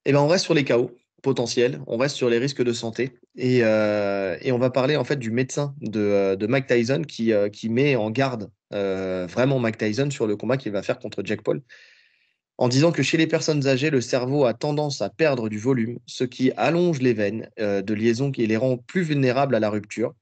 Speaker 1: Et eh ben on reste sur les chaos potentiel. On reste sur les risques de santé et, euh, on va parler en fait du médecin de, euh, Mike Tyson qui, euh, qui, met en garde vraiment Mike Tyson sur le combat qu'il va faire contre Jack Paul en disant que chez les personnes âgées, le cerveau a tendance à perdre du volume, ce qui allonge les veines de liaison qui les rend plus vulnérables à la rupture.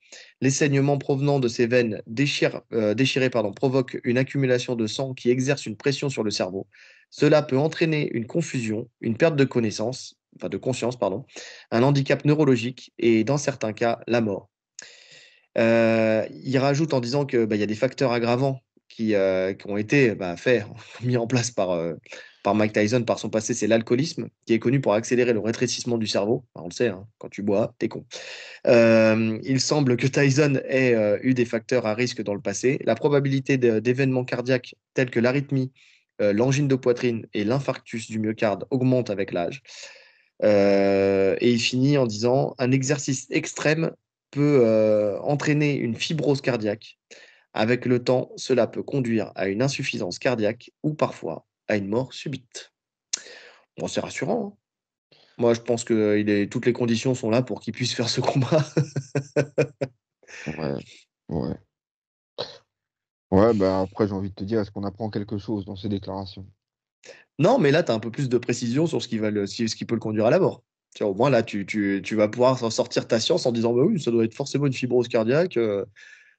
Speaker 1: Les saignements provenant de ces veines déchirées pardon, provoquent une accumulation de sang qui exerce une pression sur le cerveau. Cela peut entraîner une confusion, une perte de connaissance, enfin de conscience, pardon, un handicap neurologique et dans certains cas la mort. Euh, il rajoute en disant qu'il bah, y a des facteurs aggravants qui, euh, ont été bah, faits, mis en place par, euh, par Mike Tyson par son passé, c'est l'alcoolisme, qui est connu pour accélérer le rétrécissement du cerveau. on le sait, hein, quand tu bois, t'es con. il semble que Tyson ait eu des facteurs à risque dans le passé. La probabilité d'événements cardiaques tels que l'arythmie, l'angine de poitrine et l'infarctus du myocarde augmente avec l'âge. Euh, et il finit en disant un exercice extrême peut euh, entraîner une fibrose cardiaque. Avec le temps, cela peut conduire à une insuffisance cardiaque ou parfois à une mort subite. Bon, c'est rassurant. Hein. Moi, je pense que toutes les conditions sont là pour qu'il puisse faire ce combat.
Speaker 2: ouais, bah après, j'ai envie de te dire, est-ce qu'on apprend quelque chose dans ces déclarations
Speaker 1: non, mais là, tu as un peu plus de précision sur ce qui, va ce qui peut le conduire à la mort. au moins, là, tu, vas pouvoir sortir ta science en disant bah oui, ça doit être
Speaker 2: forcément une fibrose cardiaque, euh,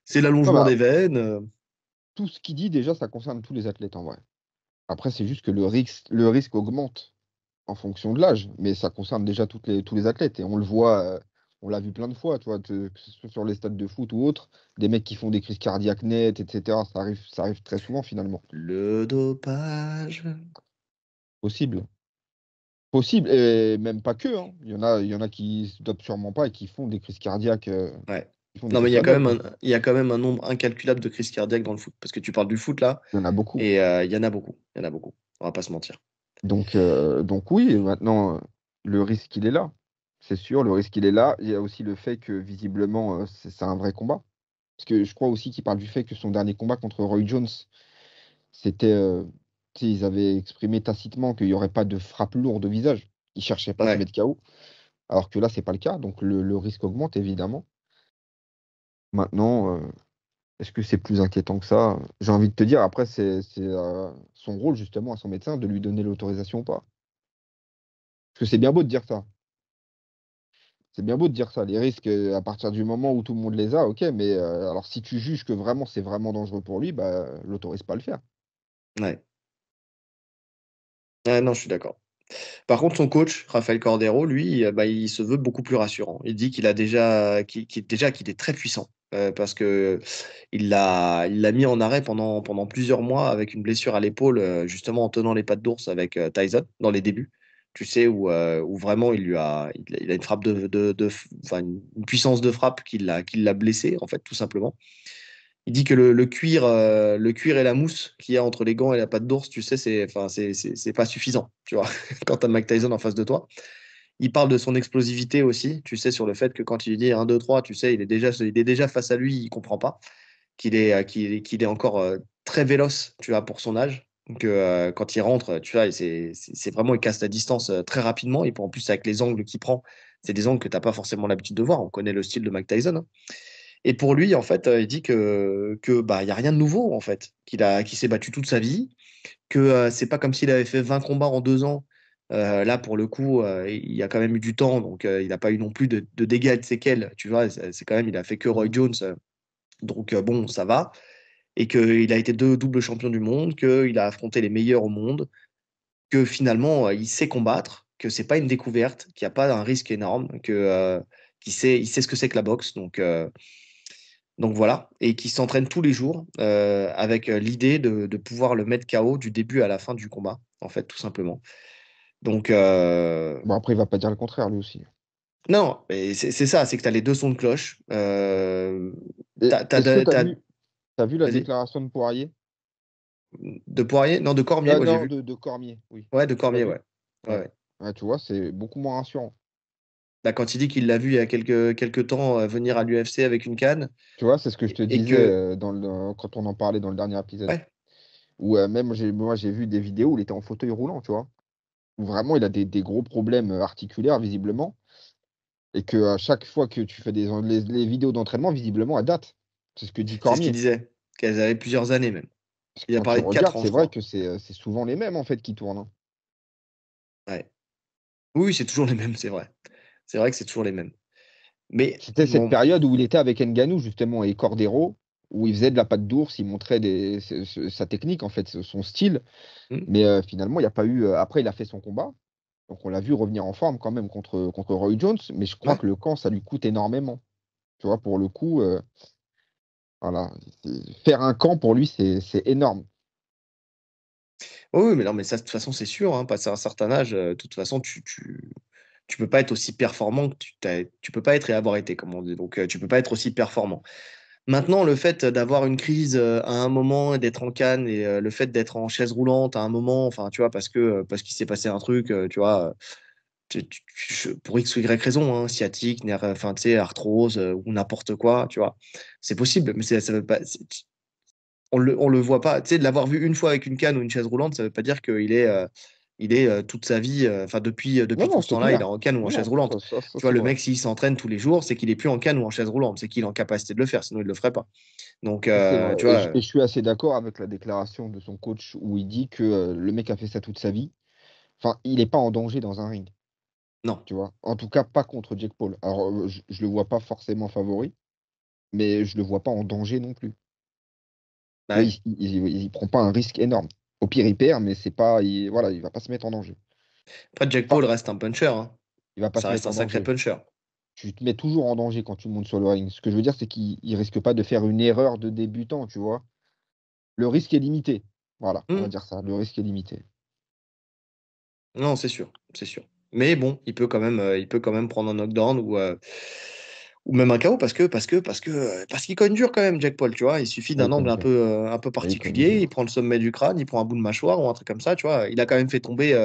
Speaker 2: c'est l'allongement des veines. Euh. Tout ce qu'il dit, déjà, ça concerne tous les athlètes en vrai. Après, c'est juste que le risque, augmente en fonction de l'âge, mais ça concerne déjà tous les athlètes. Et on le voit, euh, on l'a vu plein de fois, que, ce soit sur les stades de foot ou autres, des mecs qui font des crises cardiaques nettes, etc. Ça arrive, ça arrive très souvent finalement. Le dopage. Possible. Possible, et même pas que. Hein. Il, y en a, il y en a qui se dopent sûrement pas et qui font des crises cardiaques. Euh, ouais. Non, mais il y, a quand même un,
Speaker 1: il y a quand même un nombre incalculable de crises cardiaques dans le foot. Parce que tu parles du foot là.
Speaker 2: Il y en a beaucoup. Et euh, il y en a beaucoup. Il y en a beaucoup. On va pas se mentir. Donc, euh, donc oui, maintenant, le risque, il est là. C'est sûr, le risque, il est là. Il y a aussi le fait que, visiblement, euh, c'est un vrai combat. Parce que je crois aussi qu'il parle du fait que son dernier combat contre Roy Jones, c'était. Euh, s'ils ils avaient exprimé tacitement qu'il n'y aurait pas de frappe lourde au visage. Ils ne cherchaient pas à se mettre KO. Alors que là, ce n'est pas le cas. Donc le, risque augmente, évidemment. Maintenant, euh, est-ce que c'est plus inquiétant que ça J'ai envie de te dire, après, c'est son rôle, justement, à son médecin, de lui donner l'autorisation ou pas. Parce que c'est bien beau de dire ça. C'est bien beau de dire ça, les risques, euh, à partir du moment où tout le monde les a, ok, mais euh, alors si tu juges que vraiment c'est vraiment dangereux pour lui, bah, l'autorise pas à le faire.
Speaker 1: Ouais. Ah non, je suis d'accord. Par contre, son coach, Raphaël Cordero, lui, euh, bah, il se veut beaucoup plus rassurant. Il dit qu'il a déjà, qu'il, est déjà qu'il est très puissant parce que il l'a, il l'a mis en arrêt pendant, pendant plusieurs mois avec une blessure à l'épaule, justement en tenant les pattes d'ours avec Tyson dans les débuts tu sais, euh, où, vraiment il lui a, il a une frappe de, une puissance de frappe qui l'a, blessé en fait, tout simplement. Il dit que le, cuir, euh, le cuir et la mousse qu'il y a entre les gants et la patte d'ours, tu sais, c'est, enfin, c'est, pas suffisant, tu vois, quand t'as Mike Tyson en face de toi. Il parle de son explosivité aussi, tu sais, sur le fait que quand il dit 1, 2, 3, tu sais, il est déjà, il est déjà face à lui, il comprend pas, qu'il est, euh, qu'il, est encore très véloce, tu vois, pour son âge. Donc euh, quand il rentre, tu vois, c'est vraiment, il casse la distance euh, très rapidement. Et en plus, avec les angles qu'il prend, c'est des angles que tu n'as pas forcément l'habitude de voir. On connaît le style de Mike Tyson. Hein. Et pour lui, en fait, euh, il dit que n'y bah il y a rien de nouveau en fait, qu'il a s'est battu toute sa vie, que ce c'est pas comme s'il avait fait 20 combats en deux ans. là, pour le coup, il y a quand même eu du temps, donc il n'a pas eu non plus de, dégâts de séquelles. Tu vois, c'est quand même, il a fait que Roy Jones, donc bon, ça va et qu'il a été deux doubles champions du monde, qu'il a affronté les meilleurs au monde, que finalement euh, il sait combattre, que c'est pas une découverte, qu'il n'y a pas un risque énorme, que euh, qu'il sait, il sait ce que c'est que la boxe, donc euh, donc voilà, et qui s'entraîne tous les jours avec l'idée de, de, pouvoir le mettre KO du début à la fin du combat, en fait, tout simplement. Donc
Speaker 2: bon après il va pas dire le contraire lui aussi.
Speaker 1: Non, c'est ça, c'est que tu as les deux sons de cloche.
Speaker 2: as, T'as vu la déclaration de Poirier De Poirier Non, de Cormier. Ah non, De, Cormier, oui. Ouais, de Cormier, ouais. Ouais, ah, Tu vois, c'est beaucoup moins rassurant. Là, bah, quand il dit qu'il l'a vu il y a quelques, quelques temps euh, venir à l'UFC avec une canne. Tu vois, c'est ce que je te disais que... Euh, dans le, euh, quand on en parlait dans le dernier épisode. Ou même, moi, j'ai vu des vidéos où il était en fauteuil roulant, tu vois. Où vraiment, il a des, gros problèmes articulaires, visiblement. Et que à chaque fois que tu fais des les, vidéos d'entraînement, visiblement, à date. C'est ce que dit Cormier. C'est ce qu'il disait qu'elles avaient plusieurs années même. Il a parlé de quatre ans. C'est vrai que euh, c'est souvent les mêmes en fait qui tournent. Hein. Ouais. Oui, c'est toujours les mêmes, c'est vrai. C'est vrai que c'est toujours les mêmes. Mais c'était cette période où il était avec Nganou justement et Cordero, où il faisait de la patte d'ours, il montrait sa technique en fait, son style. Mmh. Mais euh, finalement, il n'y a pas eu. Euh, après, il a fait son combat, donc on l'a vu revenir en forme quand même contre contre Roy Jones. Mais je crois que le camp, ça lui coûte énormément. Tu vois, pour le coup, voilà. Faire un camp pour lui, c'est énorme. oui,
Speaker 1: mais non, mais ça, de toute façon, c'est sûr. Hein, passer un certain âge, euh, de toute façon, tu, tu, tu peux pas être aussi performant que tu, tu peux pas être et avoir été, comme on dit. Donc, euh, tu peux pas être aussi performant. Maintenant, le fait d'avoir une crise euh, à un moment et d'être en canne et le fait d'être en chaise roulante à un moment, enfin, tu vois, parce que parce qu'il s'est passé un truc, tu vois, pour x ou y raison, hein, sciatique, nerf, euh, arthrose euh, ou n'importe quoi, tu vois, c'est possible, mais ça On le, le voit pas. Tu de l'avoir vu une fois avec une canne ou une chaise roulante, ça veut pas dire qu'il est. Euh, il est toute sa vie, enfin depuis, depuis ce temps-là, il est en canne ou en chaise roulante. vois, le mec, s'il s'entraîne tous les jours, c'est qu'il est plus en canne ou en chaise roulante, c'est qu'il est en capacité de le faire, sinon il le ferait pas. Donc, tu vois. je
Speaker 2: suis assez d'accord avec la déclaration de son coach où il dit que le mec a fait ça toute sa vie. Enfin, il n'est pas en danger dans un ring. Non. Tu vois, en tout cas, pas contre Jack Paul. Alors, euh, je, le vois pas forcément favori, mais je le vois pas en danger non plus. Bah il, prend pas un risque énorme. Au pire, il perd, mais c'est pas, il, voilà, il va pas se mettre en danger.
Speaker 1: Après, Jack Paul reste un puncher. Hein. Il va pas Ça reste un sacré puncher.
Speaker 2: Tu te mets toujours en danger quand tu montes sur le ring. Ce que je veux dire, c'est qu'il risque pas de faire une erreur de débutant, tu vois. Le risque est limité. Voilà, on va hmm. dire ça. Le risque est limité. Non, c'est sûr, c'est sûr.
Speaker 1: Mais bon, il peut quand même, euh, il peut quand même prendre un knockdown ou, euh, ou même un KO parce que parce que parce que euh, parce qu'il cogne dur quand même Jack Paul, tu vois. Il suffit d'un angle un peu un peu particulier. il prend le sommet du crâne, il prend un bout de mâchoire ou un truc comme ça, tu vois. Il a quand même fait tomber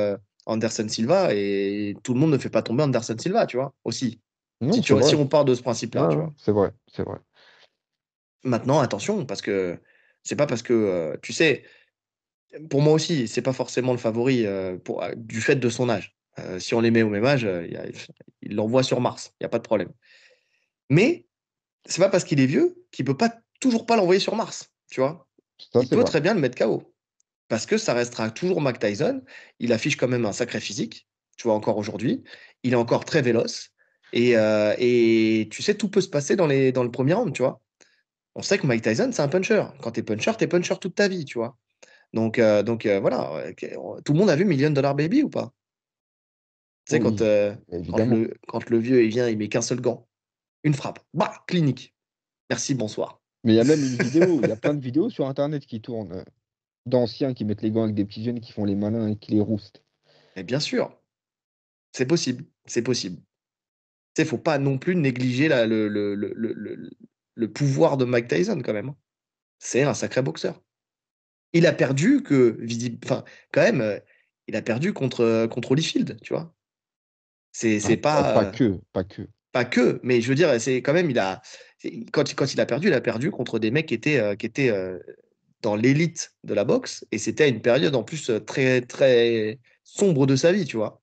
Speaker 1: Anderson Silva et tout le monde ne fait pas tomber Anderson Silva, tu vois. Aussi. si, on part de ce principe-là, C'est vrai, c'est vrai. Maintenant, attention parce que c'est pas parce que tu sais pour moi aussi, c'est pas forcément le favori pour, du fait de son âge. Euh, si on les met au même âge, euh, il l'envoie sur Mars, il n'y a pas de problème. Mais c'est pas parce qu'il est vieux qu'il peut pas toujours pas l'envoyer sur Mars, tu vois. il peut très bien le mettre KO. Parce que ça restera toujours Mike Tyson. Il affiche quand même un sacré physique, tu vois, encore aujourd'hui. Il est encore très véloce. Et, euh, tu sais, tout peut se passer dans, le premier round, tu vois. On sait que Mike Tyson, c'est un puncher. Quand tu es puncher, tu es puncher toute ta vie, tu vois. Donc, donc voilà, tout le monde a vu Million Dollar Baby ou pas sais, euh, quand, le, vieux, il vient, il met qu'un seul gant. Une frappe. Bah,
Speaker 2: clinique. Merci, bonsoir. Mais il y a même une vidéo, il y a plein de vidéos sur Internet qui tournent euh, d'anciens qui mettent les gants avec des petits jeunes qui font les malins et qui les roustent. Mais bien sûr.
Speaker 1: C'est possible. C'est possible. Il ne faut pas non plus négliger la, le, le, pouvoir de Mike Tyson quand même. Hein. C'est un sacré boxeur. Il a perdu que, enfin, quand même, euh, il a perdu contre, contre Holyfield, tu vois. C'est ah, pas, pas.
Speaker 2: que, pas que.
Speaker 1: Pas que, mais je veux dire, c'est quand même, il a, quand, quand, il a perdu, il a perdu contre des mecs qui étaient, euh, qui étaient euh, dans l'élite de la boxe. Et c'était une période en plus euh, très, très sombre de sa vie, tu vois.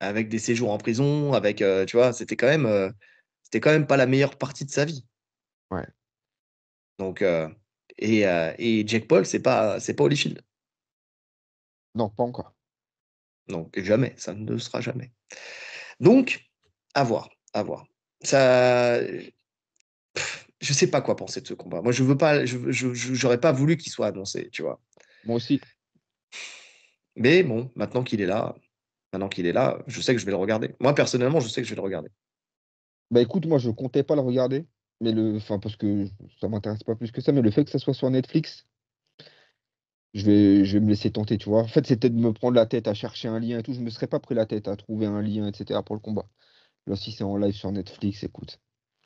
Speaker 1: Avec des séjours en prison, avec, tu vois, c'était quand même, c'était quand même pas la meilleure partie de sa vie. Ouais. Donc, et, et Jack Paul, c'est pas, c'est pas Holyfield. Non, pas encore. Donc jamais, ça ne sera jamais. Donc, à voir, à voir. Ça, je sais pas quoi penser de ce combat. Moi, je veux pas, j'aurais pas voulu qu'il soit annoncé, tu vois. Moi aussi. Mais bon, maintenant qu'il est là, maintenant qu'il est là, je sais que je vais le regarder. Moi personnellement, je sais que je vais le regarder.
Speaker 2: Bah écoute, moi je ne comptais pas le regarder, mais le, enfin parce que ça m'intéresse pas plus que ça, mais le fait que ça soit sur Netflix, je vais, je vais me laisser tenter, tu vois. En fait, c'était de me prendre la tête à chercher un lien et tout. Je me serais pas pris la tête à trouver un lien, etc. pour le combat. Là, si c'est en live sur Netflix, écoute.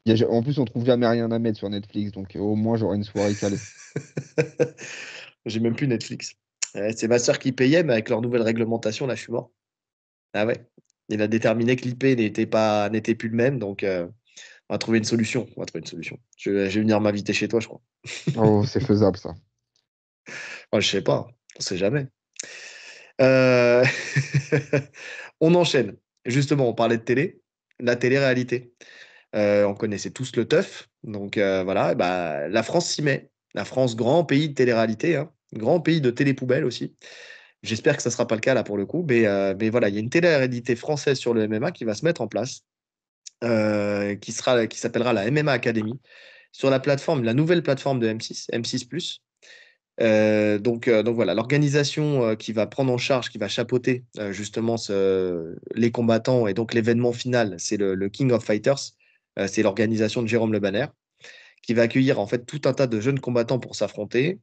Speaker 2: Y en plus, on trouve jamais rien à mettre sur Netflix, donc euh, au moins j'aurai une soirée calée. J'ai même plus Netflix. Euh, c'est ma soeur qui payait, mais avec leur nouvelle réglementation, là, je suis mort.
Speaker 1: Ah ouais. Il a déterminé que l'IP n'était pas, n'était plus le même, donc. Euh, on va trouver une solution. On va trouver une solution. Je, je vais venir m'inviter chez toi, je crois.
Speaker 2: oh, c'est faisable ça.
Speaker 1: Je oh, je sais pas, on sait jamais. Euh, on enchaîne. Justement, on parlait de télé, la télé-réalité. Euh, on connaissait tous le teuf. Donc euh, voilà, bah, la France s'y met. La France, grand pays de télé-réalité, hein. grand pays de télé-poubelle aussi. J'espère que ça ne sera pas le cas là pour le coup. Mais, mais voilà, il y a une télé-réalité française sur le MMA qui va se mettre en place, qui, qui s'appellera la MMA Academy, sur la plateforme, la nouvelle plateforme de M6, M6 euh, euh, donc, voilà, l'organisation euh, qui va prendre en charge, qui va chapeauter justement les combattants et donc l'événement final, c'est le, King of Fighters, c'est l'organisation de Jérôme Le Banner, qui va accueillir en fait tout un tas de jeunes combattants pour s'affronter.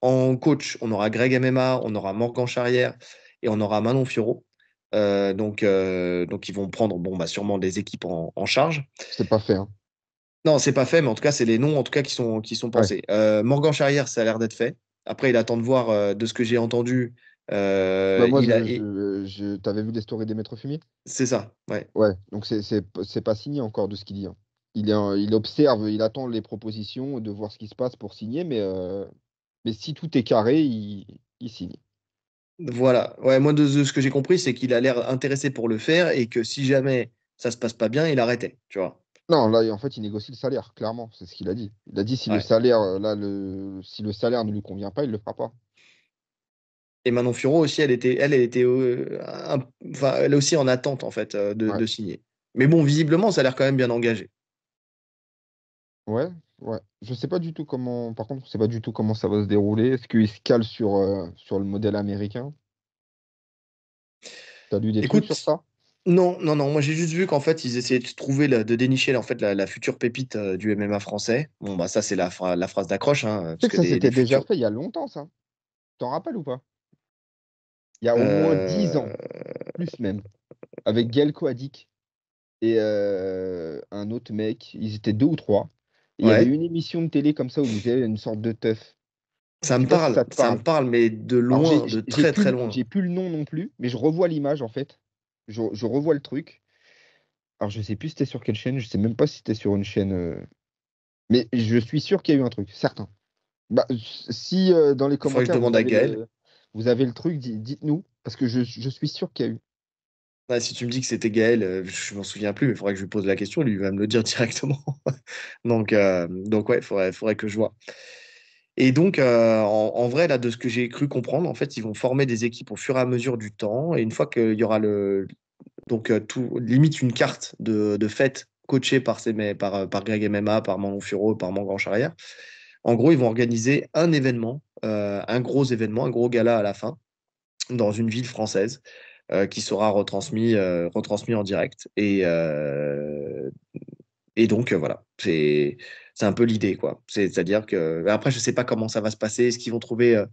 Speaker 1: En coach, on aura Greg MMA, on aura Morgan Charrière et on aura Manon Fiorot. donc, ils vont prendre bon, bah, sûrement des équipes en, charge. C'est pas fait. Hein. Non, c'est pas fait, mais en tout cas, c'est les noms en tout cas qui sont, qui pensés. Morgan Charrière, ça a l'air d'être fait.
Speaker 2: Après, il attend de voir euh, de ce que j'ai entendu. Euh, bah,
Speaker 1: je,
Speaker 2: t'avais vu les stories des maîtres fumides C'est ça, ouais. Ouais, donc c'est, c'est, pas signé encore de ce qu'il dit. Hein. Il, il observe, il attend les propositions de voir ce qui se passe pour signer, mais, euh, mais si tout est carré, il, signe.
Speaker 1: Voilà, ouais, moi de, ce que j'ai compris, c'est qu'il a
Speaker 2: l'air intéressé pour le faire et que si jamais ça se passe pas bien, il arrêtait, tu vois. Non, là, en fait, il négocie le salaire, clairement, c'est ce qu'il a dit. Il a dit si le salaire, euh, là, le, si le salaire ne lui convient pas, il le fera pas.
Speaker 1: Et Manon Furo aussi, elle était, elle, elle était, euh, aussi en attente en fait euh, de, signer. Mais bon, visiblement, ça a l'air quand même bien engagé.
Speaker 2: Ouais, ouais. Je sais pas du tout comment. Par contre, je sais pas du tout comment ça va se dérouler. Est-ce qu'il se cale sur sur le modèle américain T'as lu des Écoute, trucs sur ça non, non, non. Moi, j'ai juste vu qu'en fait, ils essayaient de trouver, de dénicher en fait la,
Speaker 1: future pépite euh, du MMA français. Bon, bah ça, c'est la, phrase d'accroche. Hein, ça c'était déjà fait
Speaker 2: il y a longtemps, ça. T'en rappelles ou pas Il y a au moins 10 ans, euh. plus même, avec Gael Coadic et euh, un autre mec. Ils étaient deux ou trois. Il y y eu une émission de télé comme ça où ils avaient une sorte de teuf. Ça me parle, parle. ça me parle, mais de loin, de très très loin. J'ai plus le nom non plus, mais je revois l'image en fait je, revois le truc. Alors, je sais plus si c'était sur quelle chaîne, je sais même pas si c'était sur une chaîne. Euh, mais je suis sûr qu'il y a eu un truc, certain. Bah, si euh, dans les commentaires. vous, avez Gaël. Le, vous avez le truc, dites-nous, parce que je, suis sûr qu'il y a eu.
Speaker 1: Bah, si tu me dis que c'était Gaël, euh, je m'en souviens plus, mais il faudrait que je lui pose la question, lui il va me le dire directement. donc, donc ouais, il faudrait, que je vois. Et donc, euh, en, vrai, là, de ce que j'ai cru comprendre, en fait, ils vont former des équipes au fur et à mesure du temps. Et une fois qu'il y aura le, donc, euh, tout, limite une carte de, de fête coachée par, ces, par, euh, par Greg MMA, par Manon Furo, par Mangan Charrière, en gros, ils vont organiser un événement, un gros événement, un gros gala à la fin, dans une ville française. qui sera retransmis, retransmis en direct. Et, et donc, voilà. C'est c'est un peu l'idée, quoi. C'est-à-dire que après, je sais pas comment ça va se passer. Est-ce qu'ils vont trouver, euh,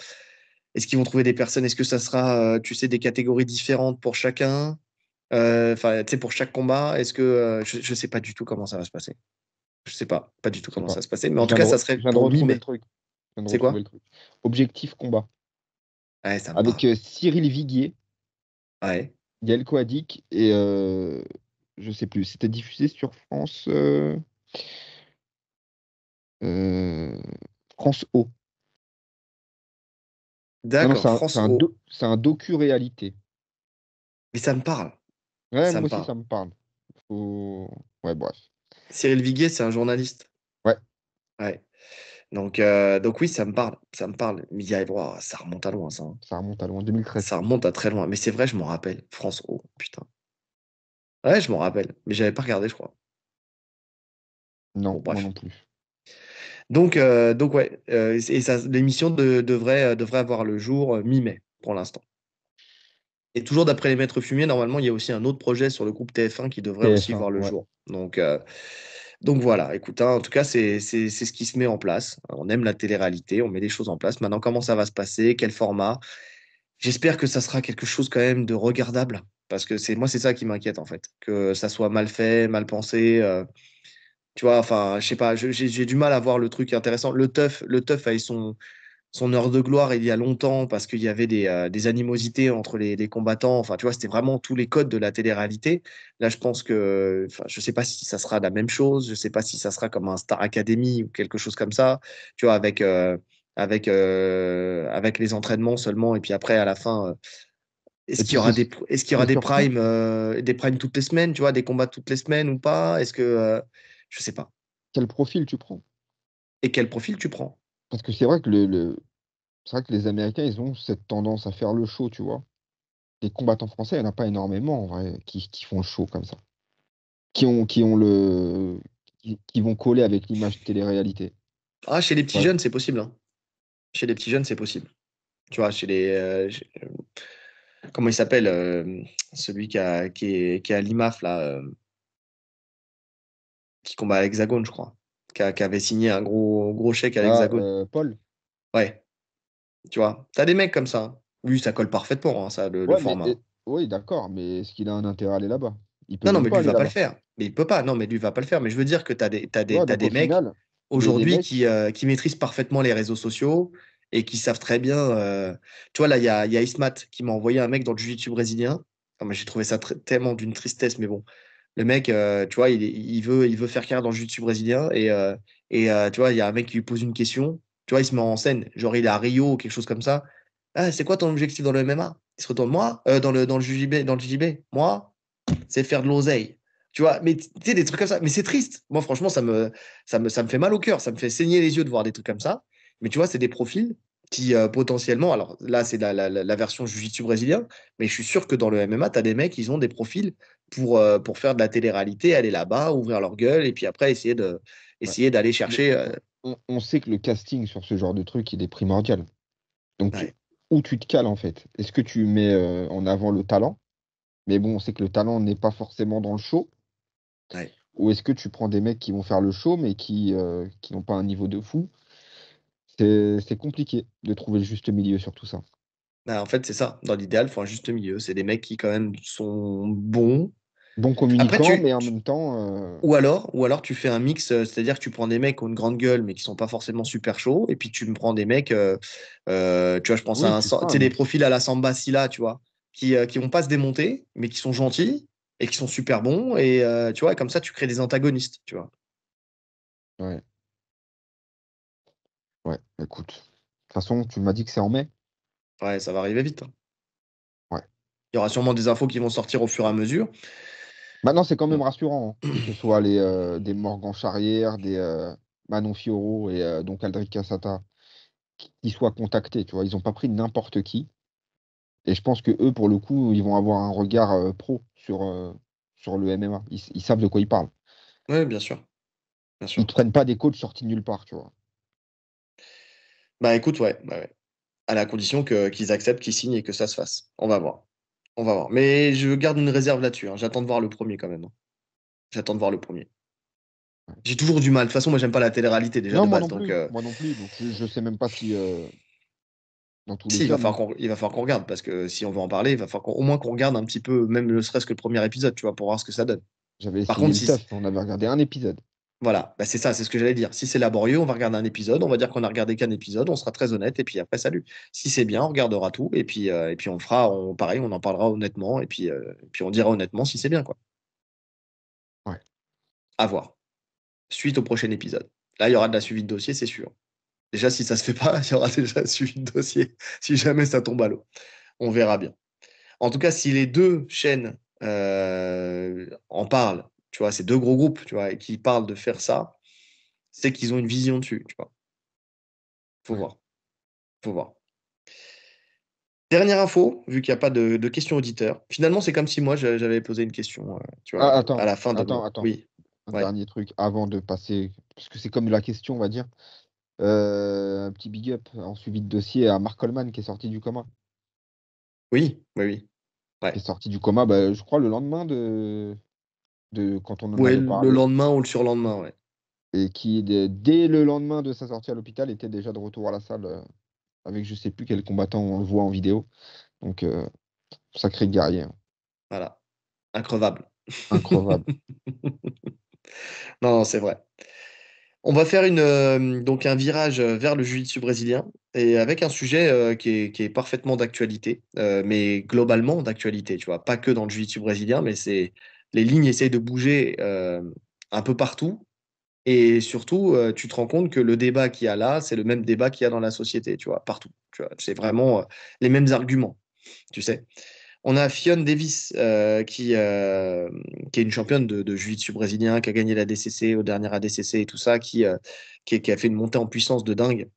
Speaker 1: est-ce qu'ils vont trouver des personnes Est-ce que ça sera, euh, tu sais, des catégories différentes pour chacun euh, Enfin, tu sais, pour chaque combat. Est-ce que je, ne sais pas du tout comment ça va se passer.
Speaker 2: Je sais pas, pas du tout comment ça va se passer. Mais en tout cas, ça serait pour mi C'est quoi Objectif combat. Avec Cyril Viguier. Ouais. Yael Koadik et euh, je sais plus, c'était diffusé sur France. Hum, France O. D'accord, C'est un, C'est un docu-réalité. Mais ça me parle.
Speaker 3: Ouais, moi aussi, ça
Speaker 2: me parle. Ouais, bref. Cyril Viguier,
Speaker 1: c'est un journaliste. Ouais. Ouais. Donc, euh, donc oui, ça me parle, ça me parle. Mais ça remonte à loin, ça. Hein. Ça remonte à loin, 2013. Ça remonte à très loin. Mais c'est vrai, je m'en rappelle. France O, putain. Ouais, je m'en rappelle. Mais j'avais pas regardé, je crois. Non, moi non plus. Donc, euh, donc ouais, euh, l'émission devrait, euh, devrait avoir le jour mi-mai pour l'instant. Et toujours d'après les maîtres fumiers, normalement, il y a aussi un autre projet sur le groupe TF1 qui devrait aussi voir le jour. Donc, donc voilà, écoute, hein, en tout cas, c'est, c'est, c'est ce qui se met en place. On aime la télé-réalité, on met les choses en place. Maintenant, comment ça va se passer Quel format J'espère que ça sera quelque chose quand même de regardable. Parce que c'est moi, c'est ça qui m'inquiète en fait. Que ça soit mal fait, mal pensé. Tu vois, enfin, je sais pas, j'ai du mal à voir le truc intéressant. Le teuf, le teuf a eu son, son heure de gloire il y a longtemps parce qu'il y avait des, euh, des, animosités entre les, les combattants. Enfin, tu vois, c'était vraiment tous les codes de la télé-réalité. Là, je pense que, enfin, je sais pas si ça sera la même chose. Je sais pas si ça sera comme un Star Academy ou quelque chose comme ça. Tu vois, avec euh, avec euh, avec les entraînements seulement et puis après à la fin. Est-ce qu'il y aura des est-ce qu'il y aura des primes des primes toutes les semaines, tu vois, des combats toutes les semaines ou pas Est-ce que je sais pas.
Speaker 2: Quel profil tu prends Et quel profil tu prends Parce que c'est vrai que le, c'est vrai que les Américains, ils ont cette tendance à faire le show, tu vois. Les combattants français, il n'y en a pas énormément en vrai qui, font le show comme ça. Qui vont coller avec l'image télé-réalité.
Speaker 1: Ah, chez les petits jeunes, c'est possible. Hein. Chez les petits jeunes, c'est possible. Tu vois, chez les. Euh, euh, comment il s'appelle euh, Celui qui, a, est, l'IMAF, là qui combat à l'Hexagone, je crois, qui, avait signé un gros, chèque à l'Hexagone. Ah, euh, Paul Ouais. Tu vois, t'as des mecs comme ça. Lui, ça colle parfaitement, hein, ça, le, format.
Speaker 2: oui, d'accord, mais est-ce qu'il a un intérêt à aller là-bas Non, non, mais lui, ne va pas le faire.
Speaker 1: Mais il peut pas, non, mais lui, va pas le faire. Mais je veux dire que t'as des, as des, des mecs aujourd'hui euh, qui, maîtrisent parfaitement les réseaux sociaux et qui savent très bien. Euh, tu vois, là, il y a, Ismat qui m'a envoyé un mec dans le jiu-jitsu brésilien. J'ai trouvé ça tellement d'une tristesse, mais bon, le mec, euh, tu vois, il, veut, il veut faire carrière dans le jiu-jitsu brésilien et, euh, et euh, tu vois, il y a un mec qui lui pose une question, tu vois, il se met en scène, genre il est à Rio ou quelque chose comme ça. Ah, c'est quoi ton objectif dans le MMA Il se retourne, moi, dans le dans le JJB, dans le moi, c'est faire de l'oseille. Tu vois, mais tu sais, des trucs comme ça. Mais c'est triste. Moi, franchement, ça me, ça, me, ça me fait mal au cœur. Ça me fait saigner les yeux de voir des trucs comme ça. Mais tu vois, c'est des profils qui potentiellement, alors là, c'est la, la, version Jiu-Jitsu brésilien, mais je suis sûr que dans le MMA, tu as des mecs, ils ont des profils pour, euh, pour faire de la télé-réalité, aller là-bas, ouvrir leur gueule et puis après essayer de essayer d'aller chercher. Euh,
Speaker 2: on, sait que le casting sur ce genre de truc il est primordial. Donc où tu te cales en fait Est-ce que tu mets euh, en avant le talent Mais bon, on sait que le talent n'est pas forcément dans le show. Ou est-ce que tu prends des mecs qui vont faire le show mais qui qui n'ont pas un niveau de fou C'est compliqué de trouver le juste milieu sur tout ça.
Speaker 1: Bah, en fait, c'est ça. Dans l'idéal, il faut un juste milieu. C'est des mecs qui, quand même,
Speaker 2: sont bons. Bons communicants, mais en même temps. Euh,
Speaker 1: ou, alors, ou alors, tu fais un mix, euh, c'est-à-dire que tu prends des mecs qui ont une grande gueule, mais qui sont pas forcément super chauds, et puis tu me prends des mecs, euh, tu vois, je pense à un. des profils à la Samba Silla, tu vois, qui, qui vont pas se démonter, mais qui sont gentils, et qui sont super bons, et tu vois, comme ça, tu crées des antagonistes, tu vois.
Speaker 2: Ouais. Ouais, écoute. De toute façon, tu m'as dit que c'est en mai.
Speaker 1: Ouais, ça va arriver vite. Hein. Ouais. Il y aura sûrement des infos qui vont sortir au fur et à mesure.
Speaker 2: Maintenant, bah c'est quand même rassurant, hein, que ce soit les, euh, des Morgan Charrière, des euh, Manon Fioro et euh, donc Aldric Cassata, qui soient contactés. Tu vois, ils n'ont pas pris n'importe qui. Et je pense que eux, pour le coup, ils vont avoir un regard pro sur, sur le MMA. Ils, savent de quoi ils parlent. Oui, bien sûr. bien sûr. Ils ne prennent pas des coachs sortis de nulle part, tu vois. Bah écoute, ouais. Bah, ouais
Speaker 1: à la condition qu'ils acceptent, qu'ils signent et que ça se fasse. On va voir. On va voir. Mais je garde une réserve là-dessus. Hein. J'attends de voir le premier quand même. Hein. J'attends de voir le premier. J'ai toujours du mal. De toute façon, moi, j'aime pas la télé-réalité déjà. moi, non euh,
Speaker 2: moi, non plus. je, ne sais même pas si. Euh,
Speaker 1: il, va il, va falloir qu'on regarde parce que si on veut en parler, il va falloir au moins qu'on regarde un petit peu, même ne serait-ce que le premier épisode, tu vois, pour voir ce que ça donne. J'avais Par contre, si...
Speaker 2: on avait regardé un épisode.
Speaker 1: Voilà, bah, c'est ça, c'est ce que j'allais dire. Si c'est laborieux, on va regarder un épisode, on va dire qu'on a regardé qu'un épisode, on sera très honnête, et puis après, salut. Si c'est bien, on regardera tout, et puis, euh, et puis on fera, on, pareil, on en parlera honnêtement, et puis, euh, puis on dira honnêtement si c'est bien, quoi. Ouais. À voir. Suite au prochain épisode. Là, il y aura de la suivi de dossier, c'est sûr. Déjà, si ça se fait pas, il y aura déjà de suivi de dossier, si jamais ça tombe à l'eau. On verra bien. En tout cas, si les deux chaînes euh, en parlent, tu vois, ces deux gros groupes, tu vois, qui parlent de faire ça, c'est qu'ils ont une vision dessus, tu vois. Faut voir. Faut voir. Dernière info, vu qu'il n'y a pas de, questions auditeurs. Finalement, c'est comme si moi j'avais posé une question, euh, tu vois, ah, attends, à la fin. De... Attends, attends. Oui.
Speaker 2: Un dernier truc avant de passer, parce que c'est comme la question, on va dire. Euh, un petit big up en suivi de dossier à Mark Coleman qui est sorti du coma. Oui, oui, oui. Qui est sorti du coma, bah, je crois, le lendemain de, quand on le lendemain ou le surlendemain, ouais. Et qui, dès le lendemain de sa sortie à l'hôpital, était déjà de retour à la salle euh, avec je sais plus quel combattant on le voit en vidéo. Donc, euh, sacré guerrier. Hein.
Speaker 1: Voilà. Increvable. Increvable. non, c'est vrai. On va faire une, euh, donc un virage vers le jiu-jitsu brésilien et avec un sujet qui, est, qui, est, parfaitement d'actualité, mais globalement d'actualité, tu vois, pas que dans le jiu-jitsu brésilien, mais c'est les lignes essayent de bouger euh, un peu partout. Et surtout, euh, tu te rends compte que le débat qu'il y a là, c'est le même débat qu'il y a dans la société, tu vois, partout. c'est vraiment euh, les mêmes arguments, tu sais. On a Fionne Davis, qui, qui est une championne de, de jiu brésilien, qui a gagné la DCC, au dernier ADCC et tout ça, qui, qui, a fait une montée en puissance de dingue,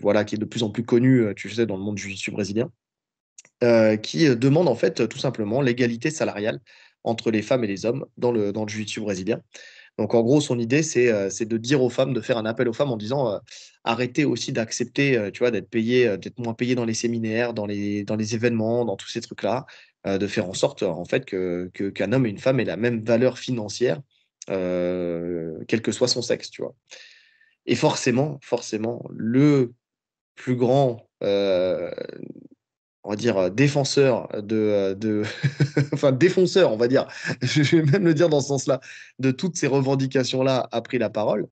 Speaker 1: voilà, qui est de plus en plus connue, tu sais, dans le monde du jiu brésilien, qui demande en fait tout simplement l'égalité salariale entre les femmes et les hommes dans le, dans le jiu brésilien. Donc en gros, son idée, euh, c'est de dire aux femmes, de faire un appel aux femmes en disant euh, arrêtez aussi d'accepter, euh, tu vois, d'être payé, d'être moins payé dans les séminaires, dans les, dans les événements, dans tous ces trucs-là, de faire en sorte en fait que qu'un homme et une femme aient la même valeur financière, quel que soit son sexe, tu vois. Et forcément, forcément, le plus grand on va dire, euh, défenseur de, euh, enfin, défenseur, on va dire, je vais même le dire dans ce sens-là, de toutes ces revendications-là a pris la parole.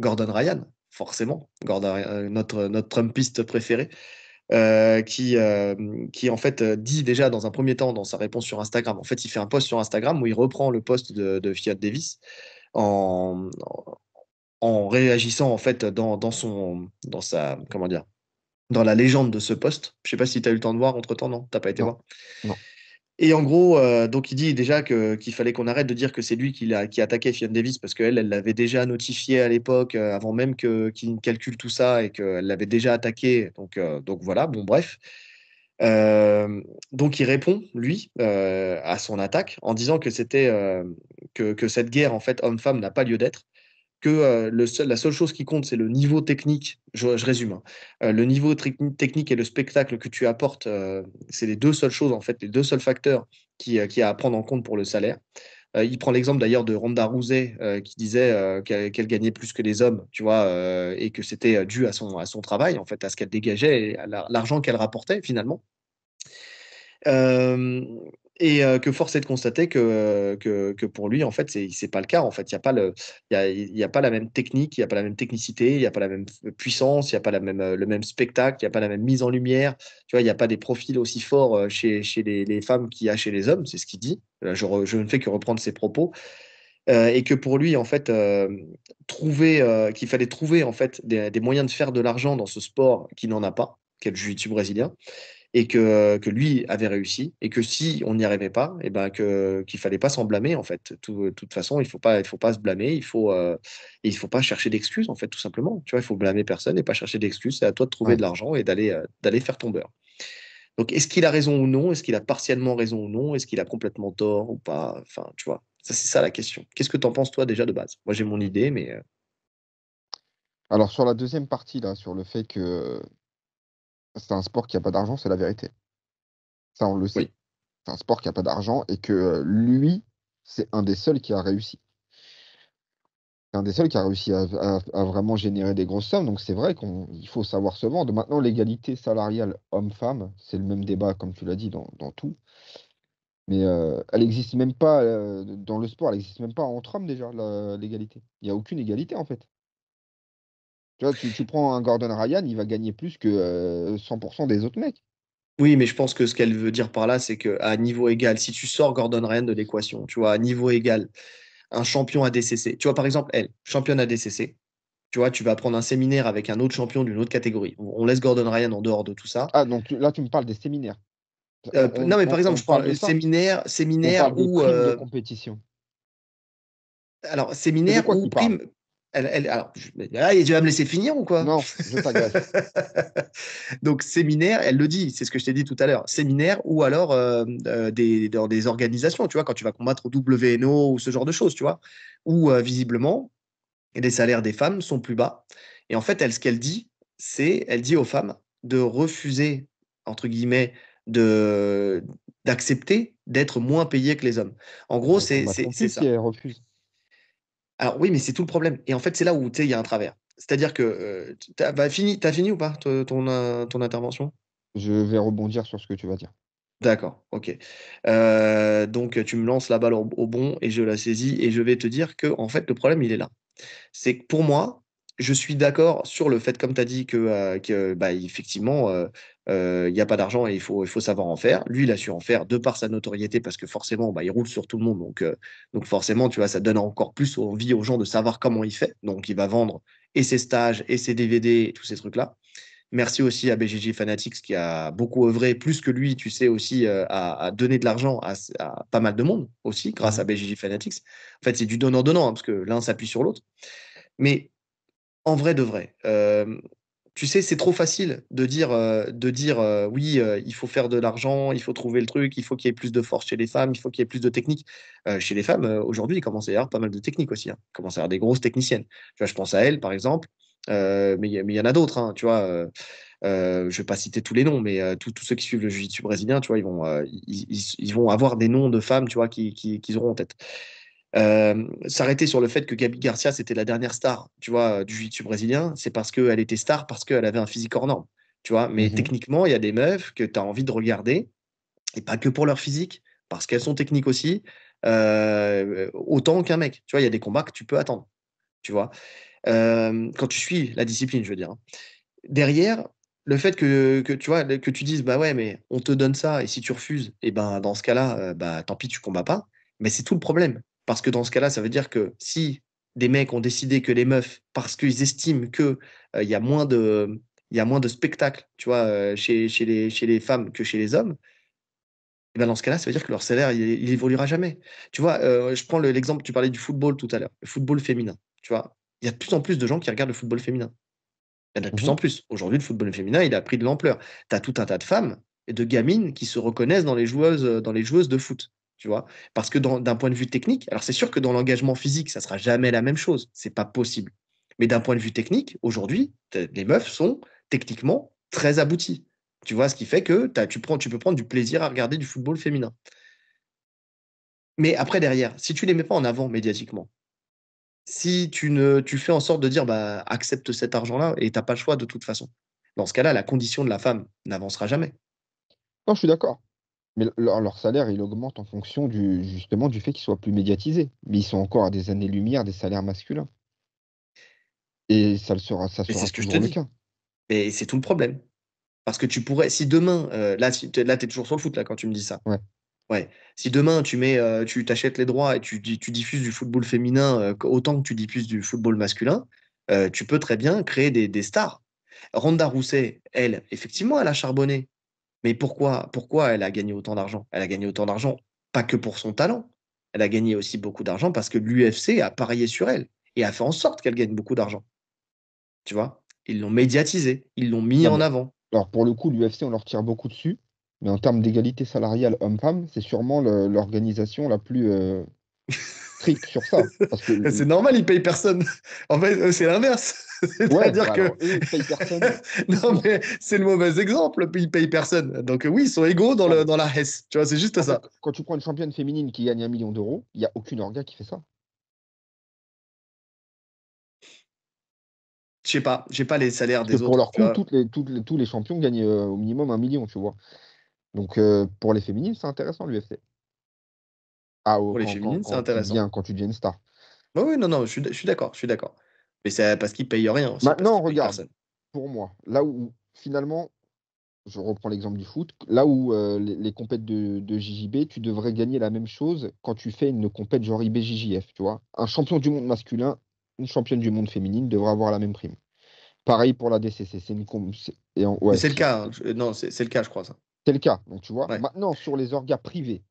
Speaker 1: Gordon Ryan, forcément, euh, notre, notre Trumpiste préféré, qui, qui en fait dit déjà dans un premier temps dans sa réponse sur Instagram, en fait, il fait un post sur Instagram où il reprend le post de, de Fiat Davis en, en réagissant en fait dans, dans son, dans sa, comment dire, dans la légende de ce poste. Je sais pas si tu as eu le temps de voir entre temps, non T'as pas été voir Et en gros, euh, donc il dit déjà qu'il fallait qu'on arrête de dire que c'est lui qui, a, qui attaquait Fionn Davis parce qu'elle, elle l'avait déjà notifié à l'époque, euh, avant même qu'il calcule tout ça et qu'elle l'avait déjà attaqué. Donc, euh, voilà, bon, bref. donc il répond, lui, à son attaque en disant que, c'était que cette guerre, en fait, homme-femme, n'a pas lieu d'être, que euh, le la seule chose qui compte, c'est le niveau technique, je, résume, hein. euh, le niveau technique et le spectacle que tu apportes, euh, c'est les deux seules choses, en fait, les deux seuls facteurs qui, qui a à prendre en compte pour le salaire. il prend l'exemple d'ailleurs de Ronda Rousey qui disait qu'elle gagnait plus que les hommes, tu vois, et que c'était dû à son, à son travail, en fait, à ce qu'elle dégageait et à l'argent qu'elle rapportait finalement. Euh, et euh, que force est de constater euh, que, que, pour lui, en fait, c'est, c'est pas le cas. En fait, il n'y a, pas le, y a, y a pas la même technique, il n'y a pas la même technicité, il n'y a pas la même euh, puissance, il n'y a pas la même, le même spectacle, il n'y a pas la même mise en lumière. Tu vois, il n'y a pas des profils aussi forts chez, chez les, femmes qu'il y a chez les hommes, c'est ce qu'il dit. je, je ne fais que reprendre ses propos. et que pour lui, en fait, trouver, qu'il fallait trouver en fait des, des moyens de faire de l'argent dans ce sport qui n'en a pas, qu'est le jiu-jitsu brésilien, et que, lui avait réussi et que si on n'y arrivait pas, et eh ben que qu'il fallait pas s'en blâmer en fait. De toute façon, il faut pas il faut pas se blâmer, il faut euh, il faut pas chercher d'excuses en fait tout simplement. Tu vois, il faut blâmer personne et pas chercher d'excuses. C'est à toi de trouver de l'argent et d'aller euh, d'aller faire ton beurre. Donc est-ce qu'il a raison ou non Est-ce qu'il a partiellement raison ou non Est-ce qu'il a complètement tort ou pas Enfin, tu vois, ça c'est ça la question. Qu'est-ce que tu en penses toi déjà de base Moi j'ai mon idée,
Speaker 2: mais euh alors sur la deuxième partie là, sur le fait que c'est un sport qui n'a pas d'argent, c'est la vérité. Ça, on le sait. C'est un sport qui n'a pas d'argent et que euh, lui, c'est un des seuls qui a réussi. C'est un des seuls qui a réussi à, vraiment générer des grosses sommes. Donc c'est vrai qu'il faut savoir se vendre. Maintenant, l'égalité salariale homme-femme, c'est le même débat, comme tu l'as dit, dans, tout. Mais euh, elle n'existe même pas euh, dans le sport, elle n'existe même pas entre hommes déjà, l'égalité. Il n'y a aucune égalité en fait. Tu tu, prends un Gordon Ryan, il va gagner plus que 100% euh, des autres mecs.
Speaker 1: Oui, mais je pense que ce qu'elle veut dire par là, c'est qu'à niveau égal, si tu sors Gordon Ryan de l'équation, tu vois, à niveau égal, un champion ADCC, tu vois, par exemple, elle, championne ADCC, tu vois, tu vas prendre un séminaire avec un autre champion d'une autre catégorie. On laisse Gordon Ryan en
Speaker 2: dehors de tout ça. Ah, donc là, tu me parles des séminaires.
Speaker 1: Euh, non, mais par exemple, je parle de séminaire,
Speaker 2: séminaire ou. Euh, compétition. Alors, séminaire ou
Speaker 1: elle, alors, tu vas me laisser finir ou quoi Non, je Donc, séminaire, elle le dit, c'est ce que je t'ai dit tout à l'heure. Séminaire ou alors euh, euh, dans des organisations, tu vois, quand tu vas combattre au WNO ou ce genre de choses, tu vois, où euh, visiblement, les salaires des femmes sont plus bas. Et en fait, elle, ce qu'elle dit, c'est, elle dit aux femmes de refuser, entre guillemets, de d'accepter d'être moins payées que les hommes. En gros, c'est ça. Elle refuse. Alors oui, mais c'est tout le problème. Et en fait, c'est là où il y a un travers. C'est-à-dire que euh, tu as, bah, fini, fini ou pas ton, euh, ton intervention
Speaker 2: Je vais rebondir sur ce que tu vas dire. D'accord,
Speaker 1: ok. Euh, donc tu me lances la balle au, bon et je la saisis et je vais te dire que en fait le problème il est là. C'est que pour moi, je suis d'accord sur le fait, comme tu as dit, que, bah, effectivement, euh, il n'y a pas d'argent et il faut, il faut savoir en faire. Lui, il a su en faire de par sa notoriété parce que forcément, bah, il roule sur tout le monde. Donc, euh, donc forcément, tu vois, ça donne encore plus envie aux gens de savoir comment il fait. Donc, il va vendre et ses stages et ses DVD et tous ces trucs-là. Merci aussi à BGG Fanatics qui a beaucoup œuvré, plus que lui, tu sais, aussi euh, à, donner de l'argent à, pas mal de monde aussi, grâce à mhm. BGG Fanatics. En fait, c'est du donnant-donnant, hein, parce que l'un s'appuie sur l'autre. Mais en vrai de vrai, tu sais, c'est trop facile de dire, euh, de dire euh, oui, euh, il faut faire de l'argent, il faut trouver le truc, il faut qu'il y ait plus de force chez les femmes, il faut qu'il y ait plus de technique. chez les femmes, aujourd'hui, il commence à y avoir pas mal de techniques aussi. Hein. Il commence à y avoir des grosses techniciennes. Tu vois, je pense à elle, par exemple, mais il y en a d'autres. Hein, tu vois, je vais pas citer tous les noms, mais tous ceux qui suivent le jiu-jitsu brésilien, tu vois, ils vont, ils, vont avoir des noms de femmes, tu vois, qu'ils qui, auront en tête. Euh, s'arrêter sur le fait que Gabi Garcia, c'était la dernière star, tu vois, euh, du jiu-jitsu brésilien, c'est parce qu'elle était star, parce qu'elle avait un physique hors norme, tu vois. Mais mmh techniquement, il y a des meufs que tu as envie de regarder, et pas que pour leur physique, parce qu'elles sont techniques aussi, euh, autant qu'un mec. Tu vois, il y a des combats que tu peux attendre, tu vois. quand tu suis la discipline, je veux dire. Hein. Derrière, le fait que, tu vois dises bah ouais mais on te donne ça et si tu refuses et eh ben dans ce cas-là bah tant pis tu combats pas mais c'est tout le problème parce que dans ce cas-là, ça veut dire que si des mecs ont décidé que les meufs, parce qu'ils estiment qu'il euh, il y a moins de y a moins de spectacles, tu vois, euh, chez, les, chez les femmes que chez les hommes, eh ben, dans ce cas-là, ça veut dire que leur salaire, il, évoluera jamais. Tu vois, euh, je prends l'exemple, tu parlais du football tout à l'heure, le football féminin. Tu vois, il y a de plus en plus de gens qui regardent le football féminin. Il y en a de plus mhm. en plus. Aujourd'hui, le football féminin, il a pris de l'ampleur. Tu as tout un tas de femmes et de gamines qui se reconnaissent dans les joueuses, dans les joueuses de foot vois. Parce que d'un point de vue technique, alors c'est sûr que dans l'engagement physique, ça sera jamais la même chose, c'est pas possible. Mais d'un point de vue technique, aujourd'hui, les meufs sont techniquement très abouties. Tu vois, ce qui fait que tu, prends, tu peux prendre du plaisir à regarder du football féminin. Mais après, derrière, si tu les mets pas en avant médiatiquement, si tu, ne, tu fais en sorte de dire bah, accepte cet argent-là et t'as pas le choix de toute façon, dans ce cas-là, la condition de la femme n'avancera jamais.
Speaker 2: Non, je suis d'accord. Mais leur, salaire, il augmente en fonction du, justement du fait qu'ils soient plus médiatisés. Mais ils sont encore à des années-lumière des salaires masculins. Et ça le sera, ça sera ce que je le dis. cas.
Speaker 1: Mais c'est tout le problème. Parce que tu pourrais, si demain, euh, là, là tu es toujours sur le foot là, quand tu me dis ça. Ouais. Ouais. Si demain tu mets, euh, tu t'achètes les droits et tu, diffuses du football féminin euh, autant que tu diffuses du football masculin, tu peux très bien créer des, des, stars. Ronda Rousset, elle, effectivement, elle a charbonné. Mais pourquoi, pourquoi elle a gagné autant d'argent Elle a gagné autant d'argent pas que pour son talent. Elle a gagné aussi beaucoup d'argent parce que l'UFC a parié sur elle et a fait en sorte qu'elle gagne beaucoup d'argent. Tu vois Ils l'ont médiatisé. ils l'ont mis en avant.
Speaker 2: Alors pour le coup, l'UFC, on leur tire beaucoup dessus, mais en termes d'égalité salariale homme-femme, c'est sûrement l'organisation la plus... Euh, C'est normal, ils payent personne. En fait, c'est l'inverse. cest dire que. non, mais c'est le mauvais
Speaker 1: exemple. Ils payent personne. Donc, oui, ils sont égaux dans, le, dans la Hesse. Tu vois, c'est juste ah, ça. Bah,
Speaker 2: quand tu prends une championne féminine qui gagne un million d'euros, il n'y a aucune orga qui fait ça.
Speaker 1: Je sais pas, j'ai pas les salaires des autres. Pour leur compte,
Speaker 2: les, tous les champions gagnent euh, au minimum un million, tu vois. Donc euh, pour les féminines, c'est intéressant l'UFC. Ah, pour les féminines, c'est intéressant. quand tu deviens star. oui, non, non, je suis, d'accord, je suis d'accord.
Speaker 1: Mais c'est parce qu'ils payent rien.
Speaker 2: Maintenant, bah, regarde, pour moi, là où finalement, je reprends l'exemple du foot, là où euh, les, compètes de, JJB, tu devrais gagner la même chose quand tu fais une compète genre IBJJF, tu vois. Un champion du monde masculin, une championne du monde féminine devrait avoir la même prime. Pareil pour la DCC, c'est le cas, non, c'est le cas, je crois C'est le cas, donc tu vois. Maintenant, sur les orgas privés,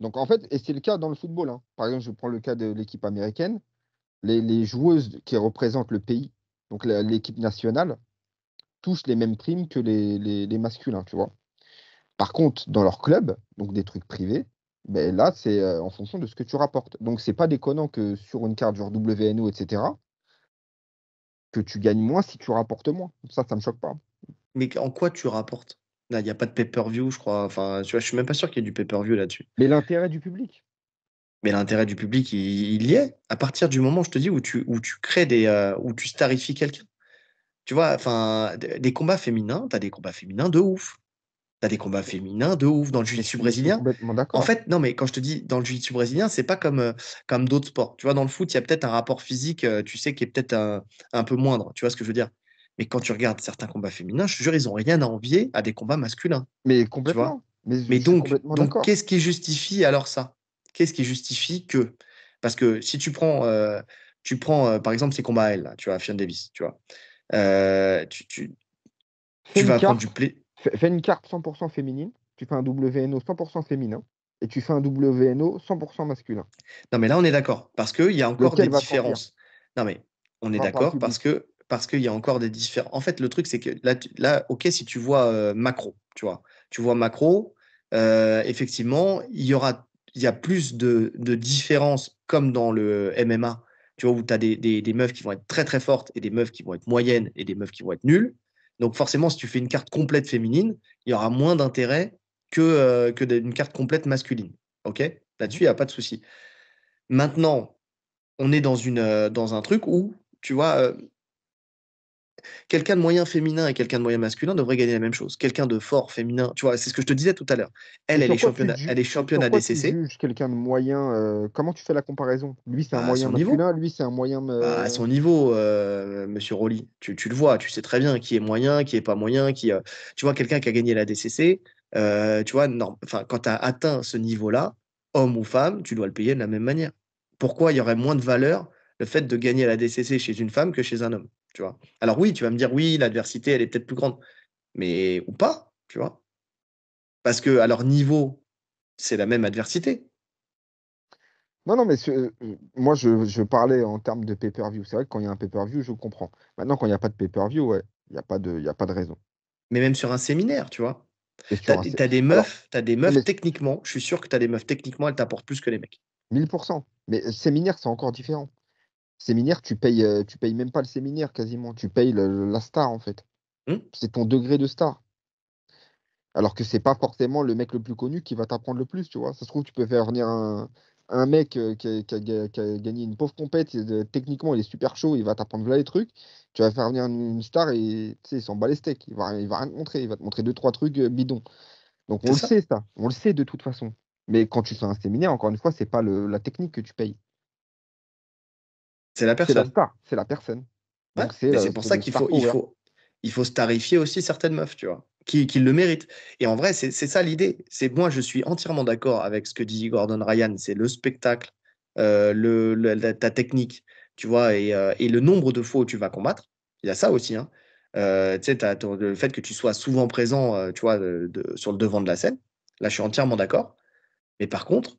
Speaker 2: donc en fait, et c'est le cas dans le football. Hein. Par exemple, je prends le cas de l'équipe américaine. Les, joueuses qui représentent le pays, donc l'équipe nationale, touchent les mêmes primes que les, masculins, tu vois. Par contre, dans leur club, donc des trucs privés, ben là, c'est euh, en fonction de ce que tu rapportes. Donc, c'est pas déconnant que sur une carte genre WNO, etc., que tu gagnes moins si tu rapportes moins. Ça, ça me choque pas. Mais en quoi tu
Speaker 1: rapportes il n'y a pas de pay-per-view, je crois. Enfin, tu je suis même pas sûr qu'il y ait du pay-per-view là-dessus. Mais l'intérêt du public Mais l'intérêt du public, il, y est. À partir du moment, je te dis, où tu, où tu crées des. Euh, où tu starifies quelqu'un. Tu vois, enfin, des combats féminins, tu as des combats féminins de ouf. Tu as des combats féminins de ouf dans le jiu-jitsu brésilien. En fait, non, mais quand je te dis dans le jiu brésilien, c'est pas comme, euh, comme d'autres sports. Tu vois, dans le foot, il y a peut-être un rapport physique, euh, tu sais, qui est peut-être un, peu moindre. Tu vois ce que je veux dire mais quand tu regardes certains combats féminins, je te jure, ils n'ont rien à envier à des combats masculins. Mais complètement. Mais, donc, qu'est-ce qui justifie alors ça Qu'est-ce qui justifie que Parce que si tu prends, euh, tu prends euh, par exemple ces combats
Speaker 2: à elle, tu vois, Fionn Davis, tu vois, euh, tu, tu vas prendre du plaisir. Fais une carte 100% féminine, tu fais un WNO 100% féminin et tu fais un WNO 100% masculin.
Speaker 1: Non, mais là, on est d'accord parce qu'il y a encore des différences. Non, mais on est d'accord parce que parce qu'il y a encore des différences. En fait, le truc, c'est que là, là, ok, si tu vois euh, macro, tu vois, tu vois macro, euh, effectivement, il y aura, y a plus de, différences comme dans le MMA, tu vois, où tu as des, meufs qui vont être très très fortes et des meufs qui vont être moyennes et des meufs qui vont être nulles. Donc forcément, si tu fais une carte complète féminine, il y aura moins d'intérêt que, euh, que d'une carte complète masculine. Ok Là-dessus, il n'y a pas de souci. Maintenant, on est dans, une, dans un truc où, tu vois, quelqu'un de moyen féminin et quelqu'un de moyen masculin devrait gagner la même chose. Quelqu'un de fort féminin, tu vois, c'est ce que je te disais tout à l'heure. Elle, elle est, championne, elle est championne à DCC.
Speaker 2: quelqu'un de moyen, euh, comment tu fais la comparaison Lui, c'est un, bah, moyen masculin, lui, c'est un moyen. Bah, à son niveau,
Speaker 1: euh, monsieur Rolly, tu, le vois, tu sais très bien qui est moyen, qui est pas moyen, qui. Euh, tu vois, quelqu'un qui a gagné la DCC, tu vois, non, quand tu as atteint ce niveau-là, homme ou femme, tu dois le payer de la même manière. Pourquoi il y aurait moins de valeur le fait de gagner la DCC chez une femme que chez un homme vois. Alors oui, tu vas me dire oui, l'adversité, elle est peut-être plus grande, mais ou pas, tu vois. Parce que à leur niveau, c'est la même adversité.
Speaker 2: Non, non, mais euh, moi, je, parlais en termes de pay-per-view. C'est vrai que quand il y a un pay-per-view, je comprends. Maintenant, quand il n'y a pas de pay-per-view, ouais, il n'y a, pas de, a pas de raison. Mais même sur un séminaire, tu vois. Tu as, des meufs, tu des meufs techniquement, je suis sûr que tu as des meufs techniquement, elles t'apportent plus que les mecs. 1000%. Mais euh, séminaire, c'est encore différent séminaire, tu payes, euh, tu payes même pas le séminaire quasiment, tu payes la star en fait. Mmh. C'est ton degré de star. Alors que c'est pas forcément le mec le plus connu qui va t'apprendre le plus, tu vois. Ça se trouve, tu peux faire venir un, mec euh, qui a, gagné une pauvre compète, euh, techniquement il est super chaud, il va t'apprendre là les trucs. Tu vas faire venir une star et il s'en bat les steaks, il va, rien te montrer, il va te montrer deux, trois trucs bidons. Donc on le sait ça, on le sait de toute façon. Mais quand tu fais un séminaire, encore une fois, c'est pas la technique que tu payes, c'est la personne. C'est la personne. Euh, c'est pour ça qu'il faut, il faut,
Speaker 1: il faut tarifier aussi certaines meufs, tu vois, qui, le méritent. Et en vrai, c'est ça l'idée. C'est moi, je suis entièrement d'accord avec ce que dit Gordon Ryan. C'est le spectacle, euh, le, ta technique, tu vois, euh, et, le nombre de fois où tu vas combattre. Il y a ça aussi. Hein. tu le fait que tu sois souvent présent, tu vois, sur le devant de la scène. Là, je suis entièrement d'accord. Mais par contre,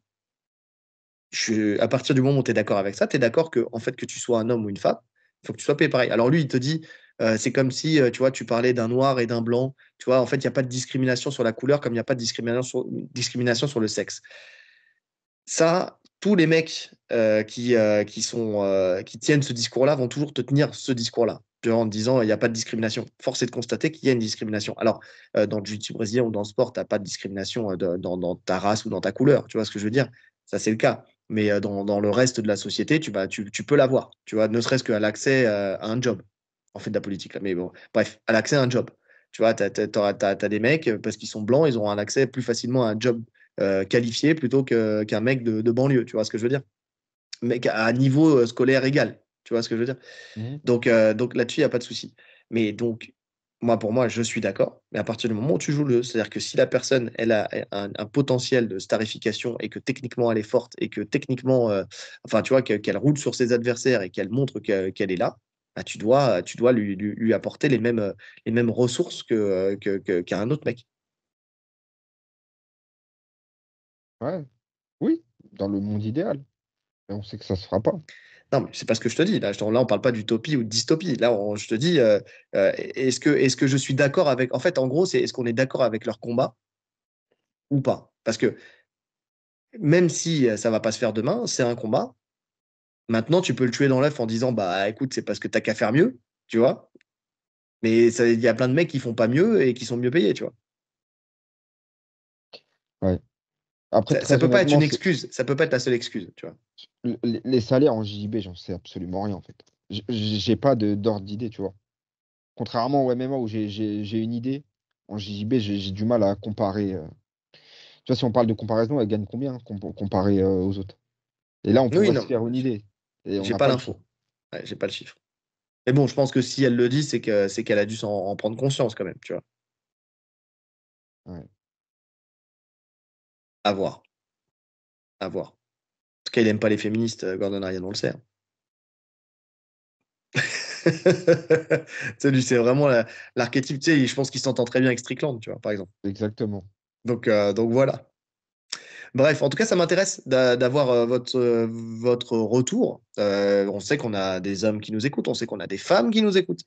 Speaker 1: à partir du moment où tu es d'accord avec ça, tu es d'accord que, en fait, que tu sois un homme ou une femme, il faut que tu sois payé pareil. Alors lui, il te dit, euh, c'est comme si euh, tu vois, tu parlais d'un noir et d'un blanc. Tu vois, en fait, il n'y a pas de discrimination sur la couleur comme il n'y a pas de discrimination sur, le sexe. Ça, tous les mecs euh, qui, qui, sont, qui tiennent ce discours-là vont toujours te tenir ce discours-là en te disant il n'y a pas de discrimination. Force est de constater qu'il y a une discrimination. Alors, dans le jiu brésilien ou dans le sport, tu n'as pas de discrimination dans, dans, ta race ou dans ta couleur. Tu vois ce que je veux dire Ça, c'est le cas mais euh, dans, dans, le reste de la société, tu, vas, tu, tu peux l'avoir, tu vois, ne serait-ce qu'à l'accès euh, à un job. En fait, de la politique, là, mais bon, bref, à l'accès à un job. Tu vois, tu as, des mecs, euh, parce qu'ils sont blancs, ils auront un accès plus facilement à un job qualifié plutôt qu'un mec de, banlieue, tu vois ce que je veux dire Mec à un niveau scolaire égal, tu vois ce que je veux dire mmh Donc, donc là-dessus, il n'y a pas de souci. Mais donc, moi, pour moi, je suis d'accord, mais à partir du moment où tu joues le jeu, c'est-à-dire que si la personne, elle a un, potentiel de starification et que techniquement elle est forte et que techniquement, euh, enfin, tu vois, qu'elle roule sur ses adversaires et qu'elle montre qu'elle est là, bah, tu dois, tu dois lui, apporter les mêmes, les mêmes ressources qu'à que, que, un autre mec. Ouais, oui, dans le monde idéal. on sait que ça ne se fera pas. Non, mais c'est pas ce que je te dis. Là, on là on parle pas d'utopie ou de dystopie. Là, je te dis, euh, euh, est-ce que, je suis d'accord avec. En fait, en gros, c'est est-ce qu'on est, d'accord avec leur combat ou pas Parce que même si euh, ça va pas se faire demain, c'est un combat. Maintenant, tu peux le tuer dans l'œuf en disant, bah écoute, c'est parce que tu n'as qu'à faire mieux, tu vois. Mais il y a plein de mecs qui font pas mieux et qui sont mieux payés, tu
Speaker 2: vois.
Speaker 3: Ouais ça peut pas être une
Speaker 1: excuse, ça peut pas être la seule excuse, tu vois.
Speaker 2: Les, salaires en JB, j'en sais absolument rien en fait. J'ai pas d'ordre d'idée, tu vois. Contrairement au MMA où j'ai une idée, en JJB, j'ai du mal à comparer. Euh. Tu vois, si on parle de comparaison, elle gagne combien comparé euh, aux autres Et là, on peut
Speaker 1: faire une idée.
Speaker 2: J'ai pas, l'info.
Speaker 1: j'ai pas le chiffre.
Speaker 3: Mais bon, je pense que si elle le dit, c'est qu'elle a dû s'en prendre conscience quand même, tu vois. Ouais. À voir. À voir. En tout cas, il n'aime pas les féministes, euh, Gordon Ryan, on le sait. Hein.
Speaker 1: c'est vraiment l'archétype. je pense qu'il s'entend très bien avec Strickland, tu vois, par exemple. Exactement. Donc, euh, donc voilà. Bref, en tout cas, ça m'intéresse d'avoir euh, votre, votre retour. on sait qu'on a des hommes qui nous écoutent, on sait qu'on a des femmes qui nous écoutent.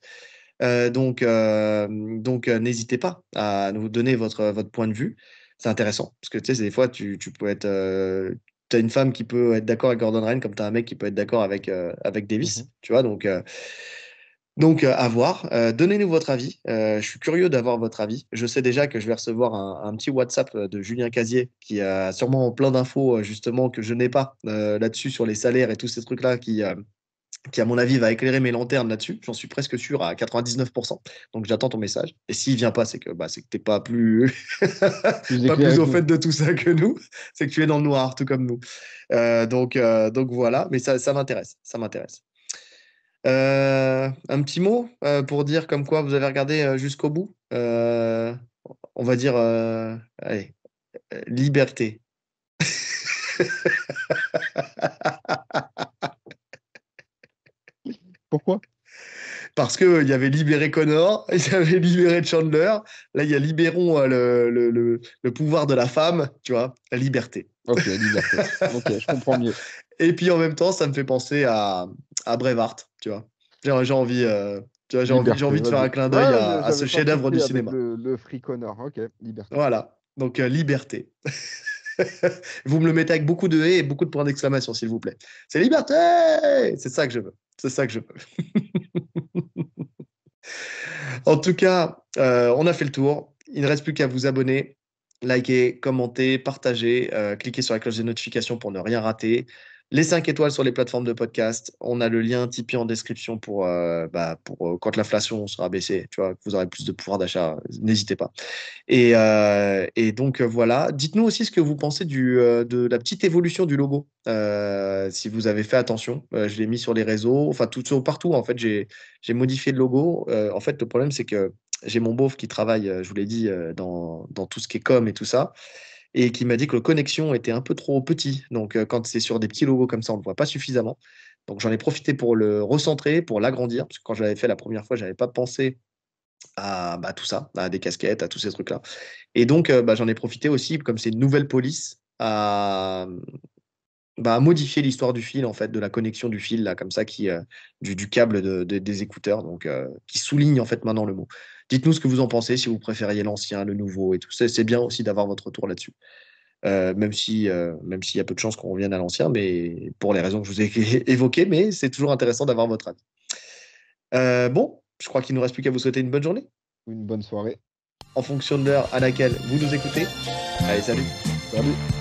Speaker 1: donc, n'hésitez pas à nous donner votre, votre point de vue c'est intéressant. Parce que tu sais, des fois, tu, peux être. Euh, as une femme qui peut être d'accord avec Gordon Ryan comme tu as un mec qui peut être d'accord avec, euh, avec Davis. Mhm. Tu vois, donc. Euh, donc, à voir. Donnez-nous votre avis. je suis curieux d'avoir votre avis. Je sais déjà que je vais recevoir un, un petit WhatsApp de Julien Casier qui a sûrement plein d'infos, justement, que je n'ai pas là-dessus sur les salaires et tous ces trucs-là qui, qui à mon avis va éclairer mes lanternes là-dessus. J'en suis presque sûr à 99%. Donc j'attends ton message. Et s'il vient pas, c'est que bah, c'est que t'es pas plus pas plus au fait de tout ça que nous. C'est que tu es dans le noir, tout comme nous. Euh, donc euh, donc voilà. Mais ça m'intéresse. Ça m'intéresse. Euh, un petit mot pour dire comme quoi vous avez regardé jusqu'au bout. on va dire allez, liberté. Pourquoi parce qu'il y avait libéré Connor, il y avait libéré Chandler, là il y a libérons euh, le, pouvoir de la femme, tu vois, la liberté. Ok, liberté. ok, je comprends mieux. Et puis en même temps, ça me fait penser à, à Brevart, euh, tu vois. J'ai envie, j'ai envie, envie, de faire un clin d'œil à, ce chef-d'œuvre du cinéma.
Speaker 2: Le, Free Connor, ok, liberté.
Speaker 1: Voilà, donc euh, liberté. vous me le mettez avec beaucoup de et beaucoup de points d'exclamation, s'il vous plaît. C'est liberté C'est ça que je veux. C'est ça que je peux. en tout cas, euh, on a fait le tour. Il ne reste plus qu'à vous abonner, liker, commenter, partager, euh, cliquer sur la cloche de notifications pour ne rien rater les 5 étoiles sur les plateformes de podcast. On a le lien Tipeee en description pour, euh, bah, pour euh, quand l'inflation sera baissée, tu vois, que vous aurez plus de pouvoir d'achat. N'hésitez pas. Et, euh, donc voilà. Dites-nous aussi ce que vous pensez de la petite évolution du logo. si vous avez fait attention, je l'ai mis sur les réseaux, enfin tout, partout. En fait, j'ai modifié le logo. en fait, le problème c'est que j'ai mon beauf qui travaille, je vous l'ai dit, dans, dans tout ce qui est com et tout ça et qui m'a dit que le connexion était un peu trop petit. Donc, euh, quand c'est sur des petits logos comme ça, on ne le voit pas suffisamment. Donc, j'en ai profité pour le recentrer, pour l'agrandir, parce que quand j'avais fait la première fois, je n'avais pas pensé à bah, tout ça, à des casquettes, à tous ces trucs-là. Et donc, euh, bah, j'en ai profité aussi, comme c'est une nouvelle police, bah, à, modifier l'histoire du fil, en fait, de la connexion du fil, là, comme ça, qui, euh, du, câble des écouteurs, donc, qui souligne en fait maintenant le mot. Dites-nous ce que vous en pensez, si vous préfériez l'ancien, le nouveau et tout ça. C'est bien aussi d'avoir votre retour là-dessus. Euh, même si euh, même s'il y a peu de chances qu'on revienne à l'ancien, mais pour les raisons que je vous ai évoquées, mais c'est toujours intéressant d'avoir votre avis. Euh, bon, je crois qu'il nous reste plus qu'à vous souhaiter une bonne journée. ou Une bonne soirée. En fonction de l'heure à laquelle vous nous écoutez. Allez, salut. Salut.